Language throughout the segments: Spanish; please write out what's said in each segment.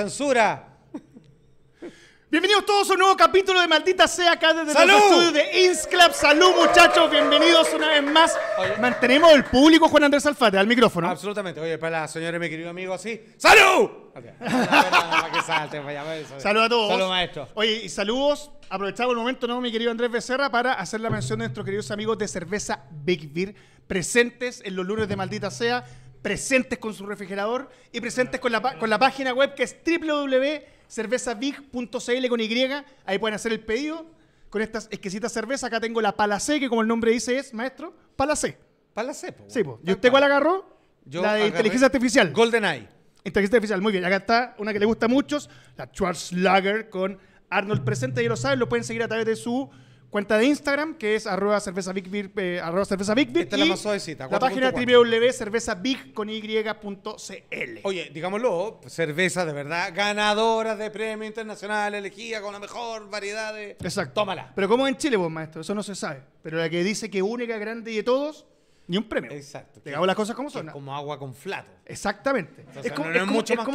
Censura. Bienvenidos todos a un nuevo capítulo de Maldita Sea acá desde el estudio de Insclap. Salud muchachos, bienvenidos una vez más. Mantenemos el público Juan Andrés Alfate al micrófono. Absolutamente. Oye, para la señores mi querido amigo así. ¡Salud! Salud a todos. Salud maestro. Oye, y saludos. Aprovechamos el momento, ¿no, mi querido Andrés Becerra, para hacer la mención de nuestros queridos amigos de Cerveza Big Beer presentes en los lunes de Maldita Sea presentes con su refrigerador y presentes con la, con la página web que es www.cervezabig.cl con Y. Ahí pueden hacer el pedido con estas exquisitas cervezas. Acá tengo la Palacé, que como el nombre dice es, maestro, Palacé. Palacé, pues. Sí, ¿Y usted cuál agarró? la de inteligencia artificial. GoldenEye. Inteligencia artificial, muy bien. Acá está una que le gusta a muchos, la Lager con Arnold presente. Ya lo saben, lo pueden seguir a través de su cuenta de Instagram, que es arroba cerveza Big eh, cerveza Big Esta la y más suavecita, La página Oye, digámoslo, pues, cerveza de verdad, ganadora de premio internacional, elegida con la mejor variedad de... Exacto. Tómala. Pero ¿cómo en Chile vos, maestro? Eso no se sabe. Pero la que dice que única, grande y de todos, ni un premio. Exacto. Te hago las cosas como son. Como agua con flato. Exactamente. es como,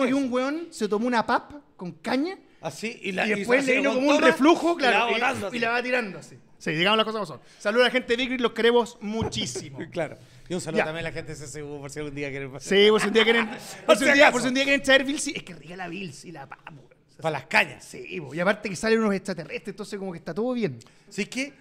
un weón se tomó una pap con caña Así, y, la, después le vino como un reflujo, claro, y la, va tirando así. Sí, digamos las cosas como son. Saludos a la gente de Bigri, los queremos muchísimo. claro. Y un saludo también a la gente de CSU por si algún día quieren pasar. Sí, por si un día quieren. por, si un día, quieren traer Bills, es que riga la Bills y la Para pues, las cañas. Sí, pues, y aparte que salen unos extraterrestres, entonces como que está todo bien. Sí, que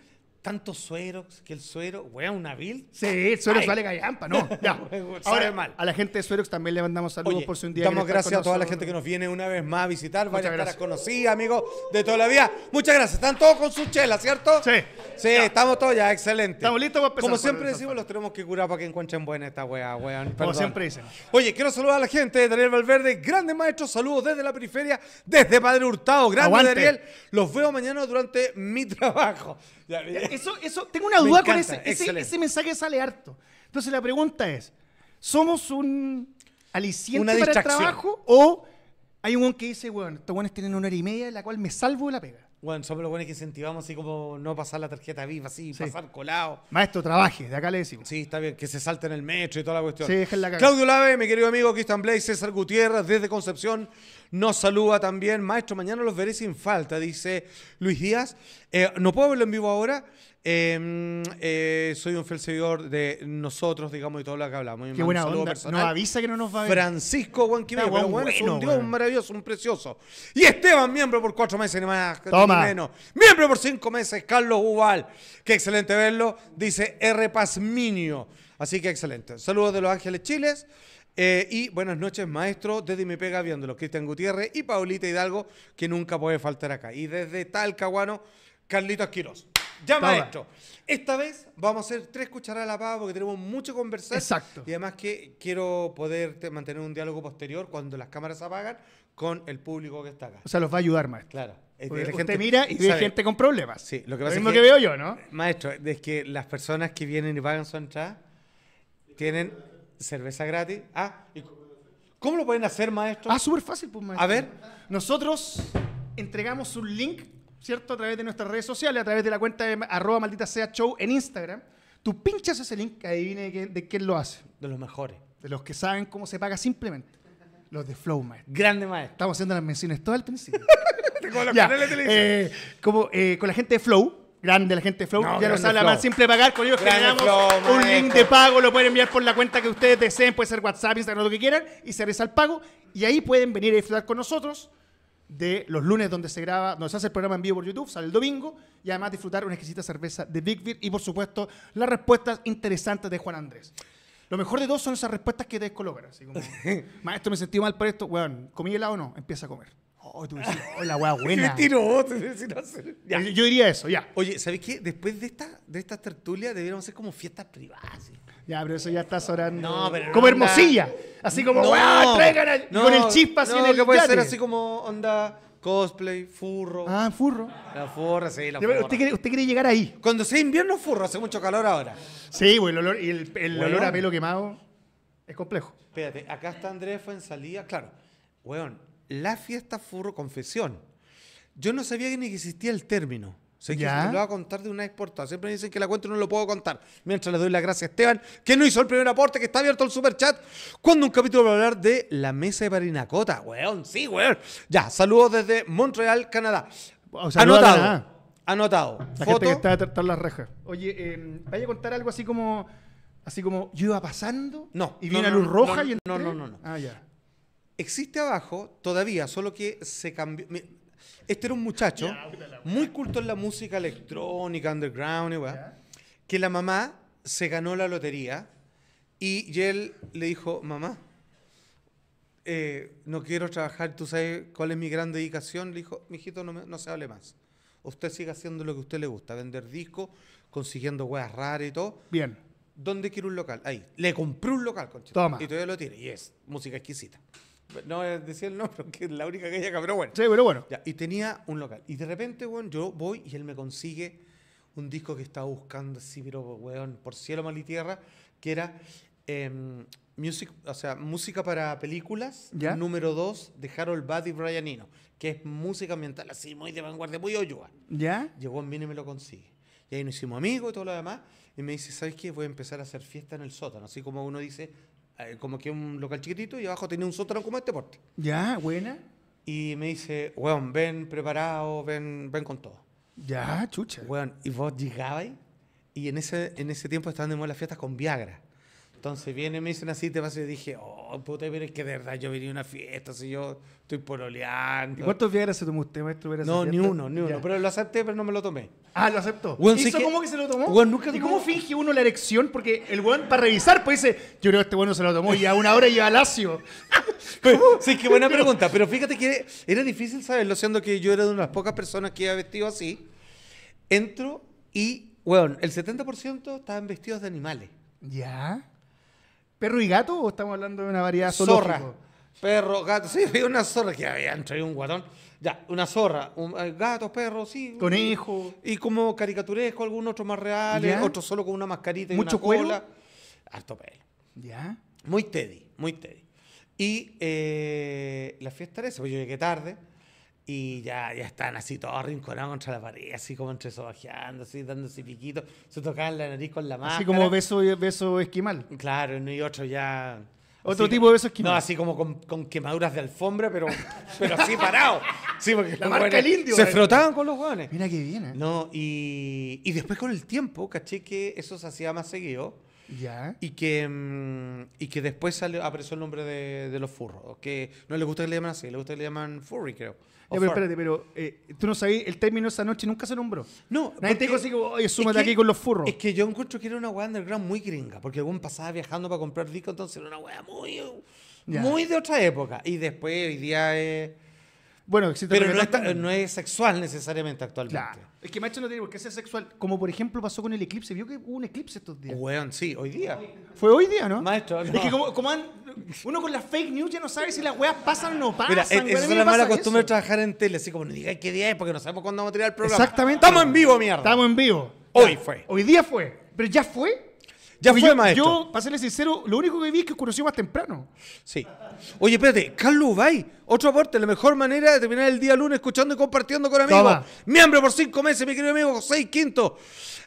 tanto sueros, que el suero, weón, una vil. Sí, el suero sale gallampa, no. Ya. Ahora, mal. a la gente de Suerox también le mandamos saludos por su un día. Damos gracias a toda la gente que nos viene una vez más a visitar, Muchas varias caras conocidas, amigos de toda la vida. Muchas gracias. Están todos con su chela, ¿cierto? Sí. Sí, estamos todos ya, excelente. Estamos listos para Como siempre decimos, los tenemos que curar para que encuentren buena esta weá, weón. Como siempre dicen. Oye, quiero saludar a la gente de Daniel Valverde, grande maestro, saludos desde la periferia, desde Padre Hurtado, grande Daniel. Los veo mañana durante mi trabajo. Eh, eso, eso, tengo una duda con ese, ese, ese. mensaje sale harto. Entonces la pregunta es: ¿somos un aliciente para trabajo o hay un que dice, bueno, estos buenos tienen una hora y media la cual me salvo de la pega? Bueno, somos los buenos que incentivamos así como no pasar la tarjeta viva, así, pasar colado. Maestro, trabaje, de acá le decimos. Sí, está bien, que se salte en el metro y toda la cuestión. Sí, déjenla acá. Claudio Lave, mi querido amigo Cristian Blaze, César Gutiérrez, desde Concepción, nos saluda también. Maestro, mañana los veré sin falta, dice Luis Díaz. Eh, no puedo verlo en vivo ahora, Em, eh, soy un fiel seguidor de nosotros, digamos, y todo lo que hablamos. Qué buena onda. Personal. avisa que no nos va a ver. Francisco Juan un dios, maravilloso, un precioso. Y Esteban, miembro por cuatro meses, ni más menos. Miembro por cinco meses, Carlos Ubal. Qué excelente verlo. Dice R. Pazminio. Así que excelente. Saludos de Los Ángeles, Chiles. Eh, y buenas noches, maestro, desde mi pega viéndolo, Cristian Gutiérrez y Paulita Hidalgo, que nunca puede faltar acá. Y desde Talcahuano, Carlitos Quiroz. Ya, maestro. Esta vez vamos a hacer tres cucharadas a la pava porque tenemos mucho que conversar. Exacto. Y además que quiero poder mantener un diálogo posterior cuando las cámaras apagan con el público que está acá. O sea, los va a ayudar, maestro. Claro. Porque la gente mira y ve gente con problemas. Sí, lo que pasa es que, que, veo yo, ¿no? Maestro, es que las personas que vienen y pagan su entrada tienen cerveza gratis. Ah, ¿cómo lo pueden hacer, maestro? Ah, súper fácil, pues, maestro. A ver. Nosotros entregamos un link ¿cierto? A través de nuestras redes sociales, a través de la cuenta de arroba maldita sea show en Instagram. Tú pinchas ese link, adivine de quién, lo hace. De los mejores. De los que saben cómo se paga simplemente. Los de Flow Maestro. Grande maestro. Estamos haciendo las menciones todo al principio. como eh, eh, con la gente de Flow. Grande la gente de Flow. ya nos habla más simple pagar. Con pues ellos generamos un link de pago. Lo pueden enviar por la cuenta que ustedes deseen. Puede ser WhatsApp, Instagram, lo que quieran. Y se realiza el pago. Y ahí pueden venir a disfrutar con nosotros de los lunes donde se graba, donde se hace el programa en vivo por YouTube, sale el domingo, y además disfrutar una exquisita cerveza de Big Beer y por supuesto las respuestas interesantes de Juan Andrés. Lo mejor de todo son esas respuestas que te descolocan, maestro, me sentí mal por esto, weón, ¿comí helado o no? Empieza a comer. Oh, tú oh, la buena. yo, yo diría eso, ya. Oye, ¿sabes qué? Después de esta, de estas tertulia debieron hacer como fiestas privadas. Ya, pero eso ya está sobrando. Como hermosilla. Así como, ah, traigan con el chispa así en el que puede ser así como onda cosplay, furro. Ah, furro. La furra, sí, la furra. Usted quiere, llegar ahí. Cuando sea invierno, furro. Hace mucho calor ahora. Sí, güey, el olor, y el, olor a pelo quemado es complejo. Espérate, acá está Andrés fue en salida. Claro, weón, la fiesta furro confesión. Yo no sabía que ni existía el término. Sé lo voy a contar de una exportación. Siempre me dicen que la cuento no lo puedo contar. Mientras le doy las gracias a Esteban, que no hizo el primer aporte, que está abierto el superchat. chat. Cuando un capítulo para hablar de la mesa de Parinacota. Weón, sí, weón. Ya, saludos desde Montreal, Canadá. anotado. Anotado. La Foto. está detrás las rejas. Oye, eh, vaya a contar algo así como. Así como yo iba pasando. No. Y vino luz roja y entré. No, no, no, no. Ah, ya. Existe abajo todavía, solo que se cambió. Este era un muchacho muy culto en la música electrónica, underground, y que la mamá se ganó la lotería y él le dijo, mamá, eh, no quiero trabajar, tú sabes cuál es mi gran dedicación. Le dijo, mijito, no, se hable más. Usted siga haciendo lo que a usted le gusta, vender discos, consiguiendo weas raras y todo. Bien. ¿Dónde quiero un local? Ahí. Le compré un local, conchita. Toma. Y todavía lo tiene. Y es música exquisita. No eh, decía el nombre, que es la única que ella pero bueno. Sí, pero bueno. y tenía un local. Y de repente, weón, yo voy y él me consigue un disco que estaba buscando así, pero, weón, por cielo, mal y tierra, que era em, o sea, música para películas, número dos, de Harold Budd y Brian Eno, que es música ambiental así, muy de vanguardia, muy oyua. ¿Ya? Llegó a mí y me lo consigue. Y ahí nos hicimos amigos y todo lo demás. Y me dice, ¿sabes qué? Voy a empezar a hacer fiesta en el sótano. Así como uno dice, eh, como que un local chiquitito y abajo tenía un sótano como este porte. Ya, buena. Y me dice, weón, ven preparado, ven, ven con todo. Ya, chucha. Weón, y vos llegabais y en ese, en ese tiempo estaban de moda las fiestas con Viagra. Entonces viene me dicen así, te vas y dije, oh, puta, pero es que de verdad yo venía a una fiesta, si yo estoy pololeando. ¿Y cuántos viajes se tomó usted, maestro? No, ni uno, ni uno. Pero lo acepté, pero no me lo tomé. Ah, lo aceptó. ¿Y cómo que... se lo tomó? ¿Y cómo finge uno la erección? Porque el weón, para revisar, pues dice, yo creo que este weón no se lo tomó y a una hora lleva lacio. pues, sí, qué buena pregunta. Pero fíjate que era difícil saberlo, siendo que yo era de unas pocas personas que iba vestido así. Entro y, weón, el 70% estaban vestidos de animales. ¿Ya? ¿Perro y gato o estamos hablando de una variedad Zorra. Perro, gato, sí, una zorra que había traído un guatón. Ya, una zorra, un, eh, gato, perro, sí. Conejo. Y, como caricaturesco, algunos otros más reales, otros solo con una mascarita y ¿Mucho una cola. Harto pelo. Ya. Muy teddy, muy teddy. Y eh, la fiesta era esa, porque yo llegué tarde y ya, ya están así todos rinconados contra la pared, así como entre sobajeando, así dándose piquitos, se tocaban la nariz con la mano. Así como beso, beso esquimal. Claro, no y otro ya. Otro tipo de beso esquimal. No, así como con, quemaduras de alfombra, pero, pero así parado. Sí, porque la marca el indio. Se eh. frotaban con los guanes, Mira que bien, ¿eh? No, y, y después con el tiempo caché que eso se hacía más seguido. Y que, mm, y que después apareció el nombre de, los furros. Que no le gusta que le llaman así, le gusta que le llaman furry, creo. pero espérate, pero eh, tú no sabías, el término esa noche nunca se nombró. No, nadie te dijo así como, oye, súmate es que, aquí con los furros. Es que yo encuentro que era una weá underground muy gringa, porque algún pasaba viajando para comprar disco, entonces era una weá muy, muy de otra época. Y después, hoy día. es... Bueno, Pero no es, sexual necesariamente actualmente. Es que maestro no tiene por qué ser sexual. Como por ejemplo pasó con el eclipse. ¿Vio que hubo un eclipse estos días? Weón, sí, hoy día. Fue hoy día, ¿no? Maestro, Es que como, como uno con las fake news ya no sabe si las weas pasan o no pasan. Eh, es, la una mala costumbre de trabajar en tele. Así como, no diga qué día es porque no sabemos cuándo vamos a tirar el programa. Exactamente. Estamos en vivo, mierda. Estamos en vivo. Hoy fue. Hoy día fue. Pero ya fue. Ya fue, yo, maestro. Yo, para serle sincero, lo único que vi es que oscureció más temprano. Sí. Oye, espérate, Carlos Ubay, otro aporte, la mejor manera de terminar el día lunes escuchando y compartiendo con amigos. Miembro por cinco meses, mi querido amigo José Quinto.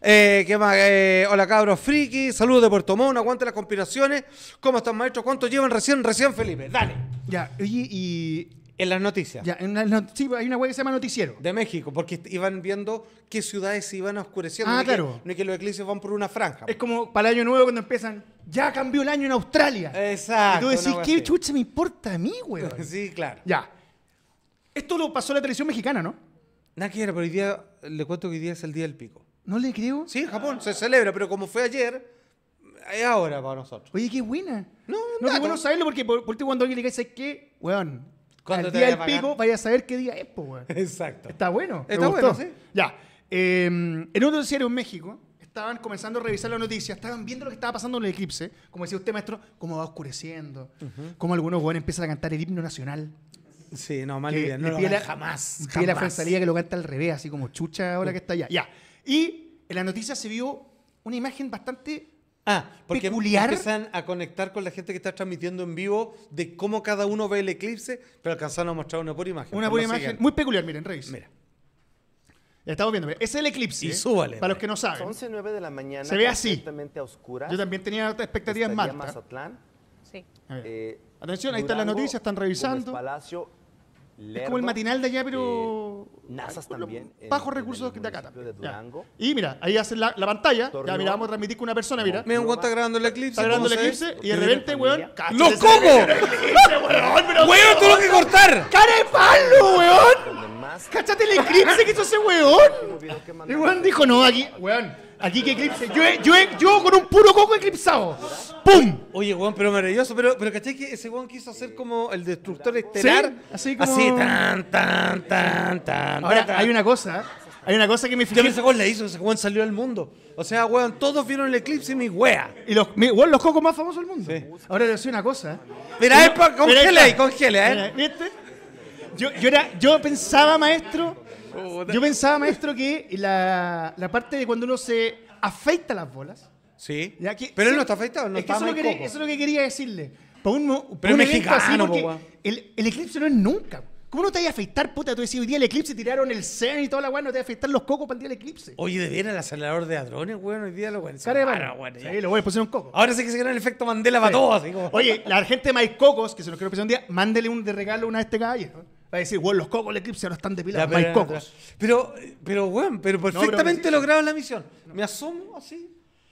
Eh, ¿Qué más? Eh, hola, cabros friki. Saludos de Puerto Montt. Aguante las conspiraciones. ¿Cómo están, maestro? ¿Cuánto llevan recién, recién, Felipe? Dale. Ya, oye, y en las noticias. Ya, en las sí, hay una web que se llama Noticiero. De México, porque iban viendo qué ciudades se iban oscureciendo. Ah, claro. Que, no es que los eclipses van por una franja. Es como para el año nuevo cuando empiezan, ya cambió el año en Australia. Exacto. Y tú decís, ¿qué chucha me importa a mí, weón? sí, claro. Ya. Esto lo pasó la televisión mexicana, ¿no? Nada que ver, pero hoy día, le cuento que hoy día es el día del pico. No le creo. Sí, en Japón se celebra, pero como fue ayer, es ahora para nosotros. Oye, qué buena. No, no. No, bueno saberlo porque no, no, cuando alguien le dice, ¿qué? Weón, el día del pico vaya a saber qué día es, pues, Exacto. Está bueno. Está bueno, sí. Ya. Em, en un noticiero en México estaban comenzando a revisar la noticia, estaban viendo lo que estaba pasando en el eclipse. Como decía usted, maestro, cómo va oscureciendo, cómo algunos weones empiezan a cantar el himno nacional. Sí, no, mal idea. No lo pide jamás. la que lo canta al revés, así como chucha ahora que está allá. Ya. Y en la noticia se vio una imagen bastante Ah, porque empiezan a conectar con la gente que está transmitiendo en vivo de cómo cada uno ve el eclipse, pero alcanzaron a mostrar una pura imagen. Una pura imagen muy peculiar, miren, Reis. Mira. estamos viendo, es el eclipse. Y ¿eh? Para los que no saben. 11, 9 de la mañana. Se ve así. Yo también tenía expectativas en Mazatlán. Sí. Eh, Atención, ahí están las noticias, están revisando. Palacio es como el matinal de allá, pero. Eh, NASAS también. Bajos recursos de te también. Y mira, ahí hacen la, la pantalla. ya, mira, vamos a transmitir con una persona, mira. me un está grabando el eclipse. grabando el eclipse y de repente, weón. ¡Lo como! ¡Weón, lo que cortar! ¡Cara de palo, weón! ¡Cachate el eclipse que hizo ese weón! Y weón dijo, no, aquí, weón. Aquí que eclipse. Yo, con un puro coco eclipsado. ¡Pum! Oye, weón, pero maravilloso. Pero, pero ¿cachai que ese weón quiso hacer como el destructor estelar? Así como... Así, tan, tan, tan, tan. Ahora, hay una cosa. ¿eh? Hay una cosa que me fijé. Yo ese weón le hizo, ese weón salió al mundo. O sea, weón, todos vieron el eclipse y mi wea. Y los, mi, los cocos más famosos del mundo. Sí. Ahora le decía una cosa. ¿eh? Mira, congela ahí, congela, ¿eh? ¿Viste? Yo, yo, era, yo pensaba, maestro, yo pensaba, maestro, que la, la parte de cuando uno se afeita las bolas. Sí. pero él no está afeitado, no es eso, es lo que quería decirle. un, pero un mexicano, así, porque el, eclipse no es nunca. ¿Cómo no te vas a afeitar, puta? Tú decías hoy día el eclipse tiraron el CERN y toda la guay, no te vas a afeitar los cocos para el día del eclipse. Oye, de bien el acelerador de hadrones, weón, hoy día lo weón. Cara decir. mano, lo Sí, lo poner un coco. Ahora sí que se gana el efecto Mandela para todos. Oye, la gente de cocos que se nos quiero presentar un día, mándele un de regalo una de este caballero. Va a decir, los cocos del Eclipse no están depilados, hay cocos. Pero, pero, pero perfectamente logrado lograron la misión. Me asomo así.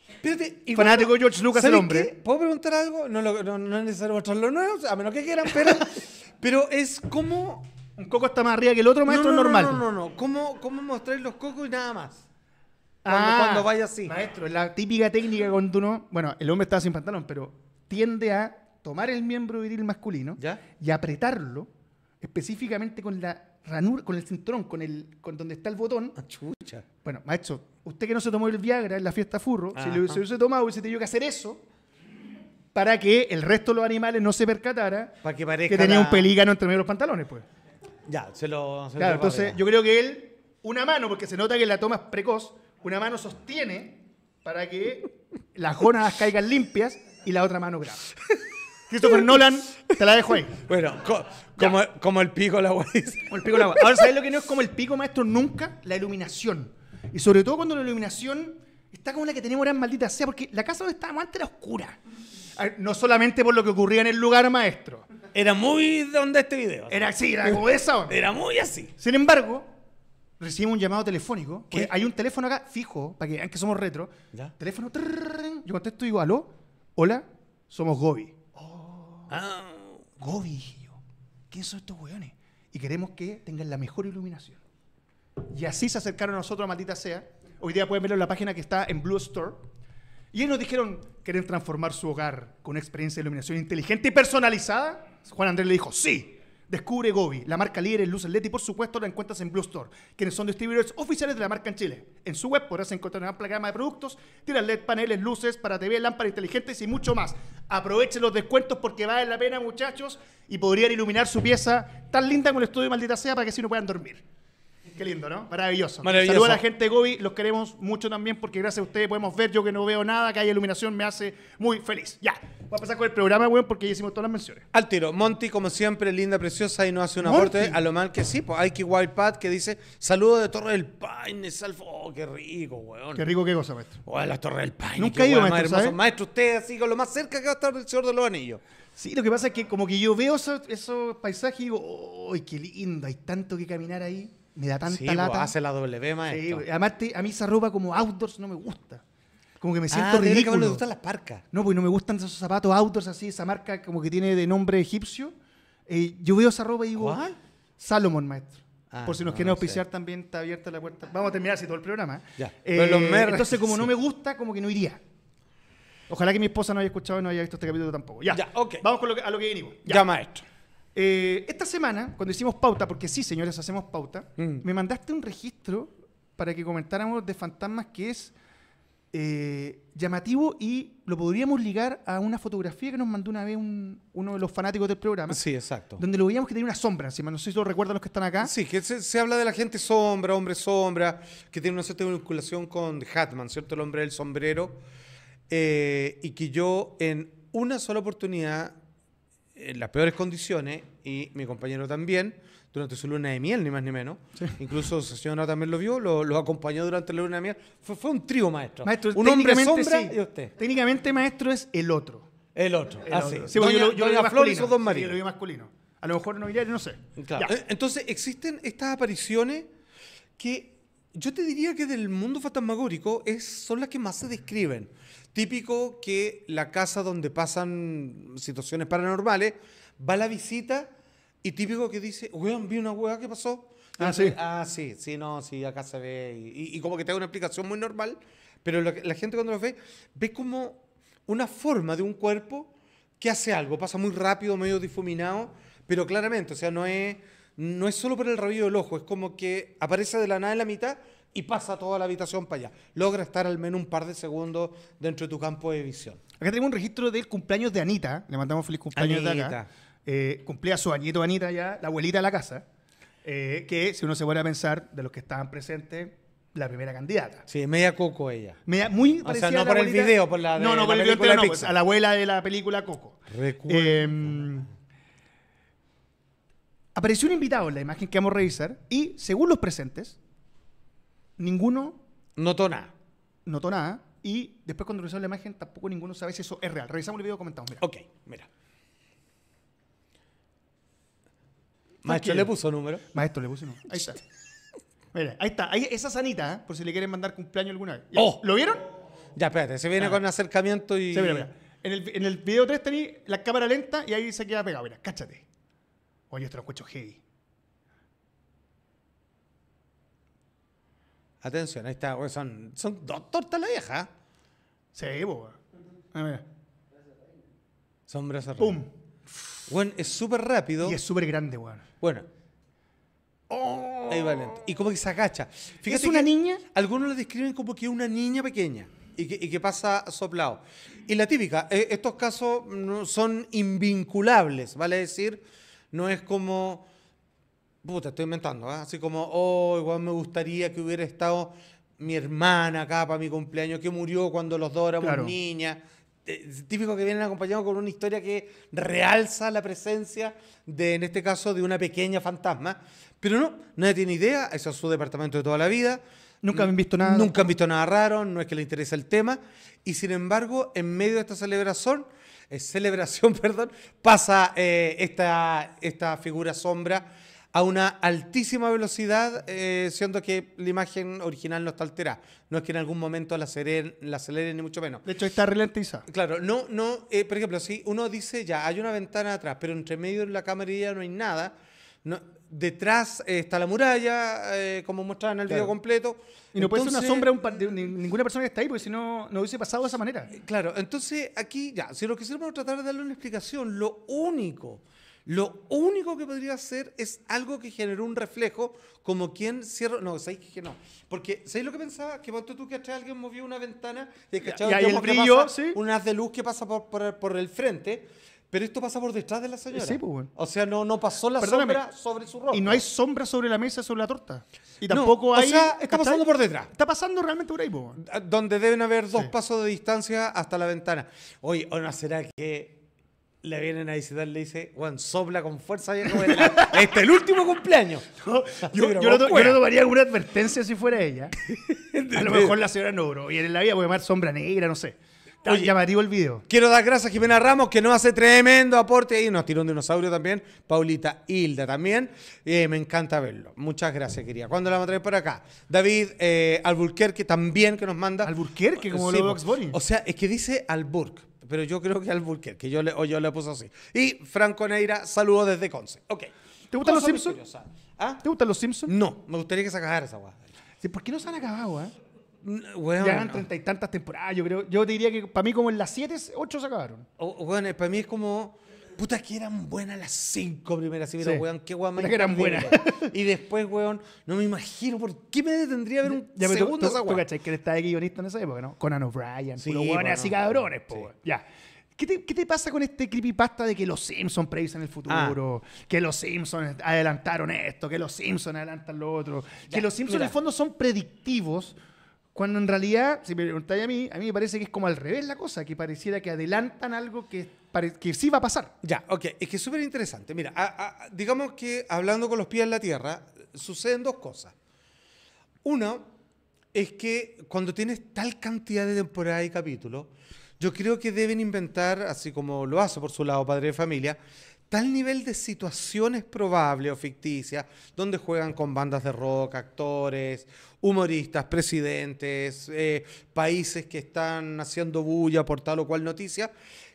Espérate, Fanático George Lucas el hombre. ¿Puedo preguntar algo? No, no, es necesario mostrarlo nuevo, a menos que quieran, pero, pero es como... Un coco está más arriba que el otro, maestro, no, normal. No, no, no, ¿Cómo, cómo mostrar los cocos y nada más? Cuando, ah, vaya así. Maestro, es la típica técnica cuando uno... Bueno, el hombre está sin pantalón, pero tiende a tomar el miembro viril masculino y apretarlo específicamente con la ranura, con el cinturón, con el con donde está el botón. Ah, chucha. Bueno, maestro, usted que no se tomó el Viagra en la fiesta furro, si lo hubiese tomado, hubiese tenido que hacer eso para que el resto de los animales no se percatara Para que tenía un pelícano entre medio de los pantalones, pues. Ya, se lo. Claro, entonces yo creo que él, una mano, porque se nota que la toma es precoz, una mano sostiene para que las jonas caigan limpias y la otra mano graba. Christopher Nolan, te la dejo ahí. Bueno, como, el pico la agua Como el pico la Ahora, ¿sabes lo que no es como el pico, maestro? Nunca la iluminación. Y sobre todo cuando la iluminación está como la que tenemos ahora en maldita sea, porque la casa donde estábamos antes era oscura. Ah, no solamente por lo que ocurría en el lugar, maestro. Era muy donde este video. Era así, era como esa Era muy así. Sin embargo, recibimos un llamado telefónico. Hay un teléfono acá fijo, para que vean somos retro. Teléfono. yo contesto y digo, aló, hola, somos Gobi. Ah, Gobi, ¿Quiénes son estos weones? Y queremos que tengan la mejor iluminación. Y así se acercaron a nosotros, maldita sea. Hoy día pueden verlo en la página que está en Blue Store. Y ellos nos dijeron, ¿quieren transformar su hogar con una experiencia de iluminación inteligente y personalizada? Juan Andrés le dijo, sí. Descubre Gobi, la marca líder en luces LED y por supuesto la encuentras en Blue Store, quienes son distribuidores oficiales de la marca en Chile. En su web podrás encontrar una amplia gama de productos, tiras LED, paneles, luces para TV, lámparas inteligentes y mucho más. Aprovechen los descuentos porque vale la pena, muchachos, y podrían iluminar su pieza tan linda como el estudio maldita sea para que así no puedan dormir. Qué lindo, ¿no? Maravilloso. Maravilloso. Saludos a la gente de Gobi, los queremos mucho también porque gracias a ustedes podemos ver, yo que no veo nada, que hay iluminación, me hace muy feliz. Ya. Va a pasar con el programa, weón, porque ya hicimos todas las menciones. Al tiro. Monty, como siempre, linda, preciosa y nos hace un aporte a lo mal que sí. Pues hay que Pat, que dice: Saludos de Torre del Paine, Salfo. Oh, qué rico, weón. Qué rico, qué cosa, maestro. Oh, la Torre del Paine. Nunca he ido, maestro. Más ¿sabes? Maestro, usted así con lo más cerca que va a estar el Señor de los Anillos. Sí, lo que pasa es que como que yo veo esos, paisajes y digo, ¡ay, qué lindo! Hay tanto que caminar ahí. Me da tanta pues, lata. Sí, hace la W, maestro. Sí, además, a mí esa ropa como outdoors no me gusta. Como que me siento ah, ridículo. gustan las parcas. No, pues no me gustan esos zapatos autos así, esa marca como que tiene de nombre egipcio. Eh, yo veo esa ropa y digo, Salomón, maestro. Ah, Por si nos quieren auspiciar, también está abierta la puerta. Vamos a terminar así todo el programa. ¿eh? Eh, entonces, como no me gusta, como que no iría. Ojalá que mi esposa no haya escuchado y no haya visto este capítulo tampoco. Ya, ya Vamos con lo que, a lo que venimos. Ya, maestro. esta semana, cuando hicimos pauta, porque sí, señores, hacemos pauta, mm. me mandaste un registro para que comentáramos de fantasmas que es eh, llamativo y lo podríamos ligar a una fotografía que nos mandó una vez uno de los fanáticos del programa. Sí, exacto. Donde lo veíamos que tenía una sombra encima. No sé si lo recuerdan los que están acá. Sí, que se, habla de la gente sombra, hombre sombra, que tiene una cierta vinculación con Hatman, ¿cierto? El hombre del sombrero. Eh, y que yo en una sola oportunidad, en las peores condiciones, y mi compañero también, durante su luna de miel, ni más ni menos. Incluso, Incluso Señora también lo vio, lo, acompañó durante la luna de miel. Fue, un trío, maestro. un hombre sombra y usted. Técnicamente, maestro es el otro. El otro, así. yo, yo, Flor Don María. lo masculino. A lo mejor no no sé. Eh, entonces, existen estas apariciones que yo te diría que del mundo fantasmagórico es, son las que más se describen. Típico que la casa donde pasan situaciones paranormales va a la visita y típico que dice, weón, vi una weá que pasó. ah, sí. Ah, sí, sí, no, sí, acá se ve. Y, como que te da una explicación muy normal, pero la gente cuando lo ve, ve como una forma de un cuerpo que hace algo, pasa muy rápido, medio difuminado, pero claramente, o sea, no es, no es solo por el rabillo del ojo, es como que aparece de la nada en la mitad y pasa toda la habitación para allá. Logra estar al menos un par de segundos dentro de tu campo de visión. Acá tenemos un registro del cumpleaños de Anita. Le mandamos feliz cumpleaños de acá eh, cumplía su añito, Anita ya, la abuelita de la casa, eh, que si uno se vuelve a pensar de los que estaban presentes, la primera candidata. Sí, media Coco ella. muy o sea, no por el video, por la de, No, no, por el video, a la abuela de la película Coco. Recuerdo. Em, apareció un invitado en la imagen que vamos a revisar y, según los presentes, ninguno... Notó nada. Notó nada. Y después cuando revisamos la imagen, tampoco ninguno sabe si eso es real. Revisamos el video comentado Ok, mira. Maestro le puso número. Maestro le puso número. Ahí está. Mira, ahí está. Ahí, esa sanita, ¿eh? por si le quieren mandar cumpleaños alguna vez. Oh. ¿Lo vieron? Ya, espérate, se viene ah. con acercamiento y. Sí, mira, mira. En el, en el video 3 tenéis la cámara lenta y ahí se queda pegado. Mira, cáchate. Oye, esto lo escucho heavy. Atención, ahí está. son, son dos tortas la vieja. Sí, boba. Ah, mira. Sombras cerrada. ¡Pum! Bueno, es súper rápido. Y es súper grande, weón. Bueno. Oh. Ahí va Y como que se agacha. Fíjate ¿Es una niña? Algunos lo describen como que es una niña pequeña y que, pasa soplado. Y la típica, eh, estos casos no son invinculables, vale decir, no es como. Puta, estoy inventando, ¿eh? así como, oh, igual me gustaría que hubiera estado mi hermana acá para mi cumpleaños, que murió cuando los dos éramos niñas eh, típico que vienen acompañados con una historia que realza la presencia de, en este caso, de una pequeña fantasma. Pero no, nadie tiene idea, eso es su departamento de toda la vida. Nunca han visto nada. Nunca han visto nada raro, no es que le interese el tema. Y sin embargo, en medio de esta celebración, eh, celebración, perdón, pasa eh, esta, esta figura sombra a una altísima velocidad, eh, siendo que la imagen original no está alterada. No es que en algún momento la aceleren, la ni mucho menos. De hecho, está ralentizada. Claro, no, no, eh, por ejemplo, si uno dice ya, hay una ventana atrás, pero entre medio de la cámara y no hay nada, no, detrás eh, está la muralla, como mostraba en el video completo. Y no puede ser una sombra de ninguna persona que está ahí, porque si no, no hubiese pasado de esa manera. Claro, entonces aquí ya, si lo quisiéramos tratar de darle una explicación, lo único lo único que podría hacer es algo que generó un reflejo, como quien cierra. No, ¿sabéis que no? Porque, ¿sabéis lo que pensaba? Que cuando tú que atrás alguien movió una ventana, y, y hay el brillo, un haz de luz que pasa por, el frente. Pero esto pasa por detrás de la señora. Sí, pues, bueno. O sea, no, pasó la sombra sobre su ropa. Y no hay sombra sobre la mesa, sobre la torta. Y tampoco hay. O sea, está pasando por detrás. Está pasando realmente por ahí, pues, ah, Donde deben haber dos pasos de distancia hasta la ventana. Oye, ¿o no será que le vienen a visitar, le dice, Juan, sopla con fuerza, viejo, este el último cumpleaños. yo, no, tomaría alguna advertencia si fuera ella. a lo mejor la señora no, bro. Y en la vida voy a llamar sombra negra, no sé. Está llamativo el video. Quiero dar gracias a Jimena Ramos, que nos hace tremendo aporte. Y nos tiró un dinosaurio también. Paulita Hilda también. Eh, me encanta verlo. Muchas gracias, querida. ¿Cuándo la vamos a traer para acá? David eh, Alburquerque también, que nos manda. Alburquerque, como lo de O sea, es que dice Alburquerque pero yo creo que al que yo le, o yo le puse así. Y Franco Neira, saludo desde Conce. Ok. ¿Te gustan los Simpsons? ¿Ah? ¿Te gustan los Simpsons? No, me gustaría que se acabara esa guada. Sí, ¿Por qué no se han acabado, eh? Bueno, ya han treinta y tantas temporadas, yo creo. Yo te diría que para mí como en las siete, ocho se acabaron. O, bueno, para mí es como... Puta que eran buenas las cinco primeras weón. Qué y después, weón, no me imagino por qué me detendría a ver un segundo que de guionista en esa época, ¿no? Conan O'Brien, sí, así cabrones, po, Ya. ¿Qué te, pasa con este creepypasta de que los Simpsons predicen el futuro? Ah. Que los Simpsons adelantaron esto, que los Simpsons adelantan lo otro. que los Simpsons en el fondo son predictivos cuando en realidad, si me preguntáis a mí, a mí me parece que es como al revés la cosa, que pareciera que adelantan algo que, que sí va a pasar. Ya, ok, es que es súper interesante. Mira, digamos que hablando con los pies en la tierra, suceden dos cosas. Una es que cuando tienes tal cantidad de temporadas y capítulos, yo creo que deben inventar, así como lo hace por su lado Padre de Familia, tal nivel de situaciones probables o ficticias, donde juegan con bandas de rock, actores, humoristas, presidentes, eh, países que están haciendo bulla por tal o cual noticia,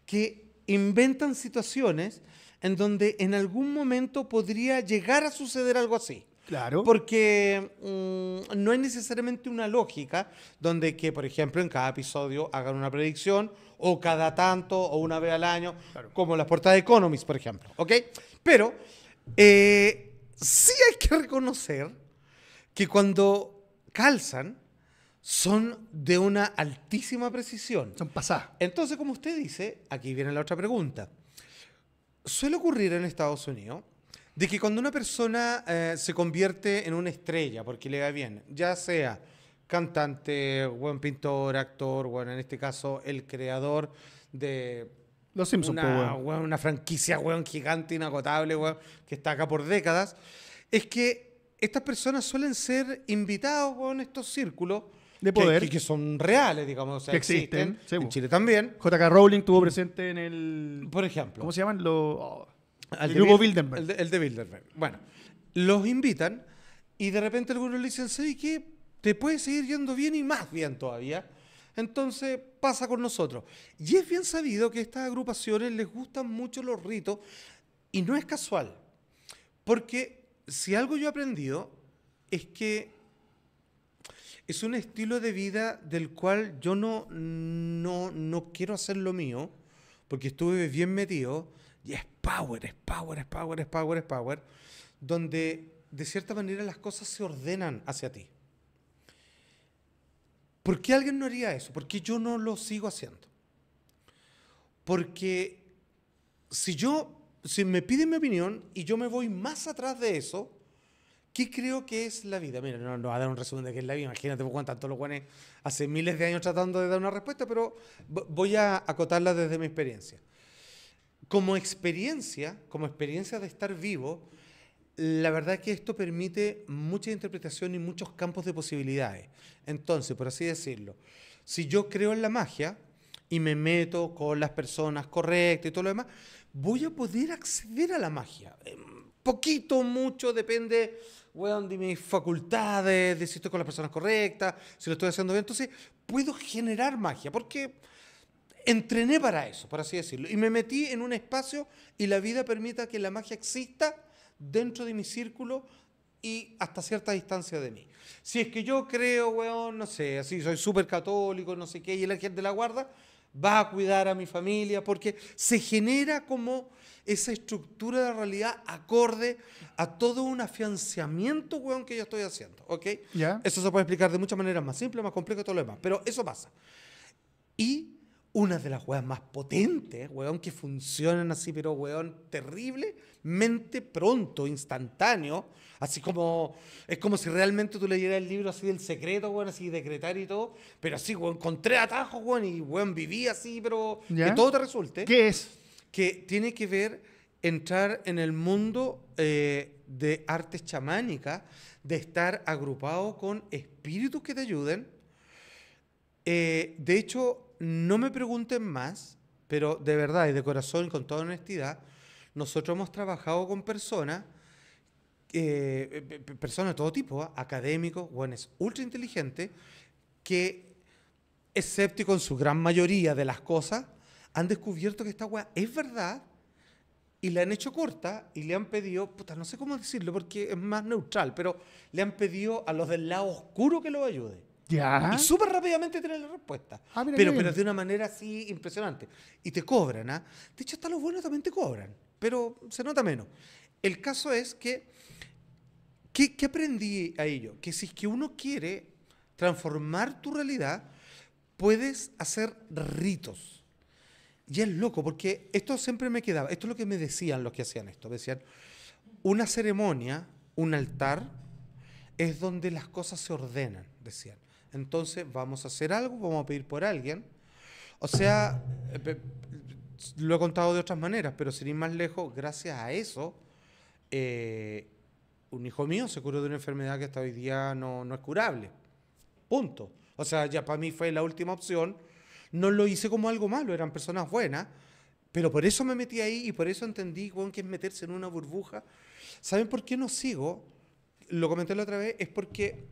que inventan situaciones en donde en algún momento podría llegar a suceder algo así. Claro. Porque mm, no es necesariamente una lógica donde que, por ejemplo, en cada episodio hagan una predicción o cada tanto o una vez al año, como las portadas de Economist, por ejemplo. ¿Ok? Pero eh, sí hay que reconocer que cuando calzan, son de una altísima precisión. Son pasadas. Entonces, como usted dice, aquí viene la otra pregunta. Suele ocurrir en Estados Unidos de que cuando una persona eh, se convierte en una estrella porque le va bien, ya sea cantante, buen pintor, actor, bueno, en este caso el creador de Los Simpsons, una, pues, franquicia, gigante, inagotable, que está acá por décadas, es que estas personas suelen ser invitados en estos círculos de poder que, que, son reales, digamos, que existen, en pues. Chile también. JK Rowling tuvo presente en el Por ejemplo, ¿cómo se llaman los oh, el Bilderberg? El de, Bilderberg. Bueno, los invitan y de repente algunos le dicen, sí, qué? te puede seguir yendo bien y más bien todavía. Entonces pasa con nosotros. Y es bien sabido que estas agrupaciones les gustan mucho los ritos y no es casual. Porque si algo yo he aprendido es que es un estilo de vida del cual yo no, no, no quiero hacer lo mío, porque estuve bien metido, y es power, es power, es power, es power, es power, donde de cierta manera las cosas se ordenan hacia ti. ¿Por qué alguien no haría eso? ¿Por qué yo no lo sigo haciendo? Porque si yo, si me piden mi opinión y yo me voy más atrás de eso, ¿qué creo que es la vida? Mira, no, no va a dar un resumen de qué es la vida. Imagínate, pues, tanto los guanes hace miles de años tratando de dar una respuesta, pero voy a acotarla desde mi experiencia. Como experiencia, como experiencia de estar vivo, la verdad que esto permite mucha interpretación y muchos campos de posibilidades. Entonces, por así decirlo, si yo creo en la magia y me meto con las personas correctas y todo lo demás, voy a poder acceder a la magia. Eh, poquito, mucho, depende de mis facultades, de si estoy con las personas correctas, si lo estoy haciendo bien. Entonces, puedo generar magia, porque entrené para eso, por así decirlo. Y me metí en un espacio y la vida permita que la magia exista dentro de mi círculo y hasta cierta distancia de mí. Si es que yo creo, weón, no sé, así soy súper católico, no sé qué, y el ángel de la guarda va a cuidar a mi familia, porque se genera como esa estructura de realidad acorde a todo un afianzamiento, weón, que yo estoy haciendo, ¿ok? Eso se puede explicar de muchas maneras, más simple, más complejo, todo lo demás, pero eso pasa. Y una de las weas más potentes, weón, que funcionan así, pero weón, terriblemente pronto, instantáneo. Así como, es como si realmente tú leyeras el libro así del secreto, weón, así decretar y todo. Pero así, weón, con tres atajos, weón, y weón, viví así, pero que todo te resulte. ¿Qué es? Que tiene que ver entrar en el mundo eh, de artes chamánicas, de estar agrupado con espíritus que te ayuden. Eh, de hecho, no me pregunten más, pero de verdad y de corazón y con toda honestidad, nosotros hemos trabajado con personas, eh, eh, personas de todo tipo, ¿ah? académicos, buenos, ultra inteligentes, que, escépticos en su gran mayoría de las cosas, han descubierto que esta weá es verdad y la han hecho corta y le han pedido, puta, no sé cómo decirlo porque es más neutral, pero le han pedido a los del lado oscuro que lo ayude. Y súper rápidamente tienen la respuesta. Ah, pero, pero de una manera así impresionante. Y te cobran, ¿ah? De hecho, hasta los buenos también te cobran, pero se nota menos. El caso es que, ¿qué, aprendí a ello? Que si es que uno quiere transformar tu realidad, puedes hacer ritos. Y es loco, porque esto siempre me quedaba, esto es lo que me decían los que hacían esto, decían, una ceremonia, un altar, es donde las cosas se ordenan, decían. Entonces vamos a hacer algo, vamos a pedir por alguien. O sea, eh, lo he contado de otras maneras, pero sin ir más lejos, gracias a eso, eh, un hijo mío se curó de una enfermedad que hasta hoy día no, no es curable. Punto. O sea, ya para mí fue la última opción. No lo hice como algo malo, eran personas buenas, pero por eso me metí ahí y por eso entendí que es meterse en una burbuja. ¿Saben por qué no sigo? Lo comenté la otra vez, es porque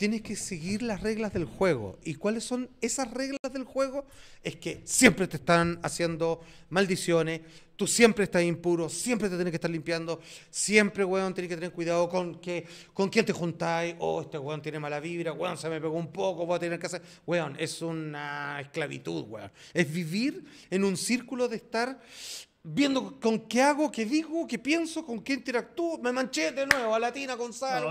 tienes que seguir las reglas del juego. ¿Y cuáles son esas reglas del juego? Es que siempre te están haciendo maldiciones, tú siempre estás impuro, siempre te tienes que estar limpiando, siempre, weón, tienes que tener cuidado con, que, con quién te juntáis, oh, este weón tiene mala vibra, weón, se me pegó un poco, voy a tener que hacer... Weón, es una esclavitud, weón. Es vivir en un círculo de estar viendo con qué hago, qué digo, qué pienso, con qué interactúo. Me manché de nuevo a Latina con sal.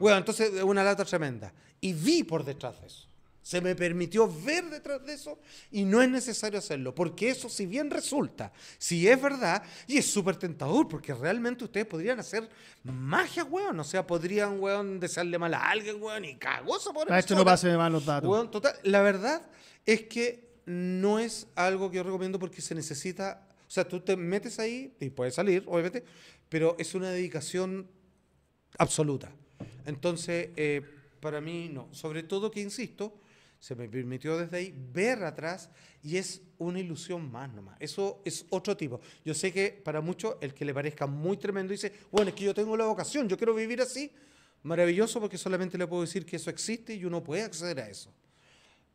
entonces una lata tremenda. Y vi por detrás de eso. Se me permitió ver detrás de eso y no es necesario hacerlo, porque eso si bien resulta, si es verdad, y es súper tentador, porque realmente ustedes podrían hacer magia, weón, o sea, podrían, weón, desearle mal a alguien, weón, y cagoso. por eso. Esto no pase de malos datos. total, la verdad es que no es algo que yo recomiendo porque se necesita o sea, tú te metes ahí y puedes salir, obviamente, pero es una dedicación absoluta. Entonces, eh, para mí no. Sobre todo que, insisto, se me permitió desde ahí ver atrás y es una ilusión más nomás. Eso es otro tipo. Yo sé que para muchos el que le parezca muy tremendo dice, bueno, es que yo tengo la vocación, yo quiero vivir así. Maravilloso porque solamente le puedo decir que eso existe y uno puede acceder a eso.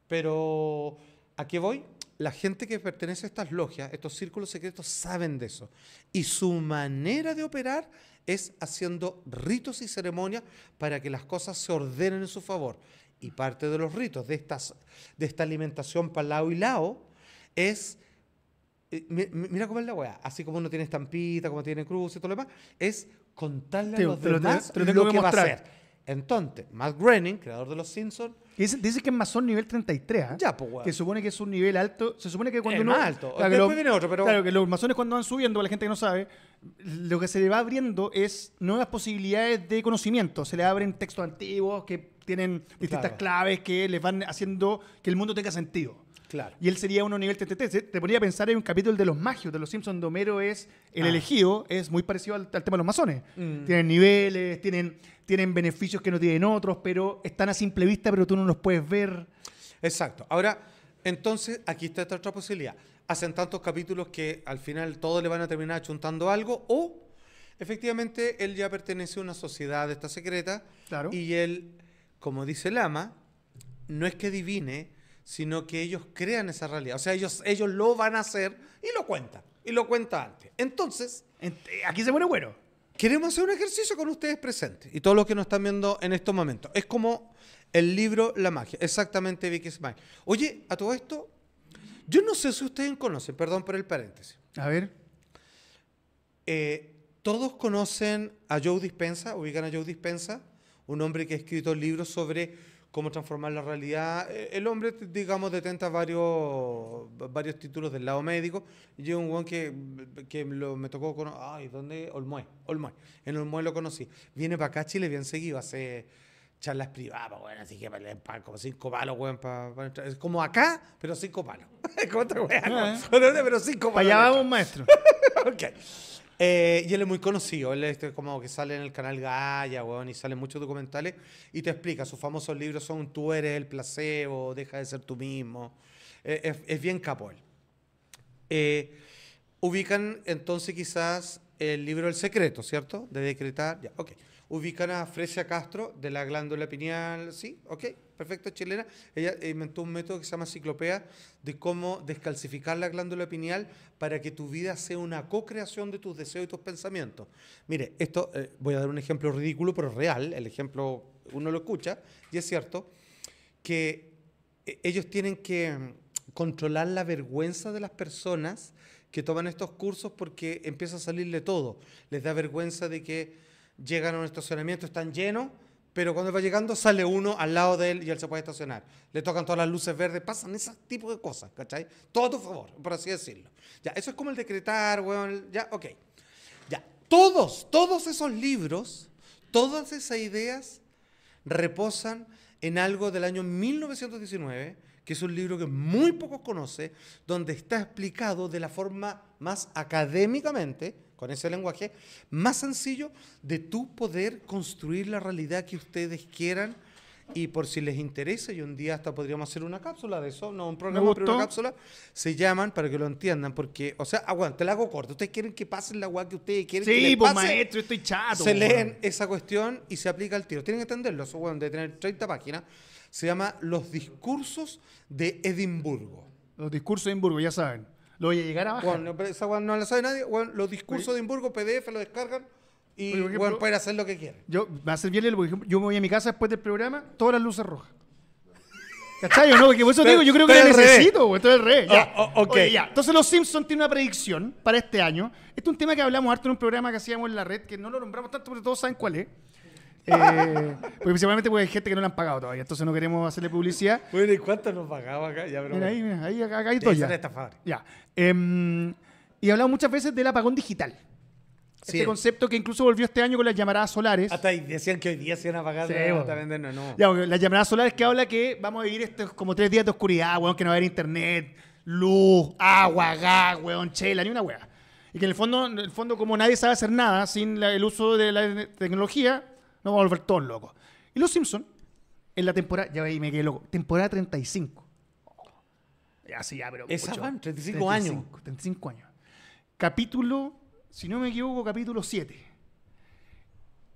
Pero, ¿a qué voy? la gente que pertenece a estas logias, estos círculos secretos, saben de eso. Y su manera de operar es haciendo ritos y ceremonias para que las cosas se ordenen en su favor. Y parte de los ritos de, esta alimentación para lao y lao es, eh, mira cómo es la weá, así como uno tiene estampita, como tiene cruz y todo lo demás, es contarle a los demás lo, que va a hacer. Entonces, Matt Groening, creador de Los Simpsons, Dice, que es masón nivel 33, ¿ah? Ya, pues, Que supone que es un nivel alto. Se supone que cuando es Más alto. Claro, Después viene otro, pero. Claro, que los masones cuando van subiendo, la gente que no sabe, lo que se le va abriendo es nuevas posibilidades de conocimiento. Se le abren textos antiguos que tienen distintas claves que les van haciendo que el mundo tenga sentido. Claro. Y él sería uno nivel TTT. Te ponía a pensar en un capítulo de los magios, de los Simpsons, Domero Homero es el ah. elegido, es muy parecido al, tema de los masones. Mm. Tienen niveles, tienen, tienen beneficios que no tienen otros, pero están a simple vista, pero tú no los puedes ver. Exacto. Ahora, entonces, aquí está esta otra posibilidad. Hacen tantos capítulos que al final todos le van a terminar achuntando algo o efectivamente él ya pertenece a una sociedad esta secreta claro. y él, como dice Lama, no es que divine, sino que ellos crean esa realidad. O sea, ellos, ellos lo van a hacer y lo cuentan. Y lo cuentan antes. Entonces. Aquí se pone bueno. Queremos hacer un ejercicio con ustedes presentes y todos los que nos están viendo en estos momentos. Es como el libro La magia. Exactamente, Vicky Smile. Oye, a todo esto, yo no sé si ustedes conocen, perdón por el paréntesis. A ver. Eh, todos conocen a Joe Dispensa, ubican a Joe Dispensa, un hombre que ha escrito libros sobre cómo transformar la realidad. Eh, el hombre, digamos, detenta varios, varios títulos del lado médico. Yo un guan que, que lo, me tocó con... Ay, ¿dónde? Olmué, Olmué. En Olmué lo conocí. Viene para acá a Chile bien seguido, hace charlas privadas, bueno, pues, así que como cinco palos, weón, Es como acá, pero cinco palos. ¿Cuánto, ah. Pero cinco Para allá vamos, maestro. ok. Eh, y él es muy conocido, él es como que sale en el canal Gaia, weón, y salen muchos documentales y te explica, sus famosos libros son Tú eres el placebo, Deja de ser tú mismo. Eh, es, bien capo él. Eh, ubican entonces quizás el libro El Secreto, ¿cierto? De decretar, ya, ok. Ubican a Fresia Castro de la glándula pineal, ¿sí? Ok perfecta chilena, ella inventó un método que se llama ciclopea de cómo descalcificar la glándula pineal para que tu vida sea una co-creación de tus deseos y tus pensamientos. Mire, esto, eh, voy a dar un ejemplo ridículo, pero real, el ejemplo uno lo escucha, y es cierto, que eh, ellos tienen que mm, controlar la vergüenza de las personas que toman estos cursos porque empieza a salirle todo. Les da vergüenza de que llegan a un estacionamiento, están llenos pero cuando va llegando sale uno al lado de él y él se puede estacionar. Le tocan todas las luces verdes, pasan ese tipo de cosas, ¿cachai? Todo a tu favor, por así decirlo. Ya, eso es como el decretar, weón, ya, ok. Ya, todos, todos esos libros, todas esas ideas reposan en algo del año 1919 que es un libro que muy pocos conocen, donde está explicado de la forma más académicamente, con ese lenguaje, más sencillo de tú poder construir la realidad que ustedes quieran y por si les interesa, y un día hasta podríamos hacer una cápsula de eso, no un programa, pero una cápsula, se llaman para que lo entiendan, porque, o sea, aguante te la hago corto. Ustedes quieren que pasen la guay que ustedes quieren que pues, maestro, estoy chato. Se leen esa cuestión y se aplica el tiro. Tienen que entenderlo, eso, bueno, de tener 30 páginas. Se llama Los discursos de Edimburgo. Los discursos de Edimburgo, ya saben. Lo voy a llegar a bajar. Bueno, esa no la sabe nadie. los discursos de Edimburgo, PDF, lo descargan y pueden hacer lo que quieran. Yo, me hace bien el, yo me voy a mi casa después del programa, todas las luces rojas. ¿Cachai o no? Porque por eso digo, yo creo que la necesito, güey. Entonces el rey. Entonces los Simpsons tienen una predicción para este año. Este es un tema que hablamos harto en un programa que hacíamos en la red, que no lo nombramos tanto, pero todos saben cuál es. Eh, porque principalmente porque hay gente que no lo han pagado todavía, entonces no queremos hacerle publicidad. Bueno, ¿y cuánto nos pagaba acá? mira, ahí, mira, ahí, acá, acá todo ya. ya. Eh, y hablamos muchas veces del apagón digital. Este concepto que incluso volvió este año con las llamaradas solares. Hasta decían que hoy día se iban a apagar. no, no. las llamaradas solares que habla que vamos a vivir estos como tres días de oscuridad, weón, que no va a haber internet, luz, agua, gas, weón, chela, ni una weá. Y que en el fondo, en el fondo como nadie sabe hacer nada sin el uso de la tecnología, nos vamos a volver todos locos. Y los Simpsons, en la temporada, ya veis, me quedé loco, temporada 35. Ya sí, ya, pero... Esa van, 35 años. 35 años. Capítulo si no me equivoco, capítulo 7.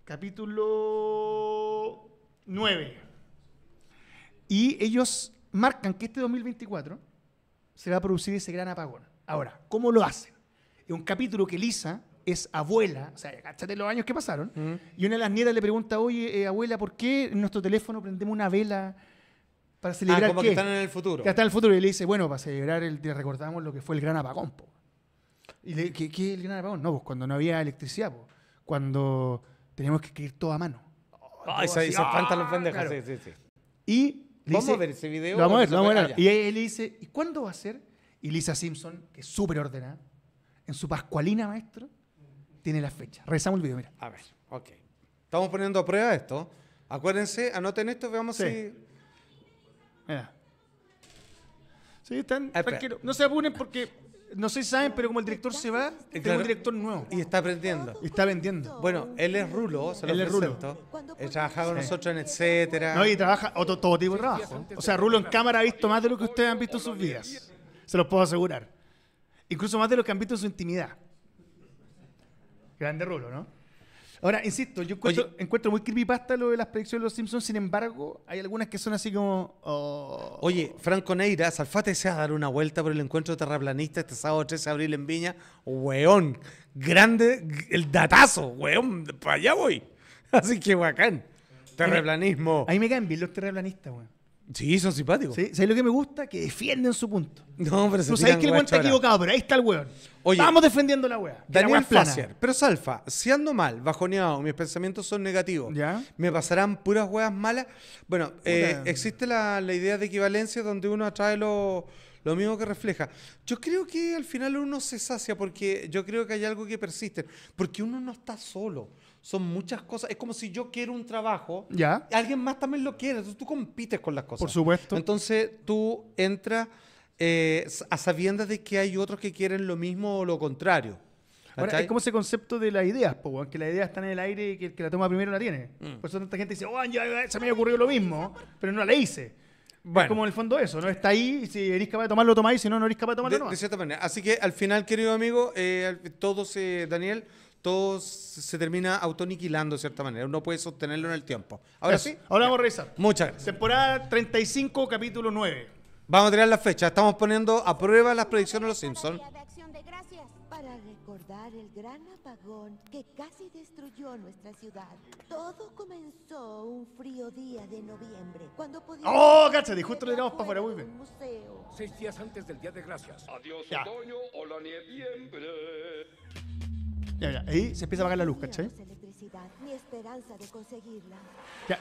Capítulo 9. Y ellos marcan que este 2024 se va a producir ese gran apagón. Ahora, ¿cómo lo hacen? En un capítulo que Lisa es abuela, o sea, cáchate los años que pasaron, mm. y una de las nietas le pregunta, oye, eh, abuela, ¿por qué en nuestro teléfono prendemos una vela para ah, celebrar ah, como que están en el futuro. Que están en el futuro, y le dice, bueno, para celebrar, el, recordamos lo que fue el gran apagón, ¿Y le, qué, qué el gran No, pues cuando no había electricidad, pues, cuando teníamos que escribir todo a mano. Ay, ah, se, se los ah, pendejos. Sí, sí, sí. Y vamos a ver ese video. Lo vamos a ver, vamos a ver. Y él le dice, ¿y cuándo va a ser? Y Lisa Simpson, que es súper ordenada, en su pascualina, maestro, tiene la fecha. Regresamos el video, mira. A ver, ok. Estamos poniendo a prueba esto. Acuérdense, anoten esto, veamos si... Mira. Sí, están... Tranquilos. No se apuren porque no sé si saben, pero como el director se va, tengo un director nuevo. Y está aprendiendo. Y está vendiendo. Bueno, él es Rulo, se lo él presento. Él trabaja con nosotros en etcétera. No, y trabaja otro, todo tipo de trabajo. O sea, Rulo en cámara ha visto más de lo que ustedes han visto en sus vidas. Se los puedo asegurar. Incluso más de lo que han visto en su intimidad. Grande Rulo, ¿no? Ahora, insisto, yo encuentro, muy creepypasta lo de las predicciones de los Simpsons, sin embargo, hay algunas que son así como. Oh. Oye, Franco Neira, Salfate se va a dar una vuelta por el encuentro terraplanista este sábado 13 de abril en Viña. Weón, grande el datazo, weón, para allá voy. Así que bacán. Terraplanismo. Ahí me caen bien los terraplanistas, weón. Sí, son simpáticos. ¿Sí? ¿Sabes lo que me gusta? Que defienden su punto. No, pero se Tú que el weón está equivocado, pero ahí está el weón. Vamos Estamos defendiendo la weá. Daniel Placer, pero Salfa, si ando mal, bajoneado, mis pensamientos son negativos, ¿Ya? ¿me pasarán puras weas malas? Bueno, eh, existe la, idea de equivalencia donde uno atrae lo, lo mismo que refleja. Yo creo que al final uno se sacia porque yo creo que hay algo que persiste, porque uno no está solo son muchas cosas. Es como si yo quiero un trabajo, ¿Ya? alguien más también lo quiere. Entonces tú compites con las cosas. Por supuesto. Entonces tú entras eh, a sabiendas de que hay otros que quieren lo mismo o lo contrario. Ahora, es como ese concepto de las ideas, que las ideas están en el aire y que el que la toma primero la tiene. Mm. Por eso tanta gente dice, oh, eh, ya se me ocurrió lo mismo, pero no la hice. Es como en el fondo eso, ¿no? Está ahí, si eres capaz de tomarlo, tomáis, si no, no eres va a tomarlo, de, no. De cierta manera. Así que al final, querido amigo, eh, todos, Daniel, todo se termina autoniquilando de cierta manera. Uno puede sostenerlo en el tiempo. Ahora sí. Ahora vamos a revisar. Muchas gracias. Temporada 35, capítulo 9. Vamos a tirar la fecha. Estamos poniendo a prueba las predicciones de los Simpsons. Para recordar el gran apagón que casi destruyó nuestra ciudad. Todo comenzó un frío día de noviembre, cuando pudimos... ¡Oh, cacha! justo le damos para afuera, muy bien. Museo. Seis días antes del Día de Gracias. Adiós, ya. otoño, la noviembre ahí se empieza a apagar la luz, ¿cachai?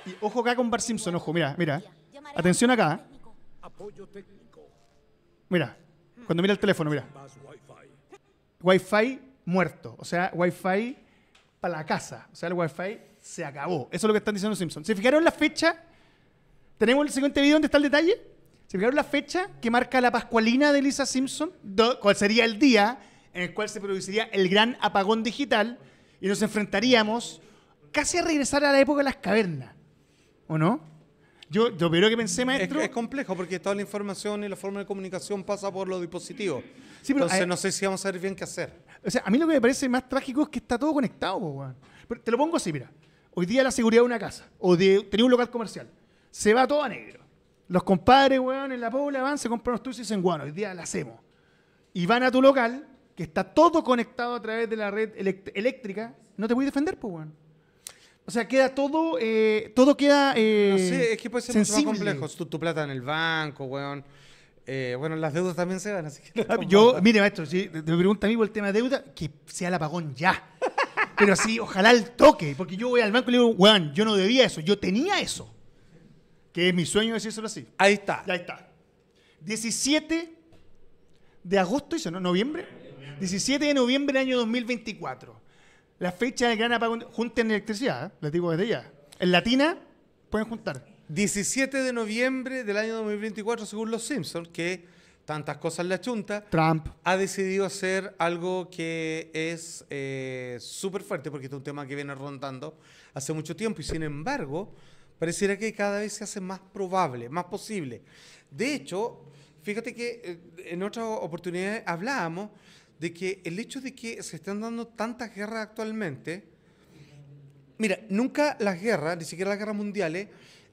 y ojo acá con Bar Simpson, ojo, mira, mira. Atención acá. Mira, cuando mira el teléfono, mira. Wi-Fi muerto, o sea, Wi-Fi para la casa, o sea, el Wi-Fi se acabó. Eso es lo que están diciendo Simpson. Simpsons. ¿Se fijaron la fecha? ¿Tenemos el siguiente video donde está el detalle? ¿Se fijaron la fecha que marca la Pascualina de Lisa Simpson? ¿Cuál sería el día en el cual se produciría el gran apagón digital y nos enfrentaríamos casi a regresar a la época de las cavernas. ¿O no? Yo yo creo que pensé, maestro. Es, complejo porque toda la información y la forma de comunicación pasa por los dispositivos. pero, Entonces, eh, no sé si vamos a ver bien qué hacer. O sea, a mí lo que me parece más trágico es que está todo conectado, Pero te lo pongo así, mira. Hoy día la seguridad de una casa o de tener un local comercial se va todo a negro. Los compadres, weón, en la pobla van, se compran los tuyos y dicen, bueno, hoy día la hacemos. Y van a tu local que está todo conectado a través de la red eléctrica, no te voy a defender, pues, weón. O sea, queda todo, eh, todo queda eh, No es que puede ser más complejo. Tu, plata en el banco, weón. Eh, bueno, las deudas también se dan, así que... Ah, yo, mire, maestro, si me pregunta a mí por el tema de deuda, que sea el apagón ya. Pero sí, ojalá el toque, porque yo voy al banco y le digo, weón, yo no debía eso, yo tenía eso. Que es mi sueño decírselo así. Ahí está. Ahí está. 17 de agosto, no? ¿Noviembre? 17 de noviembre del año 2024. La fecha de gran apagón. Junten electricidad, ¿eh? les digo desde ya. En Latina pueden juntar. 17 de noviembre del año 2024, según los Simpsons, que tantas cosas la chunta. Trump. Ha decidido hacer algo que es eh, súper fuerte, porque es un tema que viene rondando hace mucho tiempo y sin embargo, pareciera que cada vez se hace más probable, más posible. De hecho, fíjate que eh, en otras oportunidades hablábamos de que el hecho de que se están dando tantas guerras actualmente, mira, nunca las guerras, ni siquiera las guerras mundiales,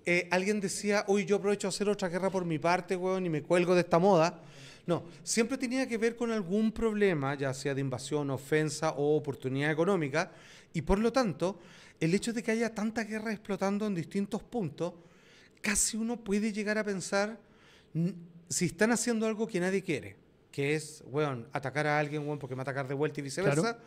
eh, alguien decía, uy, yo aprovecho a hacer otra guerra por mi parte, weón, y me cuelgo de esta moda. No, siempre tenía que ver con algún problema, ya sea de invasión, ofensa o oportunidad económica, y por lo tanto, el hecho de que haya tantas guerras explotando en distintos puntos, casi uno puede llegar a pensar si están haciendo algo que nadie quiere que es, weón, atacar a alguien, weón, porque me atacar de vuelta y viceversa,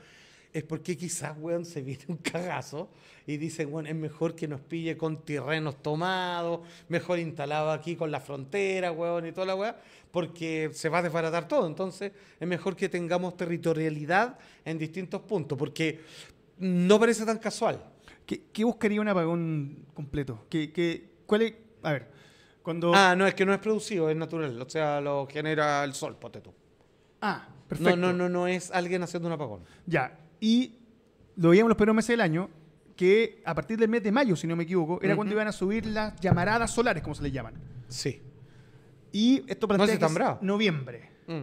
es porque quizás, weón, se viene un cagazo y dicen, weón, es mejor que nos pille con terrenos tomados, mejor instalado aquí con la frontera, weón, y toda la weá, porque se va a desbaratar todo. Entonces, es mejor que tengamos territorialidad en distintos puntos, porque no parece tan casual. ¿Qué, buscaría un apagón completo? ¿Qué, cuál es? A ver, cuando... Ah, no, es que no es producido, es natural. O sea, lo genera el sol, ponte tú. Ah, perfecto. No, no, no, no es alguien haciendo un apagón. Ya. Y lo veíamos los primeros meses del año, que a partir del mes de mayo, si no me equivoco, era cuando iban a subir las llamaradas solares, como se le llaman. Sí. Y esto plantea noviembre. Mm.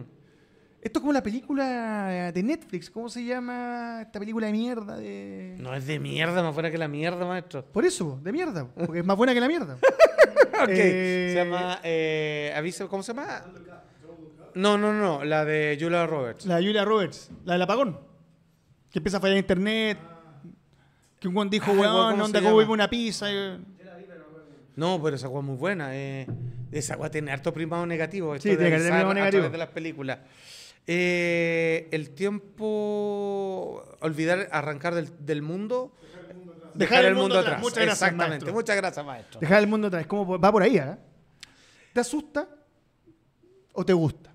Esto es como la película de Netflix. ¿Cómo se llama esta película de mierda? De... No, es de mierda, más buena que la mierda, maestro. Por eso, de mierda. Porque es más buena que la mierda. ok. Eh, se llama... Eh, ¿Cómo se llama? No, no, no, la de Julia Roberts. La de Julia Roberts, la del apagón. Que empieza a fallar internet. Que un buen dijo, weón, ¿no te vive una pizza? No, pero esa agua es muy buena. Eh, esa agua tiene harto primado negativo. Esto sí, tiene primado negativo. de las películas. Eh, el tiempo. Olvidar, arrancar del, del mundo. Dejar el mundo atrás. Muchas gracias, Exactamente. Muchas gracias, maestro. Dejar el mundo atrás. ¿Cómo va por ahí, ¿eh? ¿Te asusta o te gusta?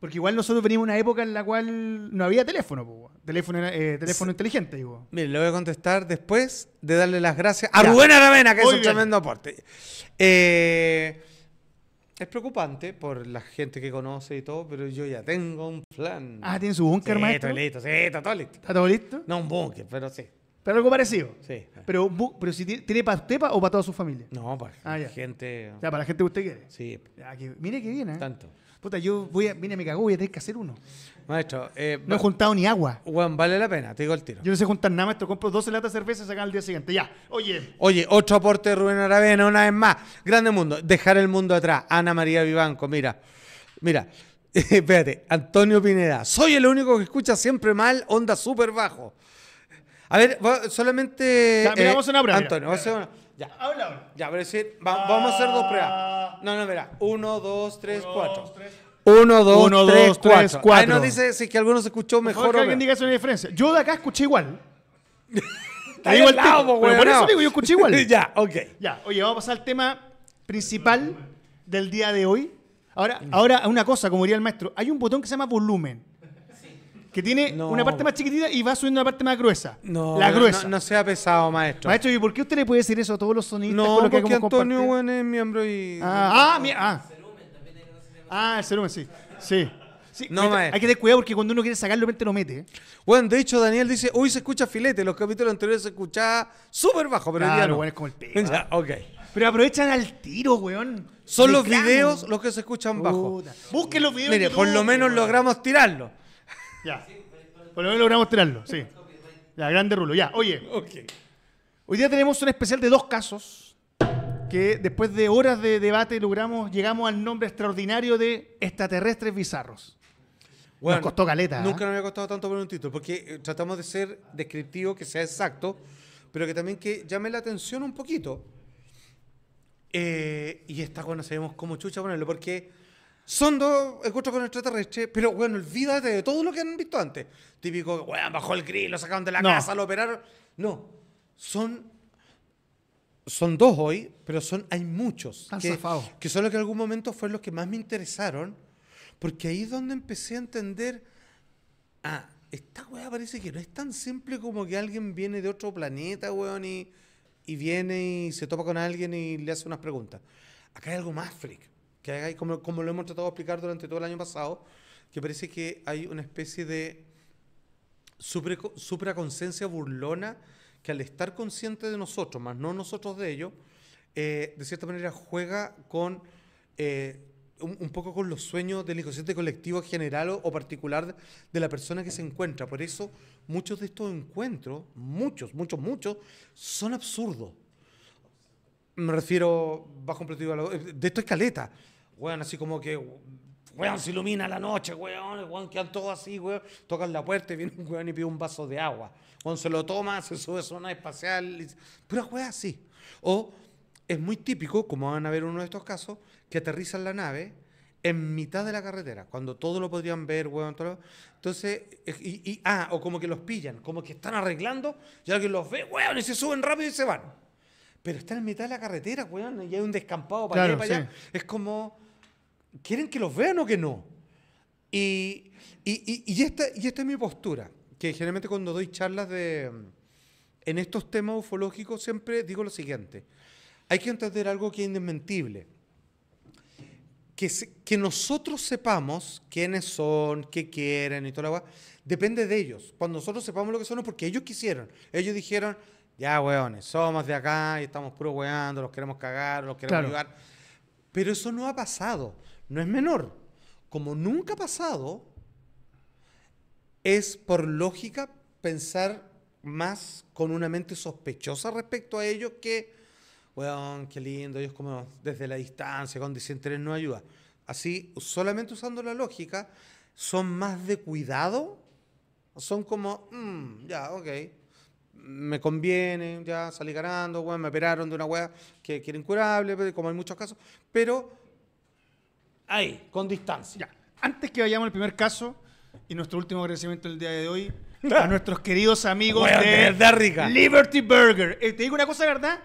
Porque igual nosotros venimos de una época en la cual no había teléfono, teléfono, eh, teléfono inteligente, digo. Mire, le voy a contestar después de darle las gracias a ya. Rubén que es un tremendo aporte. Eh, es preocupante por la gente que conoce y todo, pero yo ya tengo un plan. Ah, ¿tiene su búnker, sí, maestro? listo, sí, está todo listo. ¿Está todo listo? No un búnker, pero sí. Pero algo parecido. Sí. Pero, pero si tiene, para usted o para toda su familia. No, para ah, gente. Ya. para la gente que usted quiere. Sí. mire que bien, ¿eh? Tanto. Puta, yo voy a, mira, me cago, voy a tener que hacer uno. Maestro, eh, no he juntado ni agua. Bueno, vale la pena, te digo el tiro. Yo no sé juntar nada, maestro. Compro 12 latas de cerveza y sacan al día siguiente. Ya, oye. Oye, otro aporte de Rubén Aravena, una vez más. Grande mundo, dejar el mundo atrás. Ana María Vivanco, mira. Mira, espérate, Antonio Pineda. Soy el único que escucha siempre mal, onda súper bajo. A ver, solamente. mira, eh, vamos a una Antonio, vamos una. Ya. Habla ahora. Ya, vamos a hacer dos pruebas. Ah. No, no, mira. Uno, dos, tres, Uno, cuatro. dos, tres. Uno, dos, Uno, tres, dos, cuatro. tres, cuatro. Ahí nos dice si que alguno se escuchó Mejor que o alguien diga si hay diferencia. Yo de acá escuché igual. Está igual, digo por eso digo, yo escuché igual. ya, ok. Ya, oye, vamos a pasar al tema principal del día de hoy. Ahora, ahora una cosa, como diría el maestro, hay un botón que se llama volumen que tiene una parte más chiquitita y va subiendo una parte más gruesa. No, la gruesa. No, sea pesado, maestro. Maestro, ¿y por qué usted le puede decir eso a todos los sonidos No, porque Antonio es miembro y... Ah, ah, ah, mi, ah. Ah, el cerumen, sí. Sí. Sí, no, hay que tener cuidado porque cuando uno quiere sacarlo, mente lo mete. ¿eh? Bueno, de hecho, Daniel dice: Hoy se escucha filete. Los capítulos anteriores se escuchaba súper bajo, pero día no. es como el pego. Ya, ¿ah? Pero aprovechan al tiro, weón. Son los videos los que se escuchan bajo. Busquen los videos. Mire, por lo menos logramos tirarlo. Ya. Por lo menos logramos tenerlo, sí. Ya, grande rulo. Ya, oye. Okay. Hoy día tenemos un especial de dos casos que después de horas de debate logramos, llegamos al nombre extraordinario de extraterrestres bizarros. Bueno, nos costó caleta. ¿eh? Nunca me nos había costado tanto poner un título, porque eh, tratamos de ser descriptivo, que sea exacto, pero que también que llame la atención un poquito. Eh, y esta cuando sabemos cómo chucha ponerlo, porque son dos encuentros con extraterrestres, pero, bueno, olvídate de todo lo que han visto antes. Típico, weón, bajó el grill, lo sacaron de la casa, lo operaron. No, son son dos hoy, pero son hay muchos. que, que son los que en algún momento fueron los que más me interesaron, porque ahí es donde empecé a entender, ah, esta weá parece que no es tan simple como que alguien viene de otro planeta, weón, y, y viene y se topa con alguien y le hace unas preguntas. Acá hay algo más freak que hay, como, lo hemos tratado de explicar durante todo el año pasado, que parece que hay una especie de supraconciencia burlona que al estar consciente de nosotros, más no nosotros de ellos, eh, de cierta manera juega con eh, un, poco con los sueños del inconsciente colectivo general o, particular de la persona que se encuentra. Por eso muchos de estos encuentros, muchos, muchos, muchos, son absurdos me refiero bajo un eh, de esto es caleta, weón, así como que, weón, se ilumina la noche, weón, weón, quedan todos así, weón, tocan la puerta y viene un weón y pide un vaso de agua, weón, se lo toma, se sube a zona espacial, Pero juega así. O es muy típico, como van a ver uno de estos casos, que aterrizan la nave en mitad de la carretera, cuando todos lo podrían ver, weón, todo Entonces, y, y, ah, o como que los pillan, como que están arreglando y alguien los ve, weón, y se suben rápido y se van pero está en mitad de la carretera, weón, y hay un descampado para allá y para allá. Es como, ¿quieren que los vean o que no? Y, y, y, esta, y esta es mi postura, que generalmente cuando doy charlas de, en estos temas ufológicos siempre digo lo siguiente, hay que entender algo que es indesmentible. Que, que nosotros sepamos quiénes son, qué quieren y todo lo demás, depende de ellos. Cuando nosotros sepamos lo que son, es porque ellos quisieron. Ellos dijeron, ya, weones, somos de acá y estamos puro weando, los queremos cagar, los queremos jugar, Pero eso no ha pasado, no es menor. Como nunca ha pasado, es por lógica pensar más con una mente sospechosa respecto a ellos que, weón, qué lindo, ellos como desde la distancia, con desinterés no ayuda. Así, solamente usando la lógica, son más de cuidado, son como, mm, ya, ok, me conviene, ya salí ganando, weón, me operaron de una weá que, era incurable, como en muchos casos, pero ahí, con distancia. Antes que vayamos al primer caso y nuestro último agradecimiento del día de hoy a nuestros queridos amigos de, rica. Liberty Burger. Eh, te digo una cosa, ¿verdad?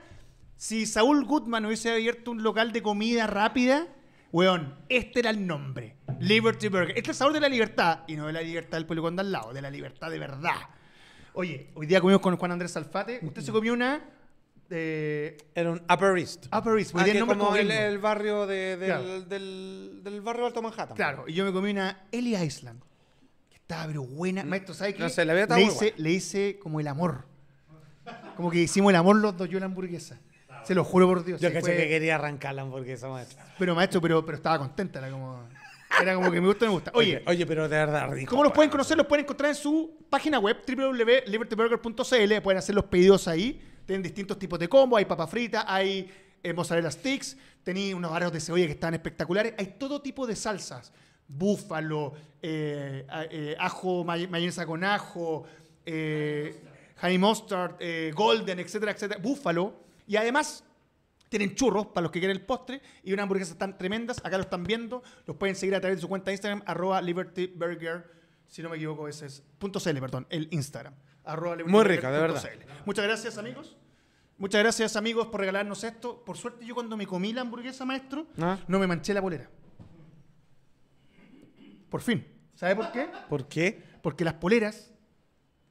Si Saúl Goodman hubiese abierto un local de comida rápida, weón, este era el nombre. Liberty Burger. Este es el sabor de la libertad y no de la libertad del pueblo anda al lado, de la libertad de verdad. Oye, hoy día comimos con Juan Andrés Alfate. Usted se comió una. de... Era un Upper East. Upper East, ah, como el, el barrio de, del, barrio Alto Manhattan. Claro, y yo me comí una Ellie Island. Que estaba pero buena. Mm, maestro, ¿sabes qué? No sé, la le, hice, le hice como el amor. Como que hicimos el amor los dos, yo la hamburguesa. Se lo juro por Dios. Yo caché que quería arrancar la hamburguesa, maestro. Pero maestro, pero, pero estaba contenta, era como. Era como que me gusta, me gusta. Oye, oye, pero de verdad, ¿Cómo los pueden ah. conocer? Los pueden encontrar en su página web www.libertyburger.cl. Pueden hacer los pedidos ahí. Tienen distintos tipos de combo. Hay papa frita, hay eh, mozzarella sticks. tení unos aros de cebolla que están espectaculares. Hay todo tipo de salsas. Búfalo, eh, eh, ajo, mayonesa con ajo, honey mustard, golden, etcétera, etcétera. Búfalo. Y además tienen churros para los que quieren el postre y unas hamburguesas tan tremendas. Acá lo están viendo. Los pueden seguir a través de su cuenta de Instagram, arroba libertyburger, si no me equivoco, ese es .cl, perdón, el Instagram. Arroba Muy rica, de verdad. Muchas gracias, amigos. Muchas gracias, amigos, por regalarnos esto. Por suerte, yo cuando me comí la hamburguesa, maestro, ah. no me manché la polera. Por fin. ¿Sabe por qué? ¿Por qué? Porque las poleras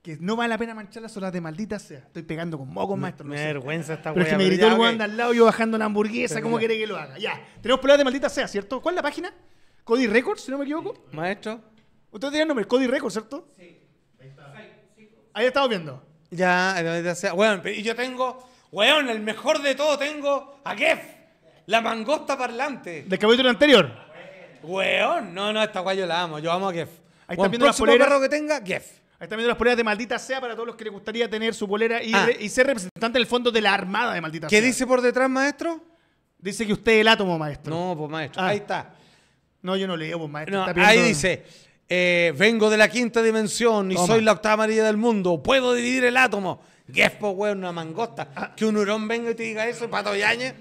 que no vale la pena manchar son las de maldita sea. Estoy pegando con mocos, maestro. No me vergüenza esta Pero es que me gritó el weón de al lado, yo bajando la hamburguesa, ¿cómo quiere que lo haga? Ya. Tenemos peleas de maldita sea, ¿cierto? ¿Cuál es la página? Cody Records, si no me equivoco. Maestro. Usted tiene el nombre, Cody Records, ¿cierto? Sí. Ahí está. Pues. Ahí estamos viendo. Ya, de maldita sea. Weón, y yo tengo, weón, el mejor de todo tengo a Kef, la mangosta parlante. Del capítulo anterior. Weón, no, no, esta guay yo la amo, yo amo a Kef. Ahí está viendo la polera. perro que tenga, Kef. Ahí están viendo las poleras de Maldita Sea para todos los que les gustaría tener su polera y, ah. ser representante del fondo de la Armada de Maldita Sea. ¿Qué dice por detrás, maestro? Dice que usted es el átomo, maestro. No, pues maestro. Ah. Ahí está. No, yo no leo, pues maestro. ahí dice, eh, vengo de la quinta dimensión y soy la octava maría del mundo. Puedo dividir el átomo. es, pues, weón, una mangosta. Ah. Que un hurón venga y te diga eso, pato Yañez.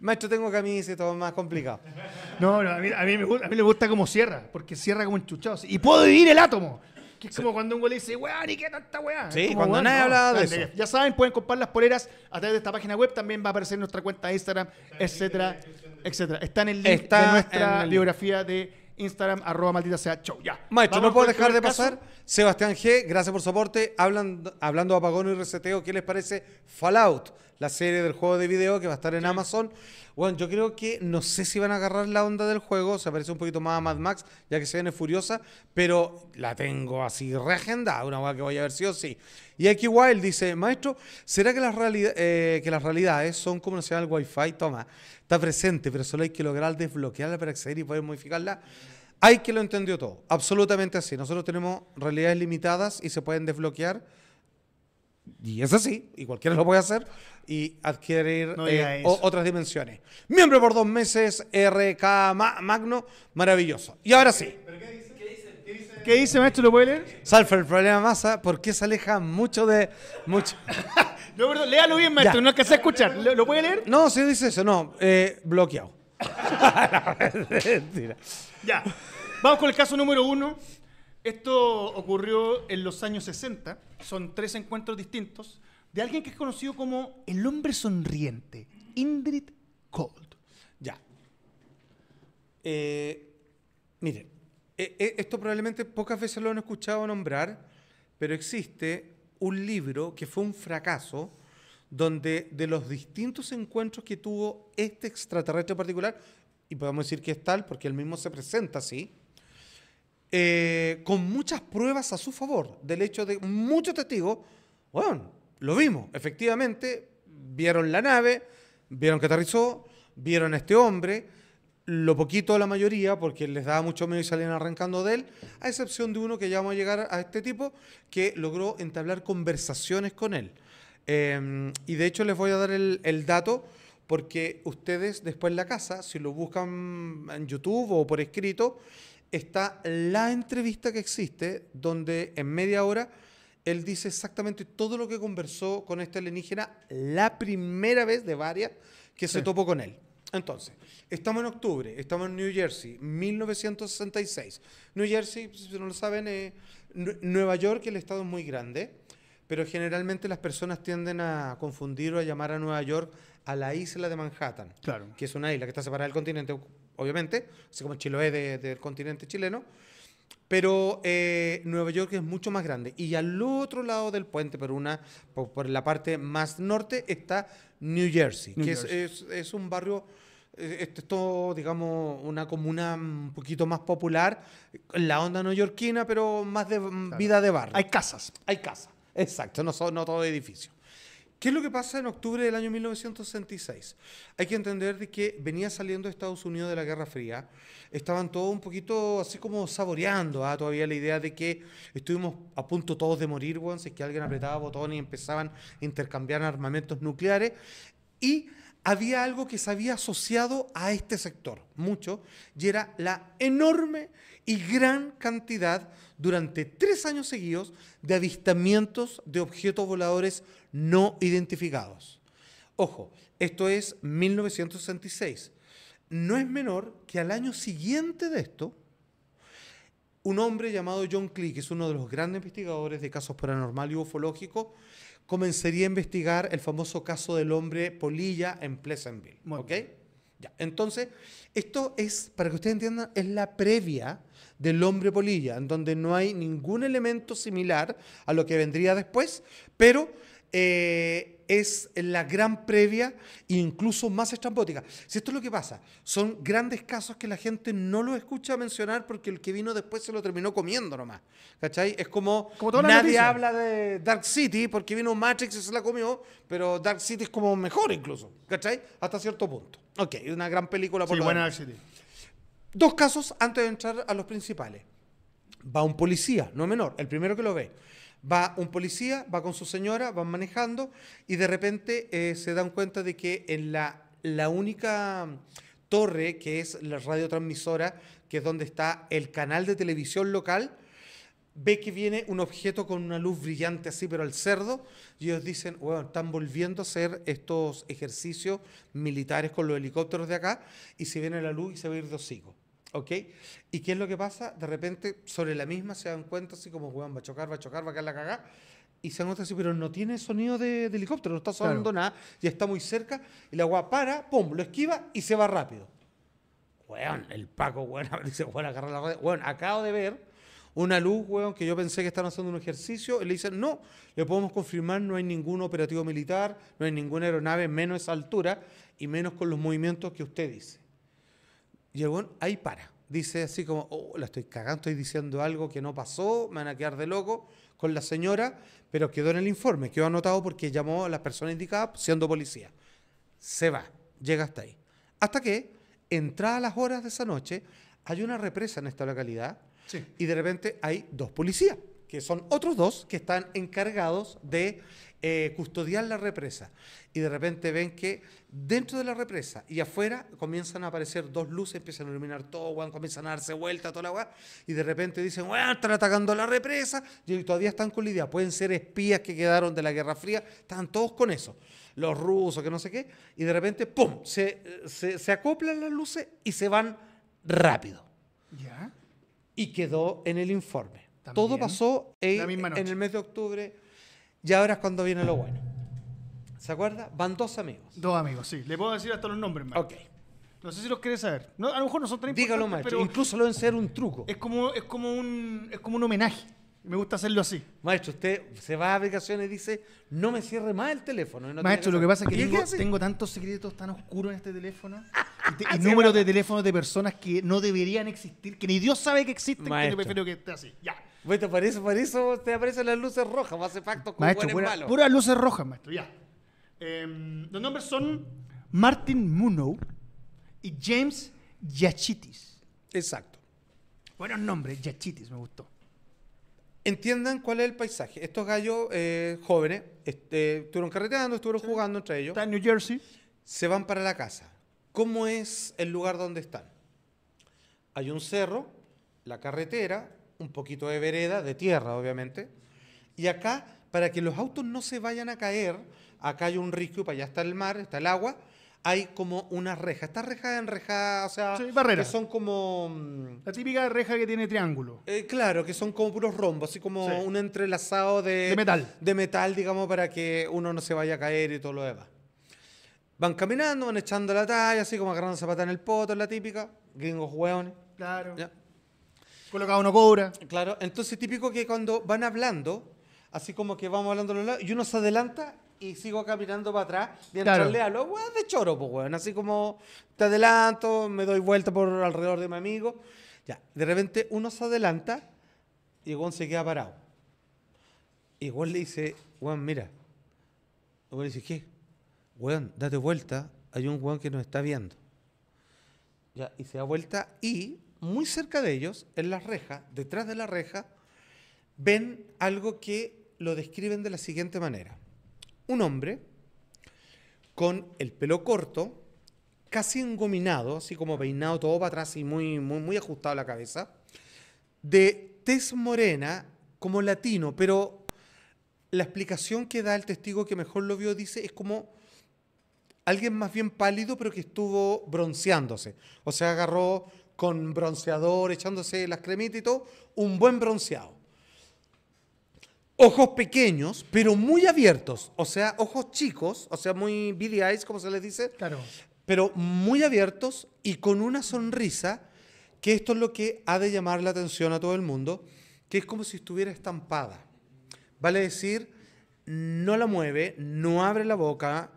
Maestro, tengo que a mí dice todo más complicado. No, no a, mí, a, mí me, gusta, a le gusta como cierra, porque cierra como enchuchado. Y puedo dividir el átomo. Que es como cuando un güey dice, weá, ¿y qué tanta weá? Sí, cuando nadie habla de eso. Ya saben, pueden comprar las poleras a través de esta página web. También va a aparecer nuestra cuenta de Instagram, etcétera, etcétera. Está en el link nuestra biografía de Instagram, arroba maldita sea chau, Ya. Maestro, no puedo dejar de pasar. Sebastián G, gracias por su aporte. Hablan, hablando de apagón y reseteo, ¿qué les parece Fallout? la serie del juego de video que va a estar en Amazon. Bueno, yo creo que no sé si van a agarrar la onda del juego, se parece un poquito más a Mad Max, ya que se viene furiosa, pero la tengo así reagendada, una hueá que voy a ver sí o sí. Y aquí Wild dice, maestro, ¿será que las, eh, que las realidades son como no se llama el Wi-Fi? Toma, está presente, pero solo hay que lograr desbloquearla para acceder y poder modificarla. Hay que lo entendió todo, absolutamente así. Nosotros tenemos realidades limitadas y se pueden desbloquear. Y es así, y cualquiera lo puede hacer y adquirir eh, otras dimensiones. Miembro por dos meses, RK Magno, maravilloso. Y ahora sí. qué dice? maestro? ¿Lo puede leer? Salfa, el problema masa, ¿eh? ¿por qué se aleja mucho de... Mucho? no, perdón, bien, maestro, no alcancé a escuchar. ¿Lo, puede leer? No, sí dice eso, no, eh, bloqueado. Mentira. ya, vamos con el caso número uno. Esto ocurrió en los años 60, son tres encuentros distintos de alguien que es conocido como el hombre sonriente, Indrid Cold. Ya. Eh, miren, e, e, esto probablemente pocas veces lo han escuchado nombrar, pero existe un libro que fue un fracaso, donde de los distintos encuentros que tuvo este extraterrestre particular, y podemos decir que es tal porque él mismo se presenta así, eh, con muchas pruebas a su favor, del hecho de muchos testigos, bueno, lo vimos, efectivamente, vieron la nave, vieron que aterrizó, vieron a este hombre, lo poquito la mayoría, porque les daba mucho miedo y salían arrancando de él, a excepción de uno que ya vamos a llegar a este tipo, que logró entablar conversaciones con él. Em, y de hecho les voy a dar el, el dato porque ustedes después en la casa, si lo buscan en YouTube o por escrito, está la entrevista que existe donde en media hora él dice exactamente todo lo que conversó con este alienígena la primera vez de varias que se topó con él. Entonces, estamos en octubre, estamos en New Jersey, 1966. New Jersey, si no lo saben, eh, Nueva York, el estado muy grande, pero generalmente las personas tienden a confundir o a llamar a Nueva York a la isla de Manhattan, claro. que es una isla que está separada del continente, obviamente, así como Chiloé es del continente chileno pero eh, Nueva York es mucho más grande. Y al otro lado del puente, por, una, por, la parte más norte, está New Jersey, que Es, un barrio, eh, digamos, una comuna un poquito más popular, la onda neoyorquina, pero más de mm, vida de barrio. Hay casas. Hay casas, exacto, no, son, no todo edificio. ¿Qué es lo que pasa en octubre del año 1966? Hay que entender de que venía saliendo Estados Unidos de la Guerra Fría, estaban todos un poquito así como saboreando ¿ah? todavía la idea de que estuvimos a punto todos de morir, once si que alguien apretaba botón y empezaban a intercambiar armamentos nucleares, y había algo que se había asociado a este sector, mucho, y era la enorme y gran cantidad durante tres años seguidos de avistamientos de objetos voladores no identificados. Ojo, esto es 1966. No es menor que al año siguiente de esto, un hombre llamado John Clee, que es uno de los grandes investigadores de casos paranormal y ufológicos, comenzaría a investigar el famoso caso del hombre polilla en Pleasantville. ¿Ok? Ya. Entonces, esto es, para que ustedes entiendan, es la previa del hombre polilla, en donde no hay ningún elemento similar a lo que vendría después, pero eh, es la gran previa e incluso más estrambótica. Si esto es lo que pasa, son grandes casos que la gente no lo escucha mencionar porque el que vino después se lo terminó comiendo nomás. ¿Cachai? Es como, nadie habla de Dark City porque vino Matrix y se la comió, pero Dark City es como mejor incluso. ¿Cachai? Hasta cierto punto. Ok, una gran película por sí, buena Dark City. Dos casos antes de entrar a los principales. Va un policía, no menor, el primero que lo ve Va un policía, va con su señora, van manejando y de repente eh, se dan cuenta de que en la, la única mm, torre, que es la radiotransmisora, que es donde está el canal de televisión local, ve que viene un objeto con una luz brillante así, pero al cerdo, y ellos dicen, bueno, están volviendo a hacer estos ejercicios militares con los helicópteros de acá, y se viene la luz y se va a ir de hocico. ¿Ok? ¿Y qué es lo que pasa? De repente, sobre la misma se dan cuenta, así como, weón, va a chocar, va a chocar, va a caer la cagada. Y se dan cuenta así, pero no tiene sonido de, helicóptero, no está sonando nada, ya está muy cerca. Y la weá para, pum, lo esquiva y se va rápido. Weón, el Paco, weón, dice, weón, agarra la rueda, Weón, acabo de ver una luz, weón, que yo pensé que estaban haciendo un ejercicio. Y le dicen, no, le podemos confirmar, no hay ningún operativo militar, no hay ninguna aeronave, menos esa altura y menos con los movimientos que usted dice. Y el ahí para. Dice así como, oh, la estoy cagando, estoy diciendo algo que no pasó, me van a quedar de loco con la señora, pero quedó en el informe, quedó anotado porque llamó a las persona indicadas siendo policía. Se va, llega hasta ahí. Hasta que, entradas las horas de esa noche, hay una represa en esta localidad y de repente hay dos policías, que son otros dos que están encargados de eh, custodiar la represa. Y de repente ven que dentro de la represa y afuera comienzan a aparecer dos luces, empiezan a iluminar todo, comienzan a darse vuelta toda la agua Y de repente dicen, están atacando la represa. Y todavía están con la idea. Pueden ser espías que quedaron de la Guerra Fría. Están todos con eso. Los rusos, que no sé qué. Y de repente, ¡pum! Se, se, acoplan las luces y se van rápido. ¿Ya? Y quedó en el informe. Todo pasó en el mes de octubre y ahora es cuando viene lo bueno. ¿Se acuerda? Van dos amigos. Dos amigos, sí. Le puedo decir hasta los nombres, maestro. Ok. No sé si los quiere saber. No, a lo mejor no son tan Dígalo, maestro. Incluso lo a ser un truco. es como, es como un es como un homenaje. Me gusta hacerlo así. Maestro, usted se va a aplicaciones y dice, no me cierre más el teléfono. Maestro, lo que pasa es que tengo, tantos secretos tan oscuros en este teléfono y, números de teléfonos de personas que no deberían existir, que ni Dios sabe que existen, que yo prefiero que esté así. Ya. Bueno, por eso, eso te aparecen las luces rojas, va a pacto con maestro, pura, Puras luces rojas, maestro, ya. Em, los nombres son Martin Muno y James Yachitis. Exacto. Buenos nombres, Yachitis, me gustó. Entiendan cuál es el paisaje. Estos gallos eh, jóvenes este, estuvieron carreteando, estuvieron jugando entre ellos. Está en New Jersey. Se van para la casa. ¿Cómo es el lugar donde están? Hay un cerro, la carretera, un poquito de vereda, de tierra, obviamente. Y acá, para que los autos no se vayan a caer, acá hay un risco, para allá está el mar, está el agua, hay como una reja. Estas rejas enrejadas, o sea, que son como... Mm, la típica reja que tiene triángulo. Eh, claro, que son como puros rombos, así como un entrelazado de, de metal. De metal, digamos, para que uno no se vaya a caer y todo lo demás. Van caminando, van echando la talla, así como agarrando zapata en el poto, la típica, gringos hueones. Claro. Colocado uno cobra. Claro, entonces típico que cuando van hablando, así como que vamos hablando a los lados, y uno se adelanta y sigo caminando para atrás mientras le hablo, weón, de choro, pues, weón. Así como te adelanto, me doy vuelta por alrededor de mi amigo. Ya, de repente uno se adelanta y weón se queda parado. Y weón le dice, weón, mira. weón le dice, ¿qué? Weón, date vuelta, hay un weón que nos está viendo. Ya, y se da vuelta y muy cerca de ellos, en la reja, detrás de la reja, ven algo que lo describen de la siguiente manera. Un hombre con el pelo corto, casi engominado, así como peinado todo para atrás y muy, muy, muy ajustado a la cabeza, de tez morena, como latino, pero la explicación que da el testigo que mejor lo vio dice es como alguien más bien pálido, pero que estuvo bronceándose. O sea, agarró con bronceador, echándose las cremitas y todo, un buen bronceado. Ojos pequeños, pero muy abiertos, o sea, ojos chicos, o sea, muy beady eyes, como se les dice. Claro. Pero muy abiertos y con una sonrisa, que esto es lo que ha de llamar la atención a todo el mundo, que es como si estuviera estampada. Vale decir, no la mueve, no abre la boca,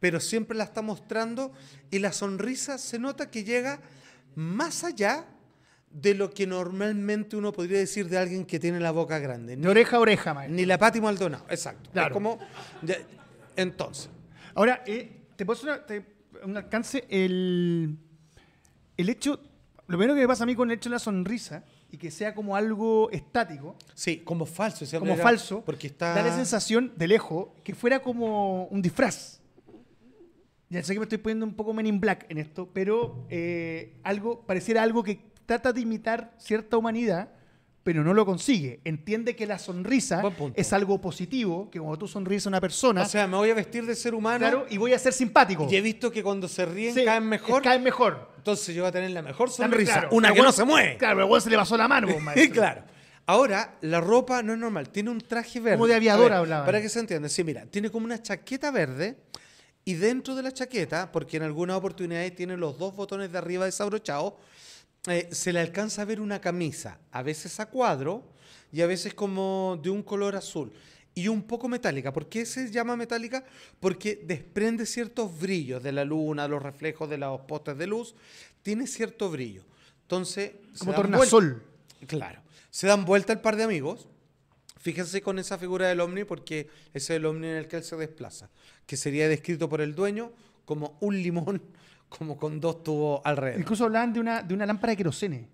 pero siempre la está mostrando y la sonrisa se nota que llega más allá de lo que normalmente uno podría decir de alguien que tiene la boca grande. Ni, oreja a oreja, maestro. Ni la y Maldonado, exacto. Claro. entonces. Ahora, eh, te puedo hacer un alcance. El, hecho, lo primero que me pasa a mí con el hecho de la sonrisa y que sea como algo estático. Sí, como falso. como falso. Porque está... Da la sensación de lejos que fuera como un disfraz. Ya sé que me estoy poniendo un poco Men in Black en esto, pero eh, algo, pareciera algo que trata de imitar cierta humanidad, pero no lo consigue. Entiende que la sonrisa es algo positivo, que cuando tú sonríes a una persona. O sea, me voy a vestir de ser humano. y voy a ser simpático. Y he visto que cuando se ríen caen mejor. Caen mejor. Entonces yo voy a tener la mejor sonrisa. una que no se mueve. Claro, pero se le pasó la mano, Sí, pues, claro. Ahora, la ropa no es normal. Tiene un traje verde. Como de aviador hablaba. Para que se entienda. Sí, mira, tiene como una chaqueta verde y dentro de la chaqueta, porque en algunas oportunidades tiene los dos botones de arriba desabrochados, eh, se le alcanza a ver una camisa, a veces a cuadro y a veces como de un color azul y un poco metálica. ¿Por qué se llama metálica? Porque desprende ciertos brillos de la luna, los reflejos de las postes de luz, tiene cierto brillo. Entonces, como tornasol. Claro. Se dan vuelta el par de amigos Fíjense con esa figura del ovni porque ese es el ovni en el que él se desplaza, que sería descrito por el dueño como un limón, como con dos tubos alrededor. Incluso hablaban de una, de una lámpara de querosene.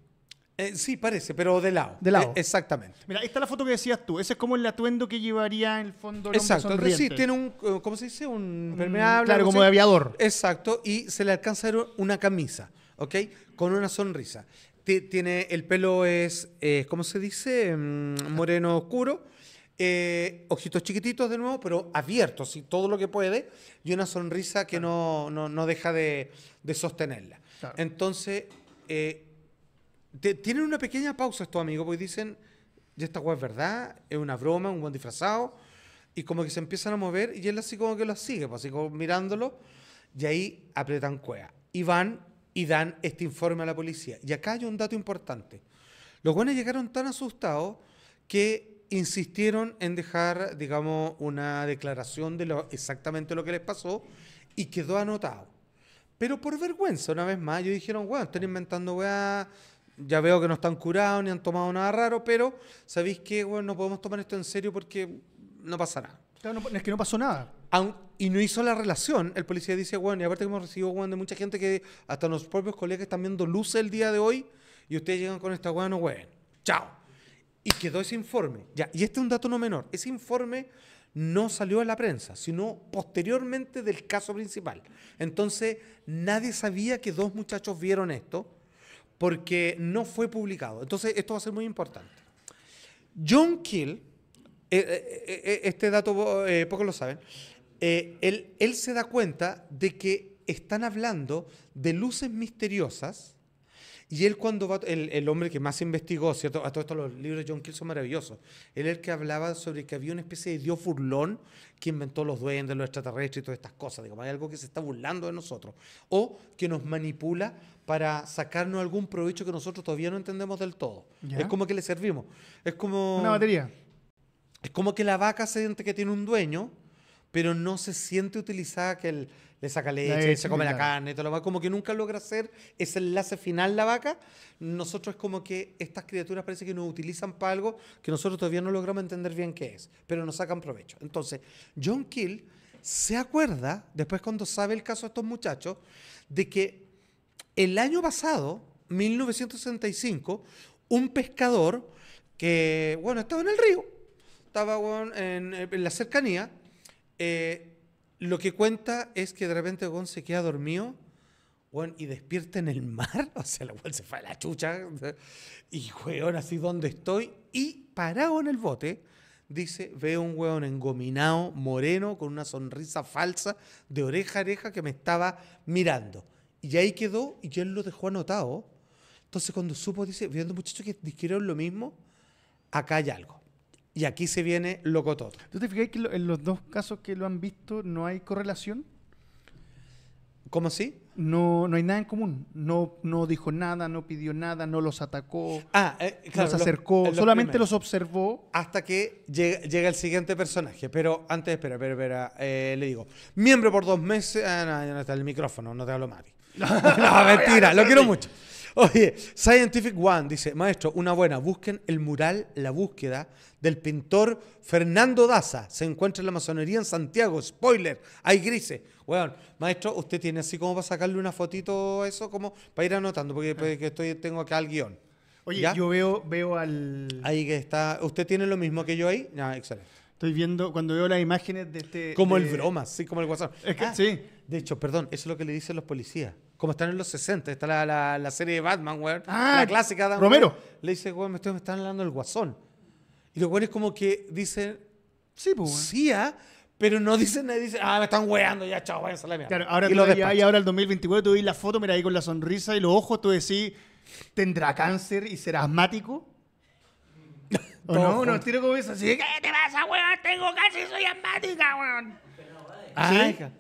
Eh, sí, parece, pero de lado. De lado. Eh, exactamente. Mira, esta es la foto que decías tú. Ese es como el atuendo que llevaría en el fondo el Exacto. Hombre Sí, tiene un, eh, ¿cómo se dice? Un impermeable. Claro, como de aviador. Exacto. Y se le alcanza una camisa, ¿ok? Con una sonrisa tiene el pelo es, eh, ¿cómo se dice? Mm, moreno oscuro. Eh, ojitos chiquititos de nuevo, pero abiertos, y todo lo que puede, y una sonrisa que no, deja de, sostenerla. Entonces, eh, tienen una pequeña pausa estos amigos, porque dicen, ya esta weá es verdad, es una broma, un buen disfrazado, y como que se empiezan a mover, y él así como que lo sigue, pues, así como mirándolo, y ahí apretan cuea. Y van y dan este informe a la policía. Y acá hay un dato importante. Los buenos llegaron tan asustados que insistieron en dejar, digamos, una declaración de lo, exactamente lo que les pasó y quedó anotado. Pero por vergüenza, una vez más, ellos dijeron, bueno, están inventando weá, ya veo que no están curados ni han tomado nada raro, pero ¿sabéis que, Bueno, no podemos tomar esto en serio porque no pasa nada. es que no pasó nada y no hizo la relación. El policía dice, bueno, y aparte que hemos recibido, bueno, de mucha gente que hasta los propios colegas están viendo luces el día de hoy y ustedes llegan con esta, bueno, bueno, chao. Y quedó ese informe. Ya, y este es un dato no menor. Ese informe no salió a la prensa, sino posteriormente del caso principal. Entonces, nadie sabía que dos muchachos vieron esto porque no fue publicado. Entonces, esto va a ser muy importante. John kill eh, eh, eh, este dato pocos lo saben, eh, él, se da cuenta de que están hablando de luces misteriosas y él cuando va, el, hombre que más investigó, ¿cierto? A todos estos los libros de John Keel son maravillosos. Él es el que hablaba sobre que había una especie de dios furlón que inventó los duendes, los extraterrestres y todas estas cosas. Digamos, hay algo que se está burlando de nosotros. O que nos manipula para sacarnos algún provecho que nosotros todavía no entendemos del todo. Es como que le servimos. Es como... Una batería. Es como que la vaca se siente que tiene un dueño pero no se siente utilizada que le saca leche, se come la carne todo lo más. Como que nunca logra hacer ese enlace final la vaca. Nosotros es como que estas criaturas parece que nos utilizan para algo que nosotros todavía no logramos entender bien qué es, pero nos sacan provecho. Entonces, John kill se acuerda, después cuando sabe el caso de estos muchachos, de que el año pasado, 1965, un pescador que, bueno, estaba en el río, estaba en, en la cercanía, eh, lo que cuenta es que de repente se queda dormido y despierta en el mar. O sea, la cual se fue a la chucha. Y, weón, así donde estoy. Y parado en el bote, dice: Veo un hueón engominado, moreno, con una sonrisa falsa, de oreja a oreja, que me estaba mirando. Y ahí quedó, y él lo dejó anotado. Entonces, cuando supo, dice: Viendo este muchachos que dijeron lo mismo, acá hay algo. Y aquí se viene todo. ¿Tú te fijas que en los dos casos que lo han visto no hay correlación? ¿Cómo así? No, no hay nada en común. No, no dijo nada, no pidió nada, no los atacó, ah, eh, acercó, solamente los observó. Hasta que llega, el siguiente personaje. Pero antes, espera, espera, espera. Eh, le digo, miembro por dos meses. Ah, no, ya no está el micrófono, no te hablo mal. no, mentira, lo quiero mucho. Oye, Scientific One dice, maestro, una buena, busquen el mural La búsqueda del pintor Fernando Daza. Se encuentra en la masonería en Santiago. Spoiler, hay grises. Bueno, maestro, usted tiene así como para sacarle una fotito a eso, como para ir anotando, porque, ah. estoy, tengo acá el guión. Oye, yo veo, veo al... Ahí que está. ¿Usted tiene lo mismo que yo ahí? No, excelente. Estoy viendo, cuando veo las imágenes de este... Como el broma, sí, como el WhatsApp. Es que, ah, sí. De hecho, perdón, eso es lo que le dicen los policías como están en los 60. Está la, la, serie de Batman, Ah, la clásica. Romero. le dice, güey, me, están hablando el guasón. Y los es como que dicen, sí, pues, sí, ah, pero no dicen, dicen, ah, me están weando, ya, chao, váyanse a la mierda. Claro, ahora y, lo ya, ahora el 2024 tú ves la foto, mira ahí con la sonrisa y los ojos, tú decís, ¿tendrá cáncer y será asmático? no? No, no, tiro como eso, así, ¿qué te pasa, weón? Tengo cáncer y soy asmática, weón.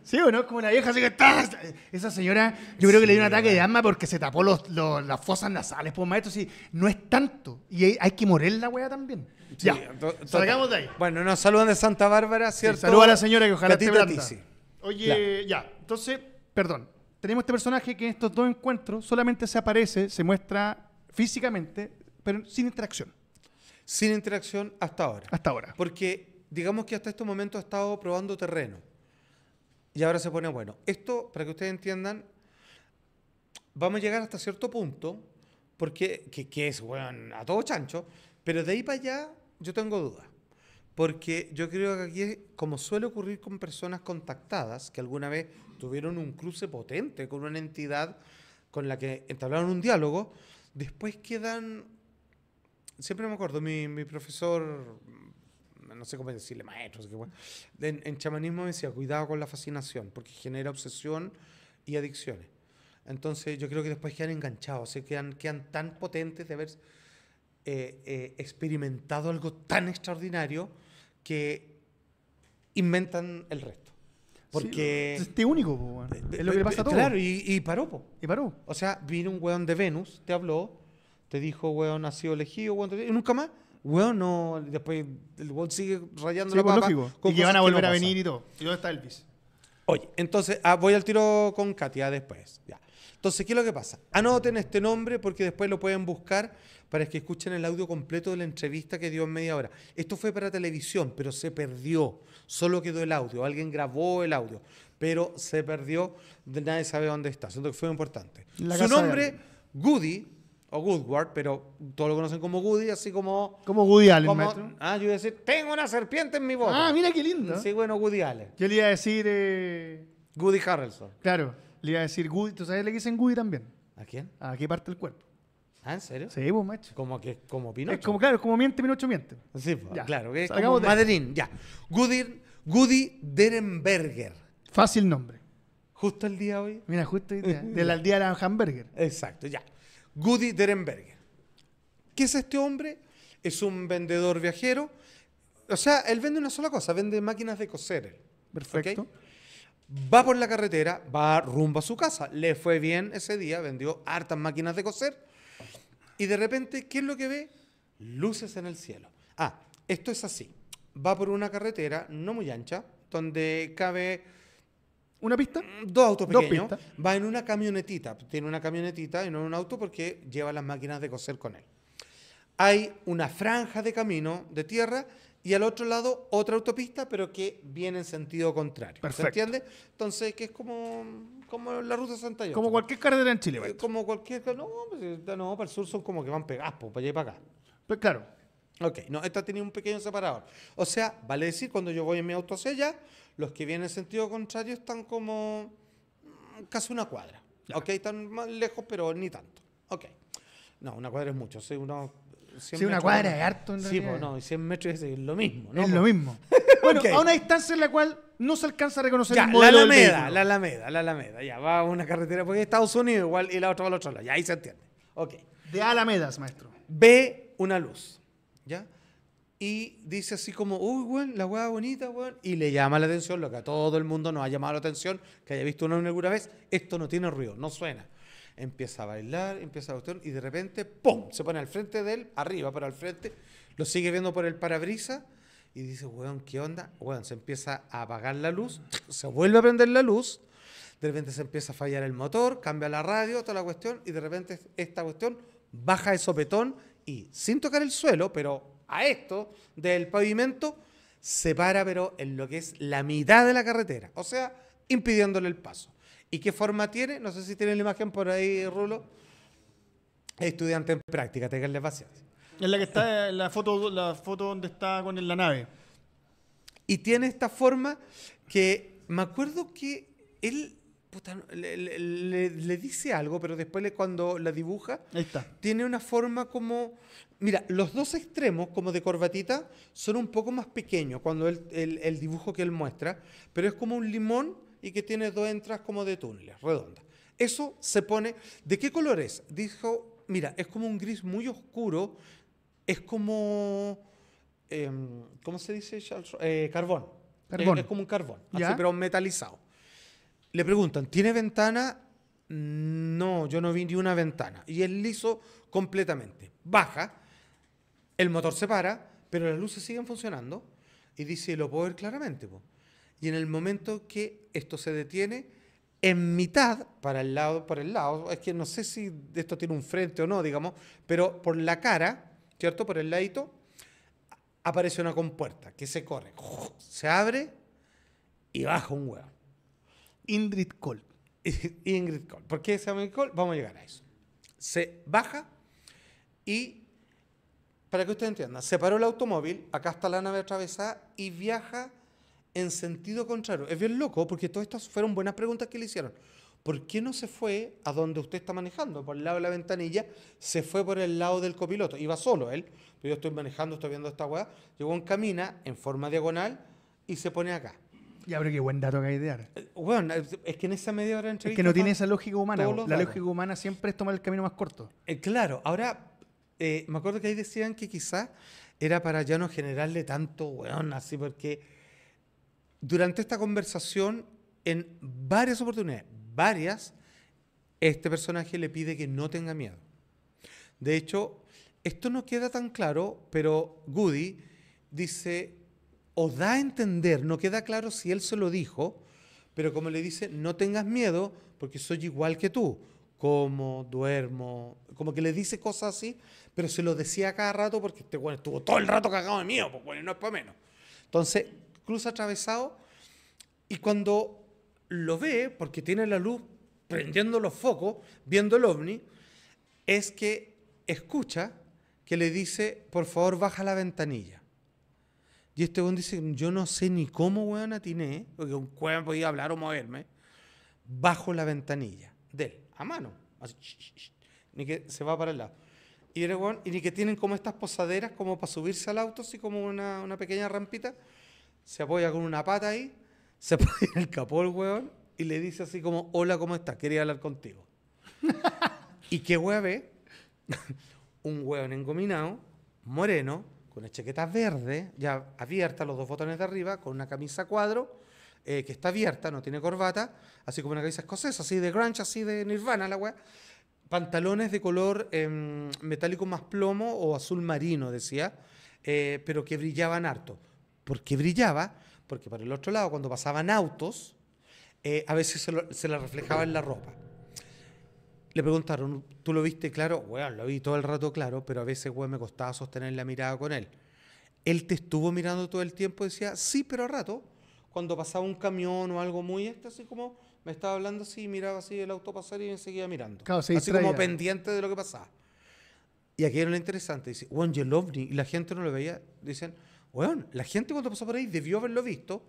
¿Sí? o no? Como una vieja así que está. Esa señora, yo creo que le dio un ataque de alma porque se tapó las fosas nasales, pues maestro. Sí, no es tanto. Y hay, que morir la wea también. Sí, ya, salgamos de ahí. Bueno, nos saludan de Santa Bárbara, ¿cierto? saluda a la señora que ojalá Catita te Oye, ya, entonces, perdón. Tenemos este personaje que en estos dos encuentros solamente se aparece, se muestra físicamente, pero sin interacción. Sin interacción hasta ahora. Hasta ahora. Porque digamos que hasta este momento ha estado probando terreno. Y ahora se pone bueno. Esto, para que ustedes entiendan, vamos a llegar hasta cierto punto, porque que, es, bueno, a todo chancho, pero de ahí para allá yo tengo dudas. Porque yo creo que aquí, es como suele ocurrir con personas contactadas, que alguna vez tuvieron un cruce potente con una entidad con la que entablaron un diálogo, después quedan... Siempre me acuerdo, mi, mi profesor no sé cómo decirle maestro, en, en, chamanismo decía, cuidado con la fascinación, porque genera obsesión y adicciones. Entonces yo creo que después quedan enganchados, quedan, tan potentes de haber eh, eh, experimentado algo tan extraordinario que inventan el resto. Porque. este único, es lo que le pasa a todo. Claro, y, paró, Y paró. O sea, vino un weón de Venus, te habló, te dijo, weón, ha sido elegido, weón, y nunca más. Bueno, no, después el gol sigue rayando la pues, papa. Y van a volver a venir y todo. ¿Y dónde está Elvis? Oye, entonces, ah, voy al tiro con Katia después. Ya. Entonces, ¿qué es lo que pasa? Anoten este nombre porque después lo pueden buscar para que escuchen el audio completo de la entrevista que dio en media hora. Esto fue para televisión, pero se perdió. Solo quedó el audio. Alguien grabó el audio, pero se perdió. Nadie sabe dónde está. Siento que fue importante. Su nombre, Goody, o Woodward, pero todos lo conocen como Woody, así como. Como Woody Allen, maestro. Ah, yo iba a decir, tengo una serpiente en mi boca. Ah, mira qué lindo. Sí, bueno, Woody Allen. Yo le iba a decir. Eh... Harrelson. Claro, le iba a decir Woody. ¿Tú sabes le dicen Woody también? ¿A quién? ¿A qué parte del cuerpo? ¿Ah, en serio? Sí, pues, macho. Como que, como Pinocho. Es como, claro, como miente, Pinocho miente. Sí, pues, claro. Que es como ya. Woody, Derenberger. Fácil nombre. Justo el día hoy. Mira, justo el día. del día de la hamburger. Exacto, ya. Goody Derenberger. ¿Qué es este hombre? Es un vendedor viajero. O sea, él vende una sola cosa, vende máquinas de coser. Perfecto. Va por la carretera, va rumbo a su casa. Le fue bien ese día, vendió hartas máquinas de coser. Y de repente, ¿qué es lo que ve? Luces en el cielo. Ah, esto es así. Va por una carretera no muy ancha, donde cabe ¿Una pista? Mm, dos autos Va en una camionetita. Tiene una camionetita y no en un auto porque lleva las máquinas de coser con él. Hay una franja de camino de tierra y al otro lado otra autopista, pero que viene en sentido contrario. ¿Se entiende? Entonces, que es como, como la ruta santa Como cualquier carretera en Chile, eh, pues. Como cualquier. No, pues, eh, no, para el sur son como que van pegados, pues, para allá y para acá. Pues claro. Ok, no, esta tiene un pequeño separador. O sea, vale decir, cuando yo voy en mi auto hacia allá, los que vienen en sentido contrario están como mm, casi una cuadra. Ok, están más lejos, pero ni tanto. Ok. No, una cuadra es mucho. Sí, una cuadra es harto. sí, pues, no, 100 metros es lo mismo. ¿no? Es lo mismo. bueno, a una distancia en la cual no se alcanza a reconocer el modelo la Alameda, la Alameda, la Alameda. Ya, va una carretera, porque Estados Unidos igual y la otra va al otro lado. Ya, ahí se entiende. Ok. De Alamedas, maestro. Ve una luz. ¿Ya? y dice así como, uy, weón, la hueá bonita, weón, y le llama la atención, lo que a todo el mundo nos ha llamado la atención, que haya visto una alguna vez, esto no tiene ruido, no suena. Empieza a bailar, empieza a cuestión, y de repente, ¡pum! Se pone al frente de él, arriba, para al frente, lo sigue viendo por el parabrisas, y dice, weón, ¿qué onda? Weón, se empieza a apagar la luz, se vuelve a prender la luz, de repente se empieza a fallar el motor, cambia la radio, toda la cuestión, y de repente esta cuestión baja de sopetón y sin tocar el suelo, pero a esto del pavimento, se para pero en lo que es la mitad de la carretera, o sea, impidiéndole el paso. ¿Y qué forma tiene? No sé si tienen la imagen por ahí, Rulo. Estudiante en práctica, tenganle paciencia. Es la que está, la foto, la foto donde está con la nave. Y tiene esta forma que me acuerdo que él le, dice algo, pero después cuando la dibuja, tiene una forma como... Mira, los dos extremos, como de corbatita, son un poco más pequeños cuando el, dibujo que él muestra, pero es como un limón y que tiene dos entras como de túneles, redondas. Eso se pone... ¿De qué color es? Dijo, mira, es como un gris muy oscuro, es como... Em, ¿Cómo se dice, eh, carbón. carbón. es como un carbón, pero metalizado. Le preguntan, ¿tiene ventana? No, yo no vi ni una ventana. Y es liso completamente. Baja, el motor se para, pero las luces siguen funcionando. Y dice, lo puedo ver claramente. Y en el momento que esto se detiene, en mitad, para el lado, para el lado, es que no sé si esto tiene un frente o no, digamos, pero por la cara, ¿cierto? Por el ladito, aparece una compuerta que se corre, se abre y baja un huevo. Ingrid Cole. Ingrid Cole. ¿Por qué se llama Ingrid Cole? Vamos a llegar a eso. Se baja y, para que usted entienda, separó el automóvil, acá está la nave atravesada y viaja en sentido contrario. Es bien loco porque todas estas fueron buenas preguntas que le hicieron. ¿Por qué no se fue a donde usted está manejando? Por el lado de la ventanilla, se fue por el lado del copiloto. Iba solo él, yo estoy manejando, estoy viendo esta weá. Llegó en camina, en forma diagonal, y se pone acá. Ya, pero qué buen dato que hay de dar. Bueno, eh, es que en esa media hora de entrevista... que no tiene esa lógica humana. La lógica humana siempre es tomar el camino más corto. Eh, claro, ahora eh, me acuerdo que ahí decían que quizás era para ya no generarle tanto, weón, así, porque durante esta conversación, en varias oportunidades, varias, este personaje le pide que no tenga miedo. De hecho, esto no queda tan claro, pero Goody dice, o da a entender, no queda claro si él se lo dijo, pero como le dice, no tengas miedo porque soy igual que tú, como, duermo, como que le dice cosas así, pero se lo decía cada rato porque este bueno estuvo todo el rato cagado de miedo, pues bueno, no es para menos. Entonces, cruza atravesado y cuando lo ve, porque tiene la luz prendiendo los focos, viendo el ovni, es que escucha que le dice, por favor, baja la ventanilla. Y este weón dice, yo no sé ni cómo, weón, atiné, porque un weón podía hablar o moverme, bajo la ventanilla de él, a mano. Así, ni que se va para el lado. Y, el weón, y ni que tienen como estas posaderas como para subirse al auto, así como una, una pequeña rampita. Se apoya con una pata ahí, se apoya en el capó el weón y le dice así como, hola, ¿cómo estás? Quería hablar contigo. ¿Y qué weón ve? un weón engominado, moreno, con una chaqueta verde, ya abierta los dos botones de arriba, con una camisa cuadro, eh, que está abierta, no tiene corbata, así como una camisa escocesa, así de grunge, así de nirvana la weá. Pantalones de color em, metálico más plomo o azul marino, decía, eh, pero que brillaban harto. ¿Por qué brillaba? Porque para el otro lado, cuando pasaban autos, eh, a veces se la reflejaba en la ropa le preguntaron, ¿tú lo viste claro? Bueno, lo vi todo el rato claro, pero a veces, weón, me costaba sostener la mirada con él. Él te estuvo mirando todo el tiempo, decía, sí, pero a rato, cuando pasaba un camión o algo muy este, así como me estaba hablando así, miraba así el auto pasar y me seguía mirando. así como pendiente de lo que pasaba. Y aquí era lo interesante, dice, bueno, y el ovni, y la gente no lo veía, dicen, bueno, la gente cuando pasó por ahí debió haberlo visto,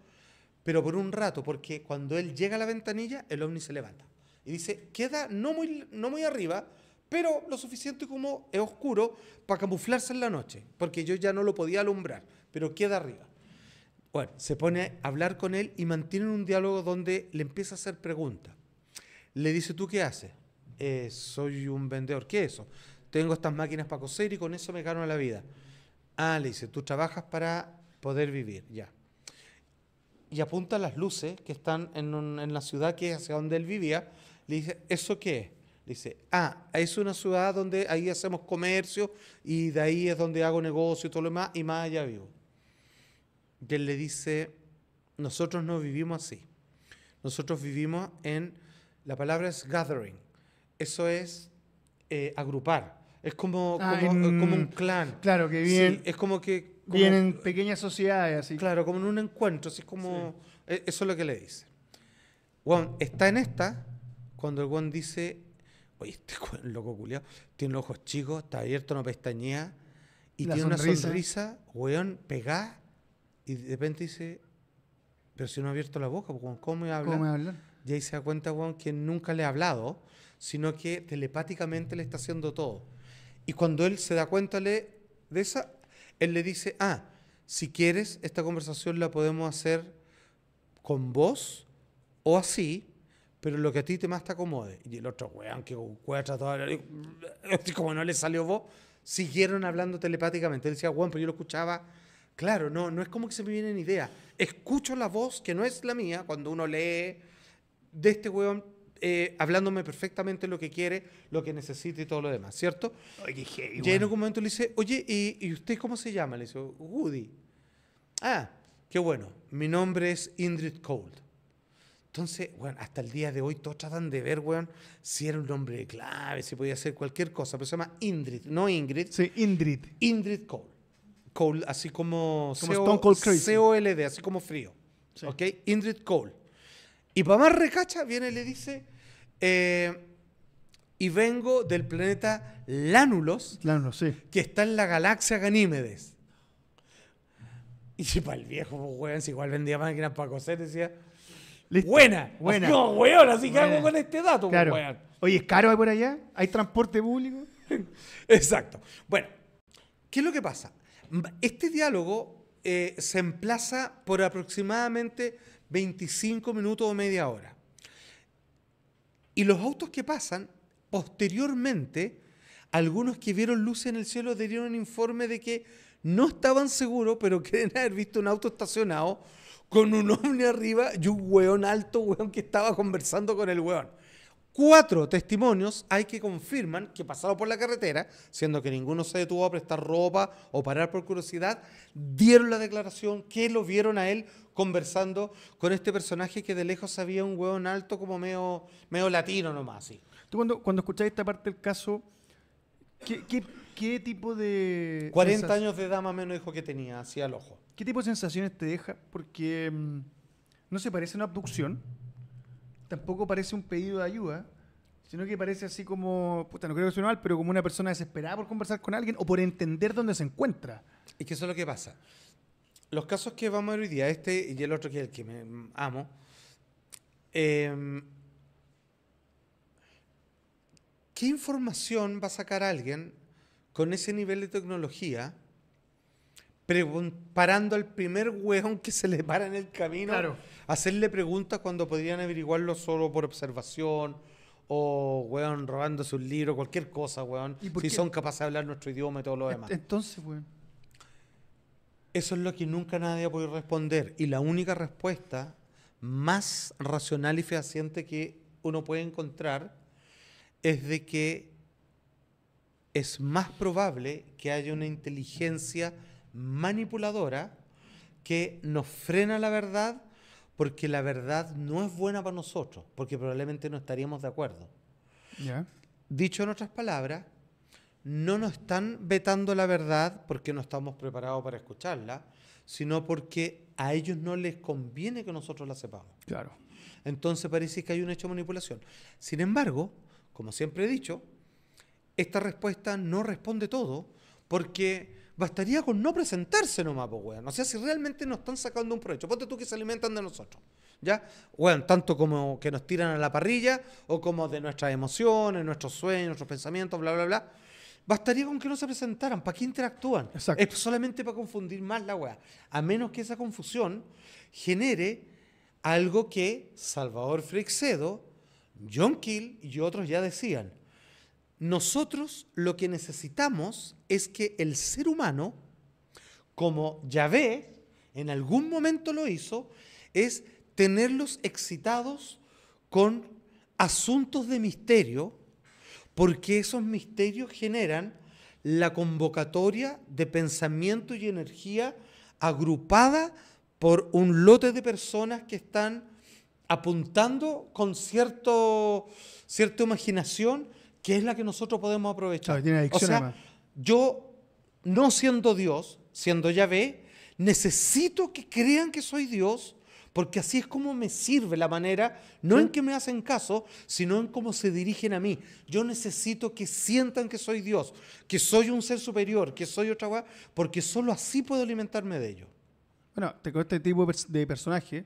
pero por un rato, porque cuando él llega a la ventanilla, el ovni se levanta. Y dice, queda no muy, no muy arriba, pero lo suficiente como es oscuro para camuflarse en la noche, porque yo ya no lo podía alumbrar, pero queda arriba. Bueno, se pone a hablar con él y mantienen un diálogo donde le empieza a hacer preguntas. Le dice, ¿tú qué haces? Eh, soy un vendedor. ¿Qué es eso? Tengo estas máquinas para coser y con eso me gano la vida. Ah, le dice, tú trabajas para poder vivir, ya. Y apunta las luces que están en, en la ciudad que es hacia donde él vivía le dije, ¿eso qué es? Le dice, ah, es una ciudad donde ahí hacemos comercio y de ahí es donde hago negocio y todo lo demás y más allá vivo. Y él le dice, nosotros no vivimos así. Nosotros vivimos en, la palabra es gathering. Eso es eh, agrupar. Es como, ah, eh, como, un clan. Claro, que bien. es como que... vienen pequeñas sociedades, así. Claro, como en un encuentro, así como... E, eso es lo que le dice. Bueno, está en esta cuando el guan dice, oye, este loco culiado, tiene los ojos chicos, está abierto, no pestañea, y tiene una sonrisa, weón, pegá, y de repente dice, pero si no ha abierto la boca, ¿cómo ¿Cómo me habla? Y ahí se da cuenta, weón, que nunca le ha hablado, sino que telepáticamente le está haciendo todo. Y cuando él se da cuenta de esa, él le dice, ah, si quieres, esta conversación la podemos hacer con vos o así, pero lo que a ti te más te acomode. Y el otro, weón, que cuesta todo como no le salió voz, siguieron hablando telepáticamente. Él decía, weón, pero yo lo escuchaba. Claro, no, no es como que se me viene vienen idea. Escucho la voz, que no es la mía, cuando uno lee de este weón eh, hablándome perfectamente lo que quiere, lo que necesita y todo lo demás, ¿cierto? Oye, y en algún momento le dice, oye, ¿y, ¿y, usted cómo se llama? Le dice, Woody. Ah, qué bueno. Mi nombre es Indrid Cold. Entonces, bueno, hasta el día de hoy todos tratan de ver, weón, si era un hombre clave, si podía hacer cualquier cosa, pero se llama Indrid, no Ingrid. Sí, Indrid. Indrid Cole. Cole, así como... Como Stone Cold Crazy. C-O-L-D, así como frío. ¿Ok? Indrid Cole. Y para más recacha, viene y le dice, eh, y vengo del planeta Lánulos, Lánulos sí. que está en la galaxia Ganímedes. Y si para el viejo, pues, weón, si igual vendía máquinas para coser, decía... Buena. Buena. No, weón, así que hago con este dato, claro. Oye, ¿es caro ahí por allá? ¿Hay transporte público? Exacto. Bueno, ¿qué es lo que pasa? Este diálogo eh, se emplaza por aproximadamente 25 minutos o media hora. Y los autos que pasan, posteriormente, algunos que vieron luces en el cielo dieron un informe de que no estaban seguros, pero creen haber visto un auto estacionado con un hombre arriba y un weón alto, weón, que estaba conversando con el weón. Cuatro testimonios hay que confirman que pasado por la carretera, siendo que ninguno se detuvo a prestar ropa o parar por curiosidad, dieron la declaración que lo vieron a él conversando con este personaje que de lejos había un hueón alto como medio, medio latino nomás. Tú cuando, cuando esta parte del caso, ¿qué, tipo de... 40 años de edad más o menos dijo que tenía, así el ojo. ¿Qué tipo de sensaciones te deja? Porque mm, no se parece a una abducción, tampoco parece un pedido de ayuda, sino que parece así como, no creo que sea mal, pero como una persona desesperada por conversar con alguien o por entender dónde se encuentra. Y que eso es lo que pasa. Los casos que vamos a ver hoy día, este y el otro que es el que me mm, amo, em, ¿qué información va a sacar alguien con ese nivel de tecnología? parando al primer weón que se le para en el camino, hacerle preguntas cuando podrían averiguarlo solo por observación o, weón robándose un libro, cualquier cosa, weón si son capaces de hablar nuestro idioma y todo lo demás. Entonces, weón Eso es lo que nunca nadie ha podido responder. Y la única respuesta más racional y fehaciente que uno puede encontrar es de que es más probable que haya una inteligencia manipuladora que nos frena la verdad porque la verdad no es buena para nosotros, porque probablemente no estaríamos de acuerdo. Dicho en otras palabras, no nos están vetando la verdad porque no estamos preparados para escucharla, sino porque a ellos no les conviene que nosotros la sepamos. Claro. Entonces parece que hay un hecho de manipulación. Sin embargo, como siempre he dicho, esta respuesta no responde todo porque bastaría con no presentarse nomás, pues, weón. O sea, si realmente nos están sacando un provecho, ponte tú que se alimentan de nosotros, ¿ya? Weón, tanto como que nos tiran a la parrilla, o como de nuestras emociones, nuestros sueños, nuestros pensamientos, bla, bla, bla. Bastaría con que no se presentaran, ¿para qué interactúan? Exacto. Es solamente para confundir más la weá. A menos que esa confusión genere algo que Salvador Freixedo, John kill y otros ya decían nosotros lo que necesitamos es que el ser humano, como Yahvé en algún momento lo hizo, es tenerlos excitados con asuntos de misterio, porque esos misterios generan la convocatoria de pensamiento y energía agrupada por un lote de personas que están apuntando con cierto, cierta imaginación que es la que nosotros podemos aprovechar. o sea, yo, no siendo Dios, siendo Yahvé, necesito que crean que soy Dios, porque así es como me sirve la manera, no en que me hacen caso, sino en cómo se dirigen a mí. Yo necesito que sientan que soy Dios, que soy un ser superior, que soy otra cosa, porque solo así puedo alimentarme de ello. Bueno, te con este tipo de personaje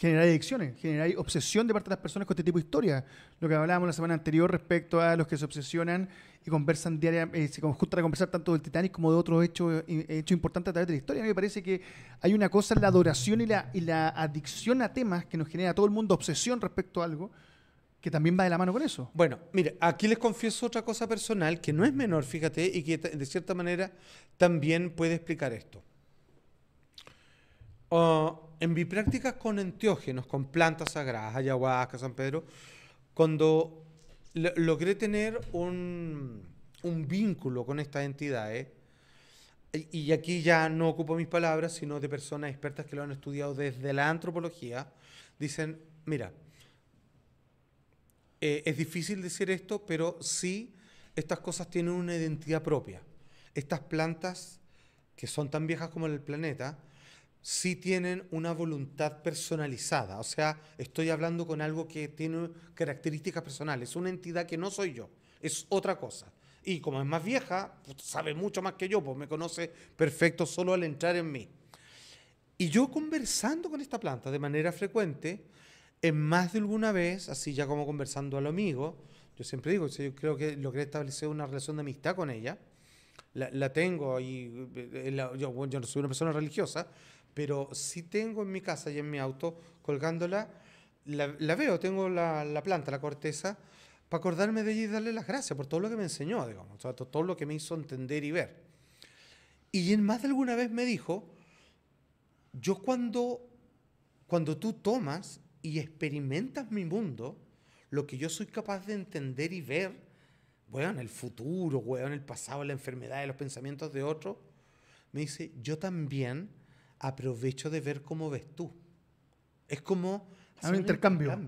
generar adicciones, generar obsesión de parte de las personas con este tipo de historias. Lo que hablábamos la semana anterior respecto a los que se obsesionan y conversan diariamente, eh, se juntan a conversar tanto del Titanic como de otros hechos eh, hecho importantes a través de la historia. A mí me parece que hay una cosa, la adoración y la, adicción a temas que nos genera a todo el mundo obsesión respecto a algo, que también va de la mano con eso. Bueno, mire, aquí les confieso otra cosa personal que no es menor, fíjate, y que de cierta manera también puede explicar esto. Ah, en mi práctica con enteógenos, con plantas sagradas, ayahuasca, San Pedro, cuando logré tener un, vínculo con estas entidades, y aquí ya no ocupo mis palabras, sino de personas expertas que lo han estudiado desde la antropología, dicen, mira, eh, es difícil decir esto, pero sí estas cosas tienen una identidad propia. Estas plantas, que son tan viejas como el planeta, si tienen una voluntad personalizada. O sea, estoy hablando con algo que tiene características personales, una entidad que no soy yo, es otra cosa. Y como es más vieja, pues, sabe mucho más que yo, pues me conoce perfecto solo al entrar en mí. Y yo conversando con esta planta de manera frecuente, en más de alguna vez, así ya como conversando al amigo, yo siempre digo, yo creo que logré establecer una relación de amistad con ella, la, tengo y eh, eh, yo, yo no soy una persona religiosa, pero si tengo en mi casa y en mi auto colgándola, la, veo, tengo la, planta, la corteza, para acordarme de ella y darle las gracias por todo lo que me enseñó, digamos, todo lo que me hizo entender y ver. Y en más de alguna vez me dijo, yo cuando, cuando tú tomas y experimentas mi mundo, lo que yo soy capaz de entender y ver, bueno, el futuro, bueno, el pasado, la enfermedad, los pensamientos de otro, me dice, yo también aprovecho de ver cómo ves tú. Es como... Ah, hacer un intercambio.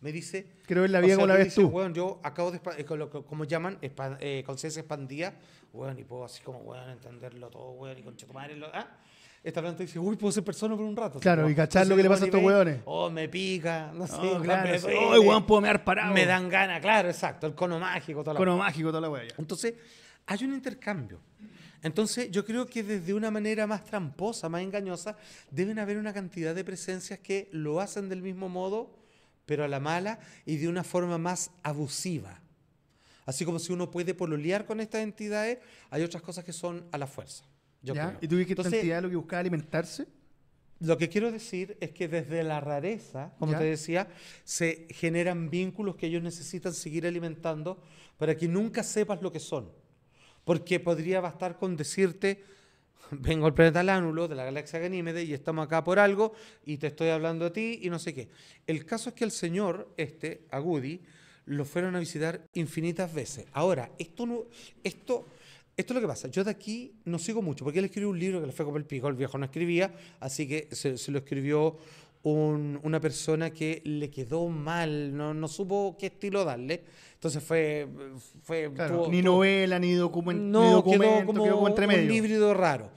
Me dice... Creo en la vida como la ves tú. Bueno, yo acabo de... Eh, como llaman, eh, conciencia expandida. Bueno, y puedo así como, bueno, entenderlo todo, bueno, y con madre... ¿ah? esta planta dice, uy, puedo ser persona por un rato. Claro, y cachar lo que le pasa a estos hueones. Oh, me pica, no, sé. Oh, claro, me oh, hueón, puedo mear parado. Me dan ganas, claro, exacto. El cono mágico, toda la Cono mágico, toda la hueá. Entonces, hay un intercambio. Entonces, yo creo que desde una manera más tramposa, más engañosa, deben haber una cantidad de presencias que lo hacen del mismo modo, pero a la mala y de una forma más abusiva. Así como si uno puede pololear con estas entidades, hay otras cosas que son a la fuerza. ¿Y tú que esta entidad lo que buscaba alimentarse? Lo que quiero decir es que desde la rareza, como te decía, se generan vínculos que ellos necesitan seguir alimentando para que nunca sepas lo que son. Porque podría bastar con decirte, vengo al planeta Lánulo, de la galaxia Ganímedes y estamos acá por algo, y te estoy hablando a ti, y no sé qué. El caso es que el señor, este, Agudi, lo fueron a visitar infinitas veces. Ahora, esto no, esto, esto es lo que pasa. Yo de aquí no sigo mucho, porque él escribió un libro que le fue como el pico, el viejo no escribía, así que se, se lo escribió una persona que le quedó mal, no, no, supo qué estilo darle. Entonces fue... fue ni novela, ni, document, no, quedó como, un híbrido raro.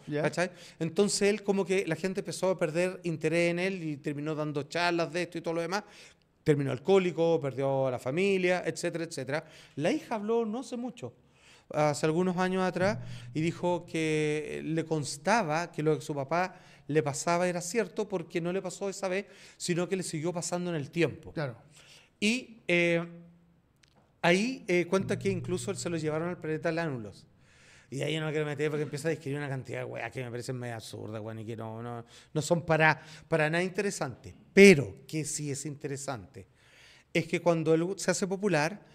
Entonces él como que la gente empezó a perder interés en él y terminó dando charlas de esto y todo lo demás, terminó alcohólico, perdió a la familia, etcétera, etcétera. La hija habló no sé mucho, hace algunos años atrás, y dijo que le constaba que lo de su papá le pasaba era cierto porque no le pasó esa vez, sino que le siguió pasando en el tiempo. Claro. Y eh, ahí eh, cuenta que incluso se lo llevaron al planeta Lánulos. Y ahí no quiero meter porque empieza a describir una cantidad de weas que me parecen medio absurdas, weón, y que no, no, son para, para nada interesantes. Pero que sí es interesante es que cuando él se hace popular,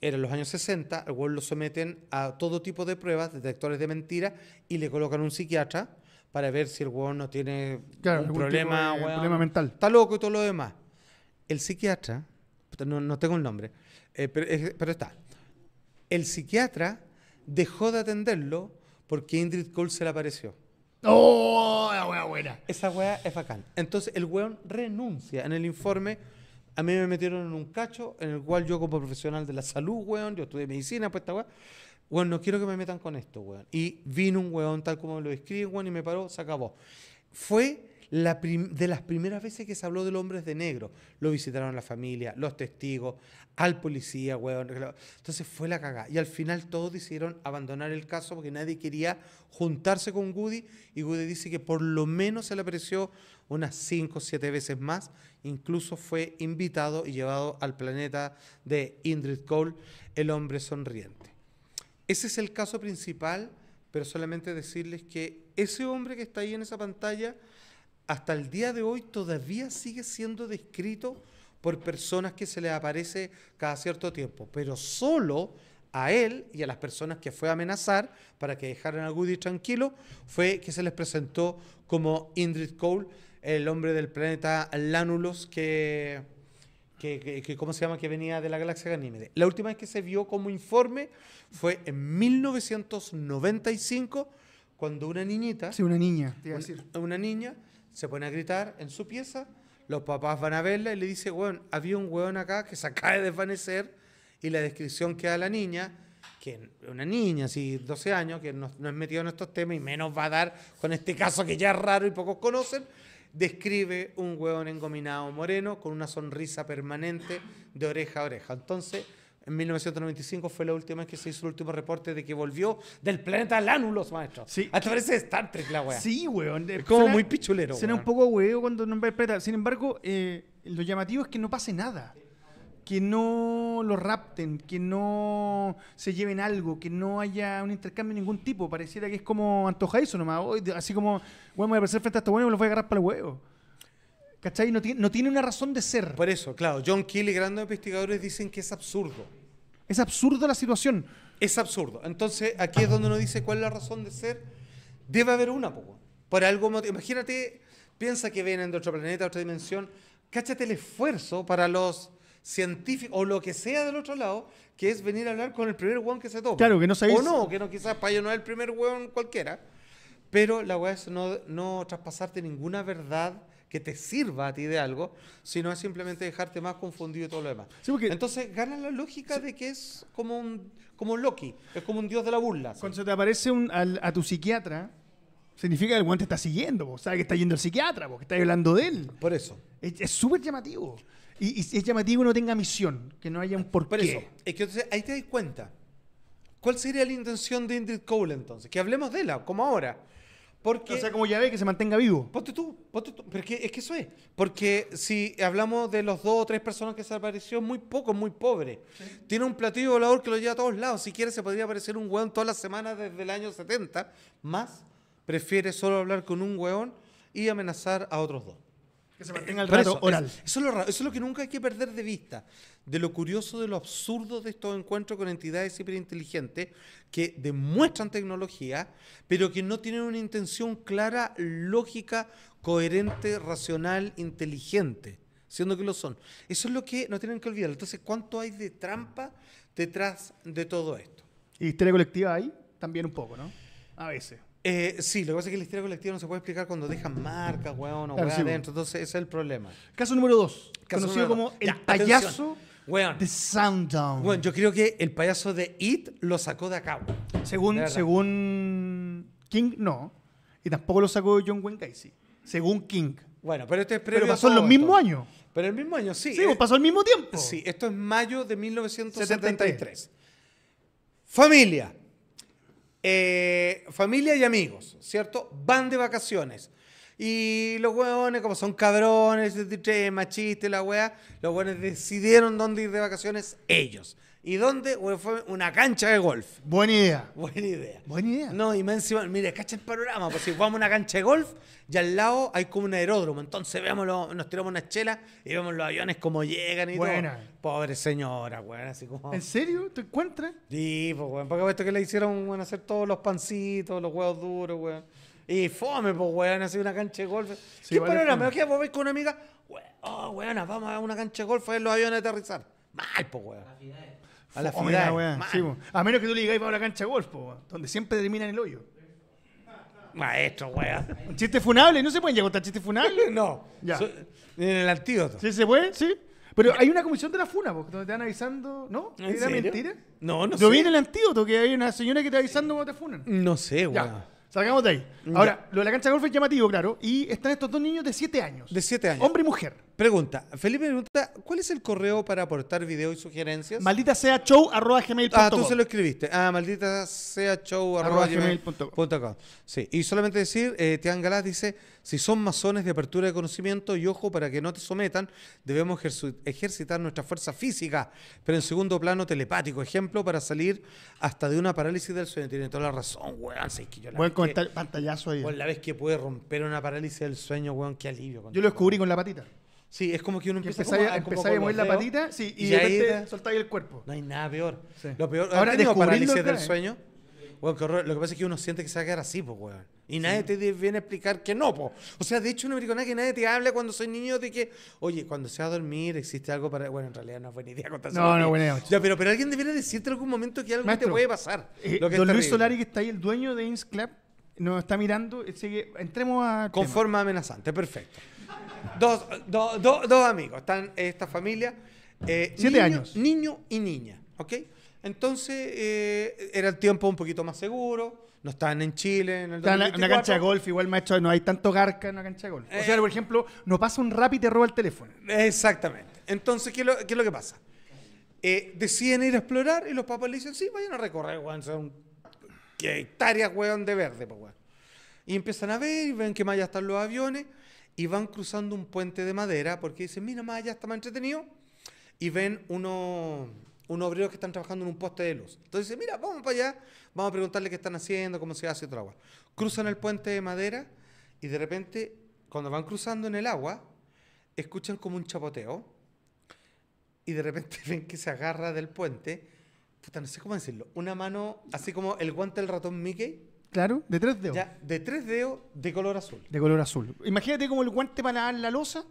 en los años 60, luego lo someten a todo tipo de pruebas, detectores de mentiras, y le colocan un psiquiatra para ver si el hueón no tiene un problema, mental. Está loco y todo lo demás. El psiquiatra, no, tengo el nombre, eh, pero, está. El psiquiatra dejó de atenderlo porque Indrid Cole se le apareció. ¡Oh! La hueá buena. Esa hueá es bacán. Entonces el hueón renuncia. En el informe, a mí me metieron en un cacho en el cual yo, como profesional de la salud, weón, yo estudié medicina, pues esta weá. Bueno, no quiero que me metan con esto, weón. Y vino un weón tal como lo describe, weón, y me paró, se acabó. Fue la de las primeras veces que se habló del hombre de negro. Lo visitaron la familia, los testigos, al policía, weón. Entonces fue la cagada. Y al final todos decidieron abandonar el caso porque nadie quería juntarse con Goody. Y Goody dice que por lo menos se le apareció unas 5 o 7 veces más. Incluso fue invitado y llevado al planeta de Indrid Cole, el hombre sonriente. Ese es el caso principal, pero solamente decirles que ese hombre que está ahí en esa pantalla, hasta el día de hoy todavía sigue siendo descrito por personas que se le aparece cada cierto tiempo, pero solo a él y a las personas que fue a amenazar para que dejaran a Woody tranquilo fue que se les presentó como Indrid Cole, el hombre del planeta Lánulos que que, ¿cómo se llama? Que venía de la galaxia Ganímedes. La última vez que se vio como informe fue en 1995, cuando una niñita. Sí, una niña, Una, niña se pone a gritar en su pieza, los papás van a verla y le dice, bueno, había un hueón acá que se acaba de desvanecer y la descripción que da la niña que una niña, así, 12 años, que no, no es metida en estos temas y menos va a dar con este caso que ya es raro y pocos conocen, describe un hueón engominado moreno con una sonrisa permanente de oreja a oreja. Entonces, en 1995 fue la última vez que se hizo el último reporte de que volvió del planeta Lánulos, maestro. Sí. Hasta parece Star Trek la weá. Sí, hueón Es eh, como muy pichulero. Se un poco huevo cuando no ves. planeta. Sin embargo, eh, lo llamativo es que no pase nada que no lo rapten, que no se lleven algo, que no haya un intercambio de ningún tipo. Pareciera que es como eso nomás. Así como, bueno, voy a aparecer frente a bueno este y me los voy a agarrar para el huevo. ¿Cachai? No tiene, no tiene una razón de ser. Por eso, claro. John Kelly, y grandes investigadores dicen que es absurdo. Es absurdo la situación. Es absurdo. Entonces, aquí es donde uno dice cuál es la razón de ser. Debe haber una, poco. Por algo, imagínate, piensa que vienen de otro planeta, otra dimensión. Cáchate el esfuerzo para los científico o lo que sea del otro lado, que es venir a hablar con el primer weón que se topa. Claro, que no sabéis. O no, que no, quizás para yo no es el primer weón cualquiera. Pero la weá es no, no traspasarte ninguna verdad que te sirva a ti de algo, sino es simplemente dejarte más confundido y todo lo demás. Entonces gana la lógica de que es como un como Loki, es como un dios de la burla. Cuando se te aparece un, a tu psiquiatra, significa que el te está siguiendo, o sabes que está yendo al psiquiatra, porque que está hablando de él. Por eso. Es súper llamativo. Y, si es llamativo que no tenga misión, que no haya un porqué. Por eso, es que entonces, ahí te das cuenta. ¿Cuál sería la intención de Indrid Cole entonces? Que hablemos de ella, como ahora. o sea, como ya ve que se mantenga vivo. Ponte tú, ponte tú. Pero es que eso es. Porque si hablamos de los dos o tres personas que se apareció, muy poco, muy pobre. Tiene un platillo volador que lo lleva a todos lados. Si quiere, se podría aparecer un hueón todas las semanas desde el año 70. Más, prefiere solo hablar con un hueón y amenazar a otros dos. Que se eh, mantenga el rato oral. eso, es lo eso es lo que nunca hay que perder de vista, de lo curioso, de lo absurdo de estos encuentros con entidades hiperinteligentes que demuestran tecnología, pero que no tienen una intención clara, lógica, coherente, racional, inteligente, siendo que lo son. Eso es lo que no tienen que olvidar. Entonces, ¿cuánto hay de trampa detrás de todo esto? ¿Y historia colectiva ahí? También un poco, ¿no? A veces. Eh, sí, lo que pasa es que la historia colectiva no se puede explicar cuando dejan marcas, weón, o claro, weón adentro. Entonces, ese es el problema. Caso número dos, conocido como el payaso weón. de Sundown. Bueno, yo creo que el payaso de It lo sacó de acá. Según, según King, no. Y tampoco lo sacó John Wayne Gacy. Según King. Bueno, pero este es Pero pasó en los mismos años. Pero el mismo año, sí. Sí, eh. pasó el mismo tiempo. Sí, esto es mayo de 1973. Familia, eh, familia y amigos, ¿cierto? Van de vacaciones. Y los hueones, como son cabrones, machistas, la wea, los hueones decidieron dónde ir de vacaciones ellos. ¿Y dónde? fue una cancha de golf. Buena idea. Buena idea. Buena idea. No, y me encima, mire, cacha el panorama, pues si vamos una cancha de golf y al lado hay como un aeródromo, entonces lo, nos tiramos una chela y vemos los aviones como llegan y Buena. todo. Pobre señora, weón, así ¿En serio? ¿Te encuentras? Sí, pues weón, porque esto que le hicieron, weón, hacer todos los pancitos, los huevos duros, weón. Y fome, pues weón, así una cancha de golf. ¿Qué panorama? Me vamos a con una amiga? Weón, oh, weón, vamos a una cancha de golf a ver los aviones aterrizar. Mal, pues weón. A la final, a menos que tú le digáis para la cancha de golf, donde siempre termina en el hoyo. Maestro, weá. Un chiste funable, ¿no se pueden llegar a contar chiste funable no. Ya. en el antídoto. ¿Sí se puede? Sí. Pero hay una comisión de la funa, po, donde te van avisando, ¿no? ¿Es ¿Era mentira? No, no Lo vi en el antídoto, que hay una señora que te está avisando cuando te funan. No sé, weá. Salgamos de ahí. Ahora, lo de la cancha de golf es llamativo, claro. Y están estos dos niños de 7 años. De 7 años. Hombre y mujer. Pregunta, Felipe pregunta, ¿cuál es el correo para aportar videos y sugerencias? Maldita sea show arroba gmail.com. Ah, tú se lo escribiste. Ah, maldita sea show arroba, gmail.com. sí, y solamente decir, eh, Tian Galás dice, si son masones de apertura de conocimiento, y ojo, para que no te sometan, debemos ejercitar nuestra fuerza física, pero en segundo plano telepático. Ejemplo, para salir hasta de una parálisis del sueño. Tiene toda la razón, weón. Si la pantallazo ahí. la vez que puede romper una parálisis del sueño, weón, qué alivio. Yo lo descubrí con la patita. Sí, es como que uno empieza a, a mover la patita sí, y, de ahí, repente el cuerpo. No hay nada peor. Lo peor, Ahora, la parálisis del eh. sueño? Lo que pasa es que uno siente que se va a quedar así, pues, weón. Y nadie te viene a explicar que no, pues. O sea, de hecho, en americana que nadie te habla cuando soy niño de que, oye, cuando se va a dormir existe algo para. Bueno, en realidad no es buena idea contarse. No, no, buena idea. Ya, pero, pero alguien debería decirte en algún momento que algo te puede pasar. Eh, don Luis Solari, que está ahí, el dueño de Inns Club, nos está mirando. entremos a. Con forma amenazante, perfecto. dos, dos, dos amigos, están esta familia. Eh, Siete años. Niño y niña, ¿ok? Entonces, eh, era el tiempo un poquito más seguro. No estaban en Chile. En el en la- una cancha de golf, igual maestro, no hay tanto garca en una cancha de golf. O sea, eh. por ejemplo, nos pasa un rap y te roba el teléfono. Exactamente. Entonces, ¿qué es lo, que pasa? Eh, deciden ir a explorar y los papás le dicen, sí, vayan a recorrer, weón, son hectáreas, weón, de verde, pues, weón. Y empiezan a ver y ven que más allá están los aviones y van cruzando un puente de madera porque dicen, mira, más allá está más entretenido. Y ven unos un obrero que están trabajando en un poste de luz. Entonces dice, mira, vamos para allá, vamos a preguntarle qué están haciendo, cómo se hace otra agua. Cruzan el puente de madera y de repente, cuando van cruzando en el agua, escuchan como un chapoteo y de repente ven que se agarra del puente, puta, no sé cómo decirlo, una mano, así como el guante del ratón Mickey. Claro, de tres dedos. de tres dedos de color azul. De color azul. Imagínate como el guante para la losa.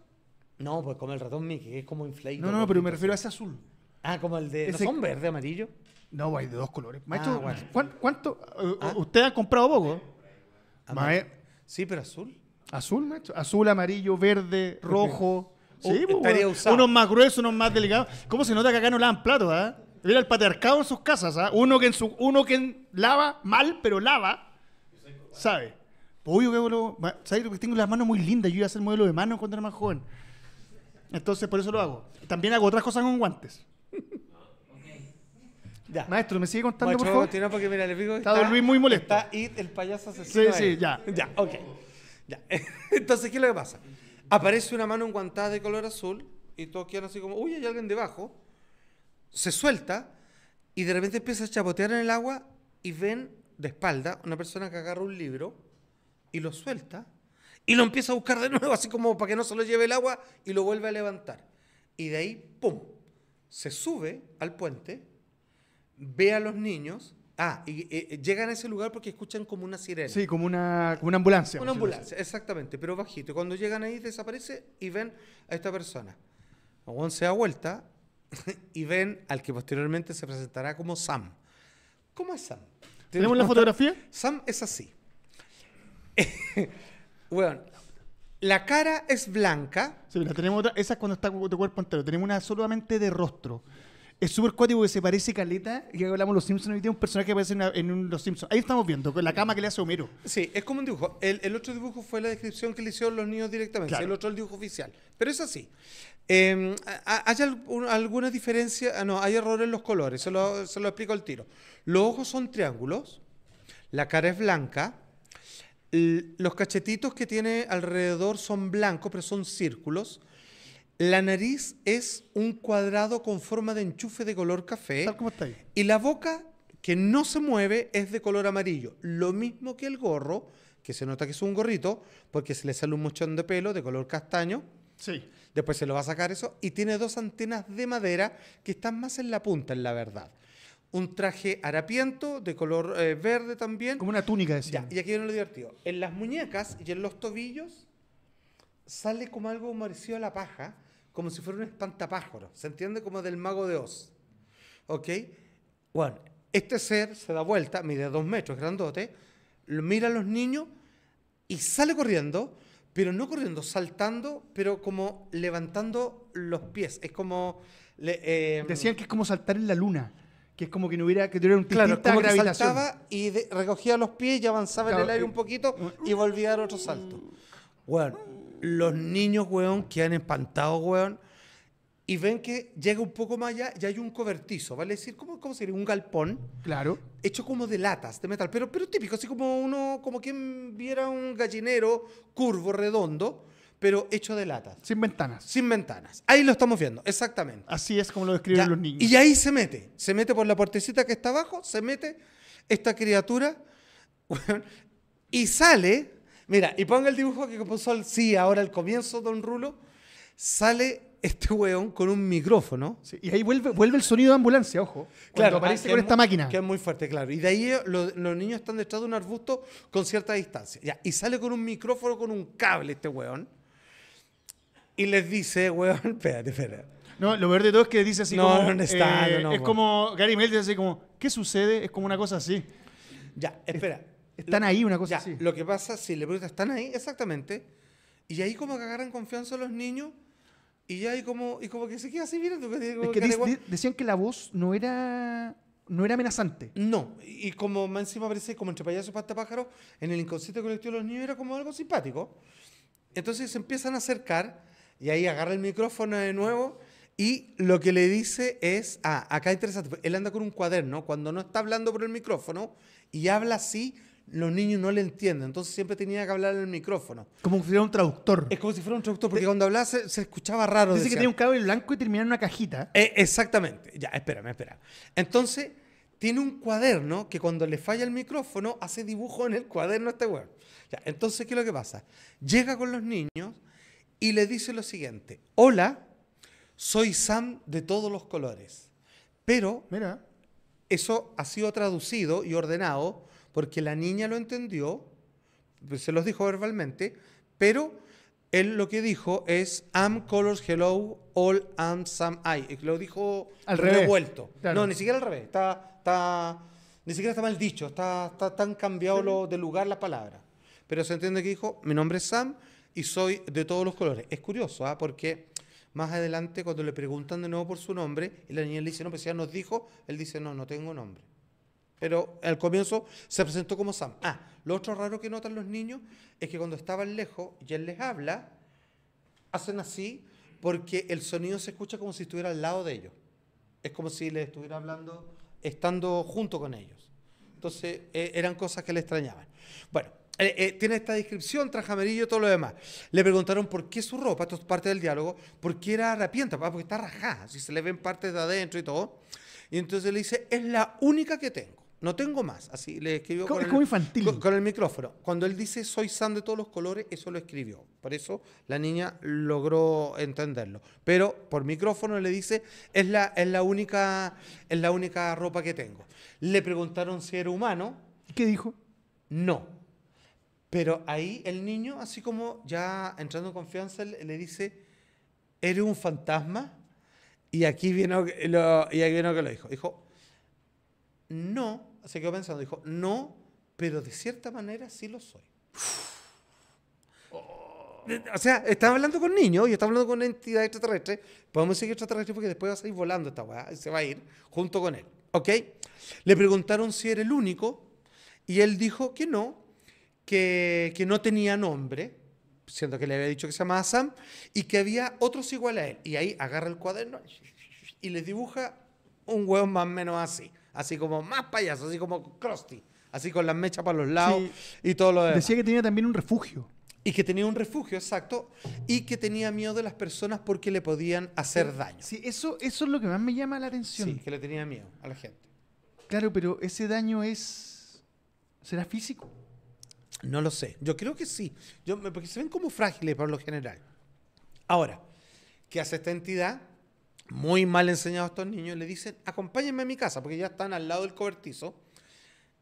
No, pues como el ratón Mickey, es como inflado. No, no, pero me refiero a ese azul. Ah, como el de. son verde, amarillo? No, hay de dos colores. Ah, maestro, ¿cuánto? Eh, ah. ¿Usted ha comprado poco? Sí, pero azul. Azul, maestro. Azul, amarillo, verde, rojo. Pues, sí, pues, estaría Unos más gruesos, unos más delicados. ¿Cómo se nota que acá no lavan platos, ah? el patriarcado en sus casas, ¿ah? Uno que en su, uno que lava mal, pero lava, ¿sabe? Pues yo qué ¿sabes? tengo las manos muy lindas. Yo iba a hacer modelo de manos cuando era más joven. Entonces, por eso lo hago. También hago otras cosas con guantes. Maestro, ¿me sigue contando, por favor? Continúa porque mira, le digo, está, está, muy molesto. y el payaso asesino. Sí, sí, ya. Ya, ok. Ya. Entonces, ¿qué es lo que pasa? Aparece una mano enguantada de color azul y todos quedan así como, uy, hay alguien debajo. Se suelta y de repente empieza a chapotear en el agua y ven de espalda una persona que agarra un libro y lo suelta y lo empieza a buscar de nuevo, así como para que no se lo lleve el agua y lo vuelve a levantar. Y de ahí, ¡pum! Se sube al puente ve a los niños. Ah, y, eh, eh, llegan a ese lugar porque escuchan como una sirena. Sí, como una, ambulancia. Una ambulancia, exactamente, pero bajito. cuando llegan ahí desaparece y ven a esta persona. Juan se da vuelta y ven al que posteriormente se presentará como Sam. ¿Cómo es Sam? ¿Tenemos la fotografía? Sam es así. bueno, la cara es blanca. Sí, la tenemos otra. Esa es cuando está de cuerpo entero. Tenemos una solamente de rostro. Es súper cuático que se parece caleta, que hablamos Los Simpsons, y tiene un personaje que aparece en, Los Simpsons. Ahí estamos viendo, con la cama que le hace Homero. Sí, es como un dibujo. El, otro dibujo fue la descripción que le hicieron los niños directamente, el otro el dibujo oficial. Pero es así. Em, ¿Hay alguna diferencia? Ah, no, hay errores en los colores, se lo, se lo explico al tiro. Los ojos son triángulos, la cara es blanca, los cachetitos que tiene alrededor son blancos, pero son círculos. La nariz es un cuadrado con forma de enchufe de color café. Tal como está ahí. Y la boca, que no se mueve, es de color amarillo. Lo mismo que el gorro, que se nota que es un gorrito, porque se le sale un mochón de pelo de color castaño. Sí. Después se lo va a sacar eso. Y tiene dos antenas de madera que están más en la punta, en la verdad. Un traje harapiento de color eh, verde también. Como una túnica, decía. y aquí viene lo divertido. En las muñecas y en los tobillos sale como algo parecido a la paja, como si fuera un espantapájaro, ¿se entiende? Como del mago de Oz. ¿Ok? Bueno, este ser se da vuelta, mide dos metros, grandote, mira a los niños y sale corriendo, pero no corriendo, saltando, pero como levantando los pies. Es como... Eh, Decían que es como saltar en la luna que es como que no hubiera que tener un claro, como saltaba y recogía los pies y avanzaba en el aire un poquito y volvía a dar otro salto. Mm. Bueno, los niños, weón, han espantado, weón. Y ven que llega un poco más allá y hay un cobertizo, ¿vale? Es decir, ¿cómo, sería? Un galpón. Claro. Hecho como de latas de metal, pero, pero típico, así como uno, como quien viera un gallinero curvo, redondo pero hecho de latas. Sin ventanas. Sin ventanas. Ahí lo estamos viendo, exactamente. Así es como lo describen los niños. Y ahí se mete, se mete por la puertecita que está abajo, se mete esta criatura weón, y sale Mira, y ponga el dibujo que puso el sí ahora el comienzo, Don Rulo. Sale este weón con un micrófono. y ahí vuelve, el sonido de ambulancia, ojo. Claro, cuando aparece ah, con esta máquina. Que es muy fuerte, claro. Y de ahí eh, los niños están detrás de un arbusto con cierta distancia. Ya, y sale con un micrófono, con un cable este weón. Y les dice, weón, espérate, espérate. No, lo peor de todo es que dice así como. No, está, eh, no, Es como. Gary Mel dice así como, ¿qué sucede? Es como una cosa así. Ya, espera. Están ahí, una cosa Lo que pasa, si le preguntas, ¿están ahí? Exactamente. Y ahí como que agarran confianza los niños y ya ahí como, y como que se queda así viendo. decían que la voz no era no era amenazante. No, y como más encima aparece como entre payasos y en el inconsciente colectivo de los niños era como algo simpático. Entonces se empiezan a acercar y ahí agarra el micrófono de nuevo y lo que le dice es, ah, acá es interesante, él anda con un cuaderno, cuando no está hablando por el micrófono y habla así, los niños no le entienden. Entonces siempre tenía que hablar en el micrófono. Como si fuera un traductor. Es como si fuera un traductor, porque eh, cuando hablaba se, escuchaba raro. Dice que tenía un cable blanco y terminaba en una cajita. Eh, exactamente. Ya, espérame, espera. Entonces, tiene un cuaderno que cuando le falla el micrófono hace dibujo en el cuaderno este web. Ya, entonces, ¿qué es lo que pasa? Llega con los niños y le dice lo siguiente. Hola, soy Sam de todos los colores. Pero... Mira. Eso ha sido traducido y ordenado porque la niña lo entendió, pues, se los dijo verbalmente, pero él lo que dijo es I'm colors hello all I'm, some I. Lo dijo al revuelto. Revés, No, ni siquiera al revés. Está, está, ni siquiera está mal dicho. Está, está tan cambiado lo, de lugar la palabra. Pero se entiende que dijo mi nombre es Sam y soy de todos los colores. Es curioso, ¿ah? porque más adelante cuando le preguntan de nuevo por su nombre y la niña le dice no, pues ya nos dijo, él dice no, no tengo nombre pero al comienzo se presentó como Sam. Ah, lo otro raro que notan los niños es que cuando estaban lejos y él les habla, hacen así porque el sonido se escucha como si estuviera al lado de ellos. Es como si les estuviera hablando estando junto con ellos. Entonces, eh, eran cosas que le extrañaban. Bueno, eh, eh, tiene esta descripción, traje amarillo, y todo lo demás. Le preguntaron por qué su ropa, esto es parte del diálogo, por qué era harapienta, porque está rajada, si se le ven partes de adentro y todo. Y entonces le dice, es la única que tengo. No tengo más. Así le escribió. Con, el, Con, el micrófono. Cuando él dice soy san de todos los colores, eso lo escribió. Por eso la niña logró entenderlo. Pero por micrófono le dice es la, la, única, es la única ropa que tengo. Le preguntaron si era humano. ¿Qué dijo? No. Pero ahí el niño, así como ya entrando en confianza, le, dice, eres un fantasma. Y aquí viene lo, y aquí que lo dijo. Dijo, no, se quedó pensando, dijo, no, pero de cierta manera sí lo soy. Oh. O sea, estaba hablando con niños, y estaba hablando con una entidad extraterrestre. Podemos decir extraterrestre porque después va a salir volando esta weá, se va a ir junto con él. ¿Ok? Le preguntaron si era el único y él dijo que no, que, que no tenía nombre siendo que le había dicho que se llamaba Sam, y que había otros igual a él. Y ahí agarra el cuaderno y les dibuja un huevo más o menos así así como más payaso, así como Krusty, así con las mechas para los lados y todo lo demás. Decía que tenía también un refugio. Y que tenía un refugio, exacto, y que tenía miedo de las personas porque le podían hacer daño. Sí, eso, es lo que más me llama la atención. Sí, que le tenía miedo a la gente. Claro, pero ese daño es... ¿Será físico? No lo sé. Yo creo que sí. Yo, porque se ven como frágiles por lo general. Ahora, ¿qué hace esta entidad? muy mal enseñados estos niños, le dicen, acompáñenme a mi casa, porque ya están al lado del cobertizo.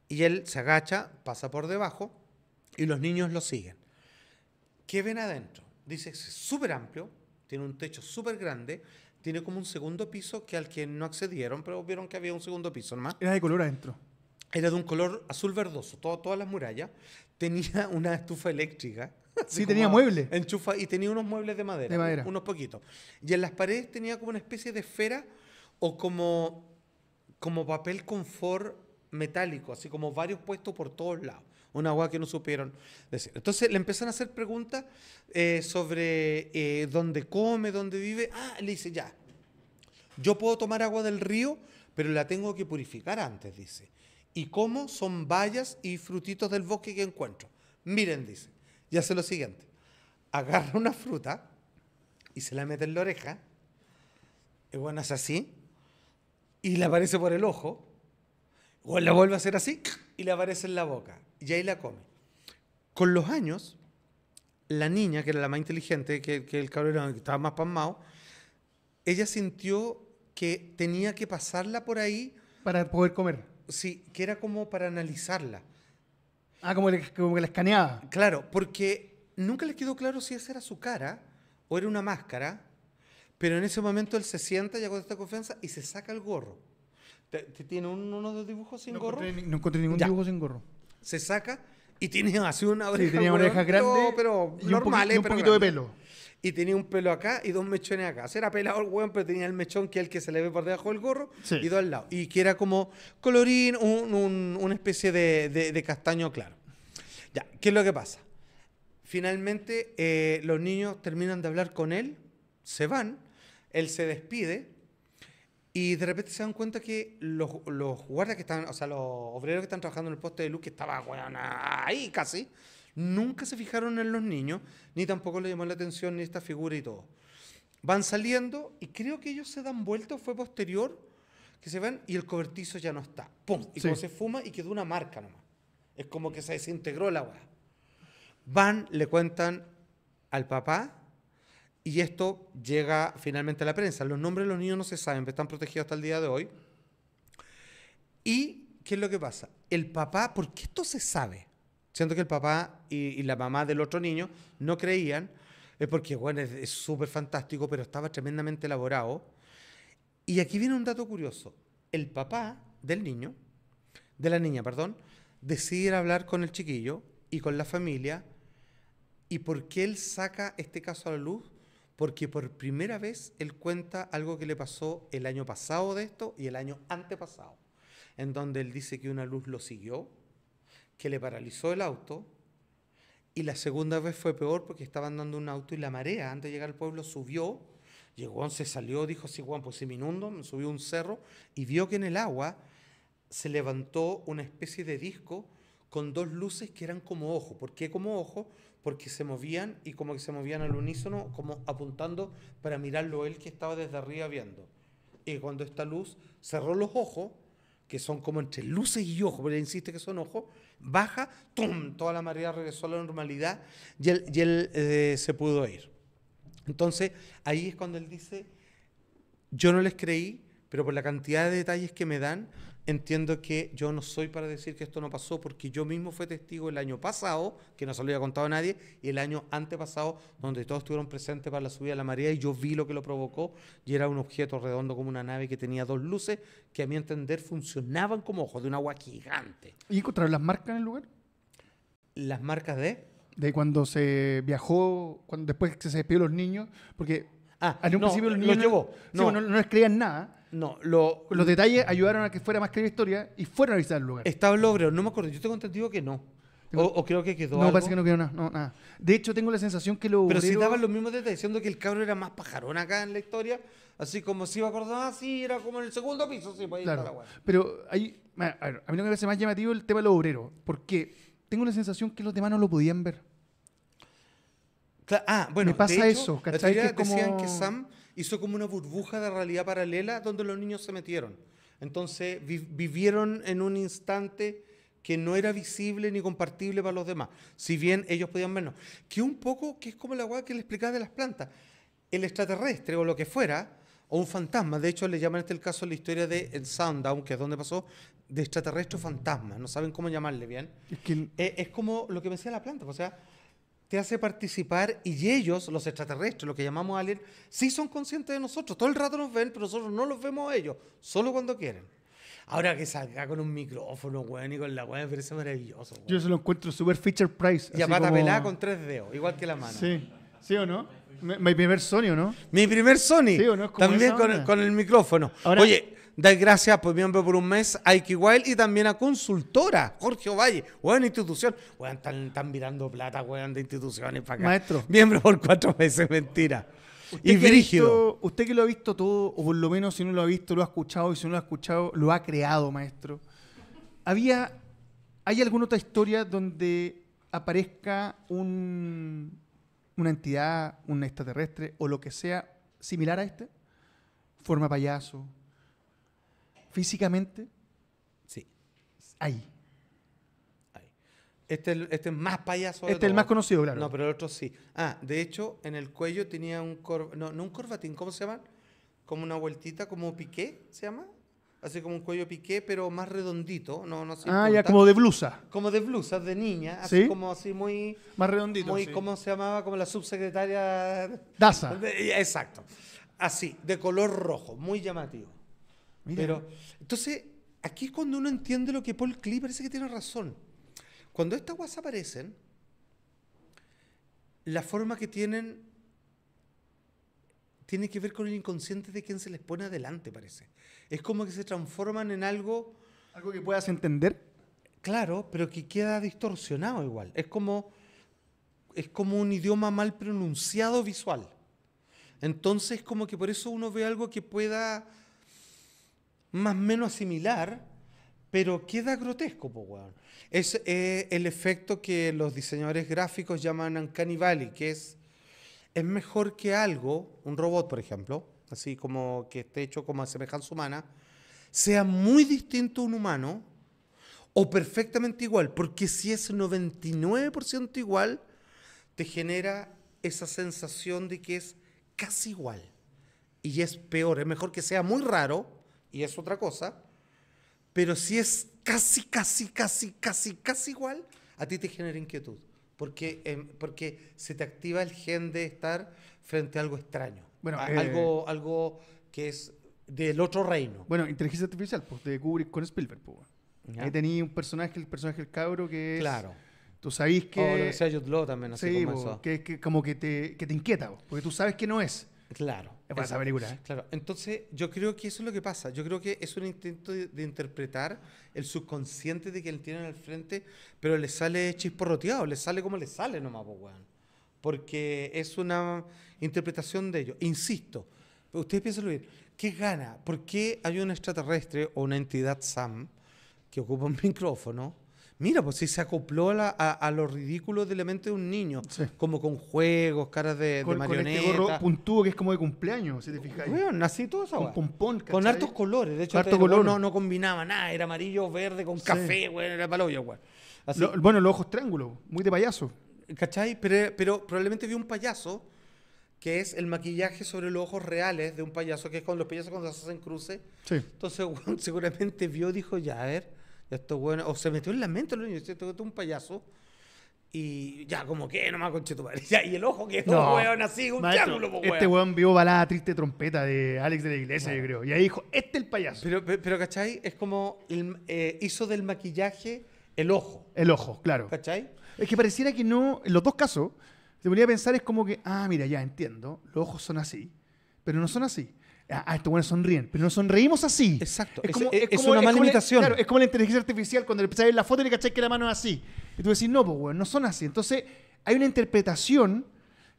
Y él se agacha, pasa por debajo y los niños lo siguen. ¿Qué ven adentro? Dice, es súper amplio, tiene un techo súper grande, tiene como un segundo piso que al que no accedieron, pero vieron que había un segundo piso nomás. Era de color adentro. Era de un color azul verdoso, todas las murallas. Tenía una estufa eléctrica sí, tenía muebles. Enchufa y tenía unos muebles de madera. Unos poquitos. Y en las paredes tenía como una especie de esfera o como, como papel confort metálico, así como varios puestos por todos lados. Una agua que no supieron decir. Entonces le empiezan a hacer preguntas eh, sobre eh, dónde come, dónde vive. Ah, le dice ya. Yo puedo tomar agua del río, pero la tengo que purificar antes, dice. ¿Y cómo? Son bayas y frutitos del bosque que encuentro. Miren, dice y hace lo siguiente. Agarra una fruta y se la mete en la oreja. Y bueno, hace así. Y le aparece por el ojo. O la vuelve a hacer así y le aparece en la boca. Y ahí la come. Con los años, la niña, que era la más inteligente, que, el cabrón que estaba más pasmado, ella sintió que tenía que pasarla por ahí. Para poder comer. Sí, que era como para analizarla. Ah, como, como que la escaneaba. Claro, porque nunca le quedó claro si esa era su cara o era una máscara, pero en ese momento él se sienta ya con esta confianza y se saca el gorro. tiene uno de dibujos sin gorro? no encontré ningún dibujo sin gorro. Se saca y tiene así una oreja. grande Pero, pero, y un poquito, un poquito de pelo y tenía un pelo acá y dos mechones acá. O sea, era pelado el weón, pero tenía el mechón que es el que se le ve por debajo del gorro y dos al lado. Y que era como colorín, una especie de, de, castaño claro. Ya, ¿qué es lo que pasa? Finalmente, eh, los niños terminan de hablar con él, se van, él se despide y de repente se dan cuenta que los, los guardas que están, o sea, los obreros que están trabajando en el poste de luz, que estaba, weón, ahí casi Nunca se fijaron en los niños, ni tampoco le llamó la atención ni esta figura y todo. Van saliendo y creo que ellos se dan vuelta, fue posterior, que se van y el cobertizo ya no está. ¡Pum! Y como se fuma y quedó una marca nomás. Es como que se desintegró el agua. Van, le cuentan al papá y esto llega finalmente a la prensa. Los nombres de los niños no se saben, están protegidos hasta el día de hoy. ¿Y qué es lo que pasa? El papá, ¿por qué esto se sabe? Siento que el papá y, la mamá del otro niño no creían, eh, porque, bueno, es súper fantástico, pero estaba tremendamente elaborado. Y aquí viene un dato curioso. El papá del niño, de la niña, perdón, decide hablar con el chiquillo y con la familia. ¿Y por qué él saca este caso a la luz? Porque por primera vez él cuenta algo que le pasó el año pasado de esto y el año antepasado, en donde él dice que una luz lo siguió, que le paralizó el auto. Y la segunda vez fue peor porque estaba andando un auto y la marea antes de llegar al pueblo subió. Llegó, se salió, dijo así, Juan, pues si me inundo, me subió un cerro y vio que en el agua se levantó una especie de disco con dos luces que eran como ojos ¿Por qué como ojos? Porque se movían y como que se movían al unísono, como apuntando para mirarlo él que estaba desde arriba viendo. Y cuando esta luz cerró los ojos, que son como entre luces y ojos, pero insiste que son ojos, baja, ¡tum! toda la marea regresó a la normalidad y él, eh, se pudo ir. Entonces, ahí es cuando él dice, yo no les creí, pero por la cantidad de detalles que me dan, entiendo que yo no soy para decir que esto no pasó, porque yo mismo fui testigo el año pasado, que no se lo había contado a nadie, y el año antepasado, donde todos estuvieron presentes para la subida de la marea, y yo vi lo que lo provocó, y era un objeto redondo como una nave que tenía dos luces, que a mi entender funcionaban como ojos de un agua gigante. ¿Y encontraron las marcas en el lugar? ¿Las marcas de? De cuando se viajó, cuando después que se despidió los niños, porque... Ah, al no, principio los llevó. No, sí, pues, no, no les nada no, los detalles ayudaron a que fuera más creíble la historia y fueron a visitar el lugar. Estaba obreros, no me acuerdo. Yo tengo entendido que no. O, creo que quedó. No, parece que no quedó nada, De hecho, tengo la sensación que lo. Pero si daban los mismos detalles, diciendo que el cabro era más pajarón acá en la historia. Así como si iba acordado, así ah, era como en el segundo piso, sí, pues la Pero ahí, a, mí lo que me parece más llamativo el tema de los obreros. Porque tengo la sensación que los demás no lo podían ver. ah, bueno. Me pasa eso, que decían que Sam hizo como una burbuja de realidad paralela donde los niños se metieron. Entonces vivieron en un instante que no era visible ni compartible para los demás, si bien ellos podían vernos. Que un poco, que es como la agua que le explicaba de las plantas. El extraterrestre o lo que fuera, o un fantasma, de hecho le llaman este el caso la historia de el Sundown, que es donde pasó, de extraterrestre o fantasma, no saben cómo llamarle bien. Es, eh, como lo que me decía la planta, o sea, se hace participar y ellos, los extraterrestres, lo que llamamos alien, sí son conscientes de nosotros. Todo el rato nos ven, pero nosotros no los vemos a ellos, solo cuando quieren. Ahora que salga con un micrófono, weón, y con la weón, me parece maravilloso. Yo se lo encuentro super feature price. Y a pata pelada con tres dedos, igual que la mano. Sí, sí o no. Mi primer Sony, ¿o no? Mi primer Sony. Sí, ¿o no? También con, el micrófono. Oye, Dar gracias por miembro por un mes a igual y también a Consultora, Jorge Ovalle. Buena institución. Weón, están, mirando plata, weón, de instituciones para acá. Maestro. Miembro por cuatro meses, mentira. Y usted que lo ha visto todo, o por lo menos si no lo ha visto, lo ha escuchado, y si no lo ha escuchado, lo ha creado, maestro. Había. ¿Hay alguna otra historia donde aparezca un, una entidad, un extraterrestre o lo que sea similar a este? Forma payaso, físicamente, sí. Ahí. Este, es este más payaso. Este es el este este más conocido, claro. No, pero el otro sí. Ah, de hecho, en el cuello tenía un cor... no, un corbatín, ¿cómo se llama? Como una vueltita, como piqué, ¿se llama? así como un cuello piqué, pero más redondito, no, sé. Ah, ya como de blusa. Como de blusa, de niña, así como así muy... Más redondito. Muy, se llamaba? Como la subsecretaria... Daza. exacto. Así, de color rojo, muy llamativo. Pero, entonces, aquí es cuando uno entiende lo que Paul Klee parece que tiene razón. Cuando estas guas aparecen, la forma que tienen tiene que ver con el inconsciente de quien se les pone adelante, parece. Es como que se transforman en algo... Algo que puedas entender. Claro, pero que queda distorsionado igual. Es como, es como un idioma mal pronunciado visual. Entonces, como que por eso uno ve algo que pueda más o menos similar, pero queda grotesco, Es eh, el efecto que los diseñadores gráficos llaman canibal y que es, es mejor que algo, un robot, por ejemplo, así como que esté hecho como a semejanza humana, sea muy distinto a un humano o perfectamente igual, porque si es 99% igual, te genera esa sensación de que es casi igual. Y es peor, es mejor que sea muy raro y es otra cosa, pero si es casi, casi, casi, casi, casi igual, a ti te genera inquietud, porque, em, porque se te activa el gen de estar frente a algo extraño, bueno, eh, algo, algo que es del otro reino. Bueno, inteligencia artificial, pues te Kubrick con Spielberg, pues. tenía un personaje, el personaje del cabro que es... Claro. Tú sabes que... lo que sea Jude también, sí, Que, que, como que te, que te inquieta, porque tú sabes que no es. Claro para ¿eh? Claro, entonces yo creo que eso es lo que pasa. Yo creo que es un intento de, interpretar el subconsciente de quien en al frente, pero le sale chisporroteado, le sale como le sale nomás, pues, weón. Porque es una interpretación de ello, Insisto, ustedes piénsenlo bien. ¿Qué gana? ¿Por qué hay un extraterrestre o una entidad SAM que ocupa un micrófono? Mira, pues si se acopló a, a, los ridículos de la mente de un niño, como con juegos, caras de, este marioneta. Con gorro puntúo que es como de cumpleaños, si te fijas. Bueno, nací todo eso. Con pompón, Con hartos colores. De hecho, No, combinaba nada. Era amarillo, verde, con café, era paloyo, güey. bueno, los ojos triángulos, muy de payaso. ¿Cachai? Pero, probablemente vio un payaso que es el maquillaje sobre los ojos reales de un payaso, que es con los payasos cuando se hacen cruces. Sí. Entonces, seguramente vio, dijo, ya, a ver bueno, o se metió en la mente los niños, es un payaso. Y ya, como que nomás con Ya, y el ojo que no, weón así, un triángulo, Este weón vio balada triste trompeta de Alex de la Iglesia, yo creo. Y ahí dijo, este el payaso. Pero, pero, ¿cachai? Es como eh, hizo del maquillaje el ojo. El ojo, claro. ¿Cachai? Es que pareciera que no, en los dos casos, te ponía a pensar, es como que, ah, mira, ya entiendo, los ojos son así, pero no son así. Ah, estos buenos sonríen. Pero nos sonreímos así. Exacto. Es, e- como, una mala imitación. Claro, es como la inteligencia artificial. Cuando le a la foto y le cacháis que la mano es así. Y tú decís, no, pues, bueno no son así. Entonces, hay una interpretación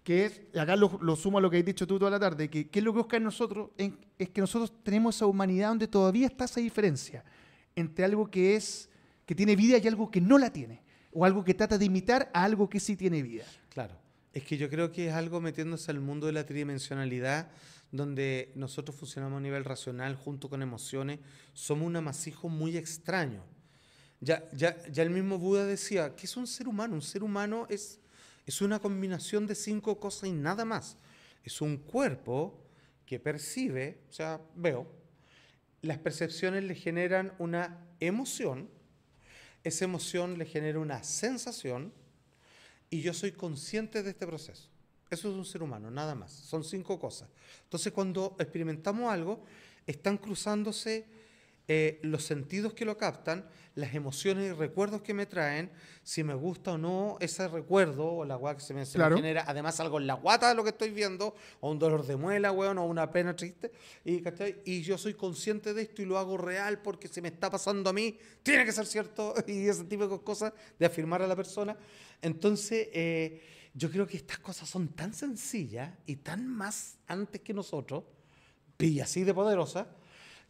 que es, acá lo, lo, sumo a lo que has dicho tú toda la tarde, que, es lo que busca en nosotros, es que nosotros tenemos esa humanidad donde todavía está esa diferencia entre algo que es, que tiene vida y algo que no la tiene, o algo que trata de imitar a algo que sí tiene vida. Claro, es que yo creo que es algo metiéndose al mundo de la tridimensionalidad, donde nosotros funcionamos a nivel racional junto con emociones, somos un amasijo muy extraño. Ya, ya, el mismo Buda decía, ¿qué es un ser humano? Un ser humano es, es una combinación de cinco cosas y nada más. Es un cuerpo que percibe, o sea, veo, las percepciones le generan una emoción, esa emoción le genera una sensación y yo soy consciente de este proceso. Eso es un ser humano, nada más. Son cinco cosas. Entonces, cuando experimentamos algo, están cruzándose eh, los sentidos que lo captan, las emociones y recuerdos que me traen, si me gusta o no ese recuerdo o la guata que se me, genera, además algo en la guata de lo que estoy viendo, o un dolor de muela, weón, o una pena triste, y, y yo soy consciente de esto y lo hago real porque se me está pasando a mí, tiene que ser cierto, y ese tipo de cosas de afirmar a la persona. Entonces, eh, yo creo que estas cosas son tan sencillas y tan más antes que nosotros, y así de poderosa,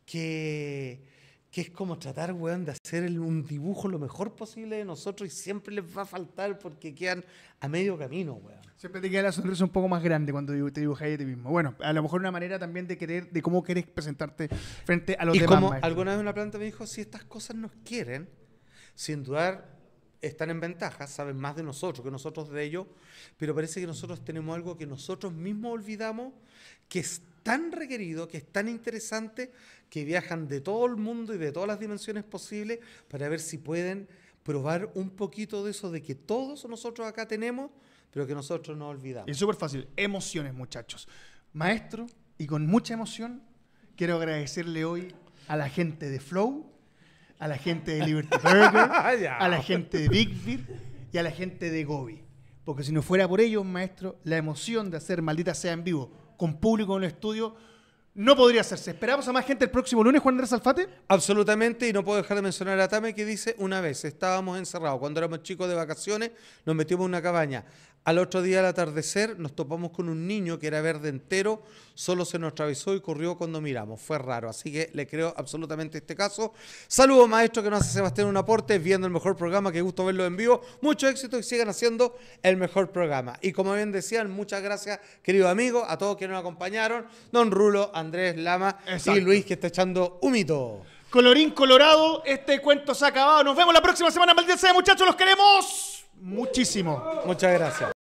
que, que es como tratar, weón, de hacer un dibujo lo mejor posible de nosotros y siempre les va a faltar porque quedan a medio camino, weón. Siempre te queda la sonrisa un poco más grande cuando te dibujas a ti mismo. Bueno, a lo mejor una manera también de querer, de cómo querés presentarte frente a los demás. Y como alguna vez una planta me dijo, si estas cosas nos quieren, sin dudar están en ventaja, saben más de nosotros que nosotros de ellos, pero parece que nosotros tenemos algo que nosotros mismos olvidamos, que es tan requerido, que es tan interesante, que viajan de todo el mundo y de todas las dimensiones posibles para ver si pueden probar un poquito de eso de que todos nosotros acá tenemos, pero que nosotros no olvidamos. Es súper fácil, emociones muchachos. Maestro, y con mucha emoción, quiero agradecerle hoy a la gente de Flow a la gente de Liberty Burger, a la gente de Big Bird y a la gente de Gobi. Porque si no fuera por ellos, maestro, la emoción de hacer Maldita Sea en vivo con público en el estudio no podría hacerse. ¿Esperamos a más gente el próximo lunes, Juan Andrés Alfate? Absolutamente, y no puedo dejar de mencionar a Tame que dice, una vez estábamos encerrados, cuando éramos chicos de vacaciones, nos metimos en una cabaña al otro día al atardecer nos topamos con un niño que era verde entero, solo se nos atravesó y corrió cuando miramos. Fue raro, así que le creo absolutamente este caso. Saludos maestro que nos hace Sebastián un aporte, viendo el mejor programa, que gusto verlo en vivo. Mucho éxito y sigan haciendo el mejor programa. Y como bien decían, muchas gracias querido amigo, a todos que nos acompañaron, don Rulo, Andrés Lama y Luis que está echando humito. Colorín colorado, este cuento se ha acabado. Nos vemos la próxima semana, maldita muchachos, los queremos muchísimo. Muchas gracias.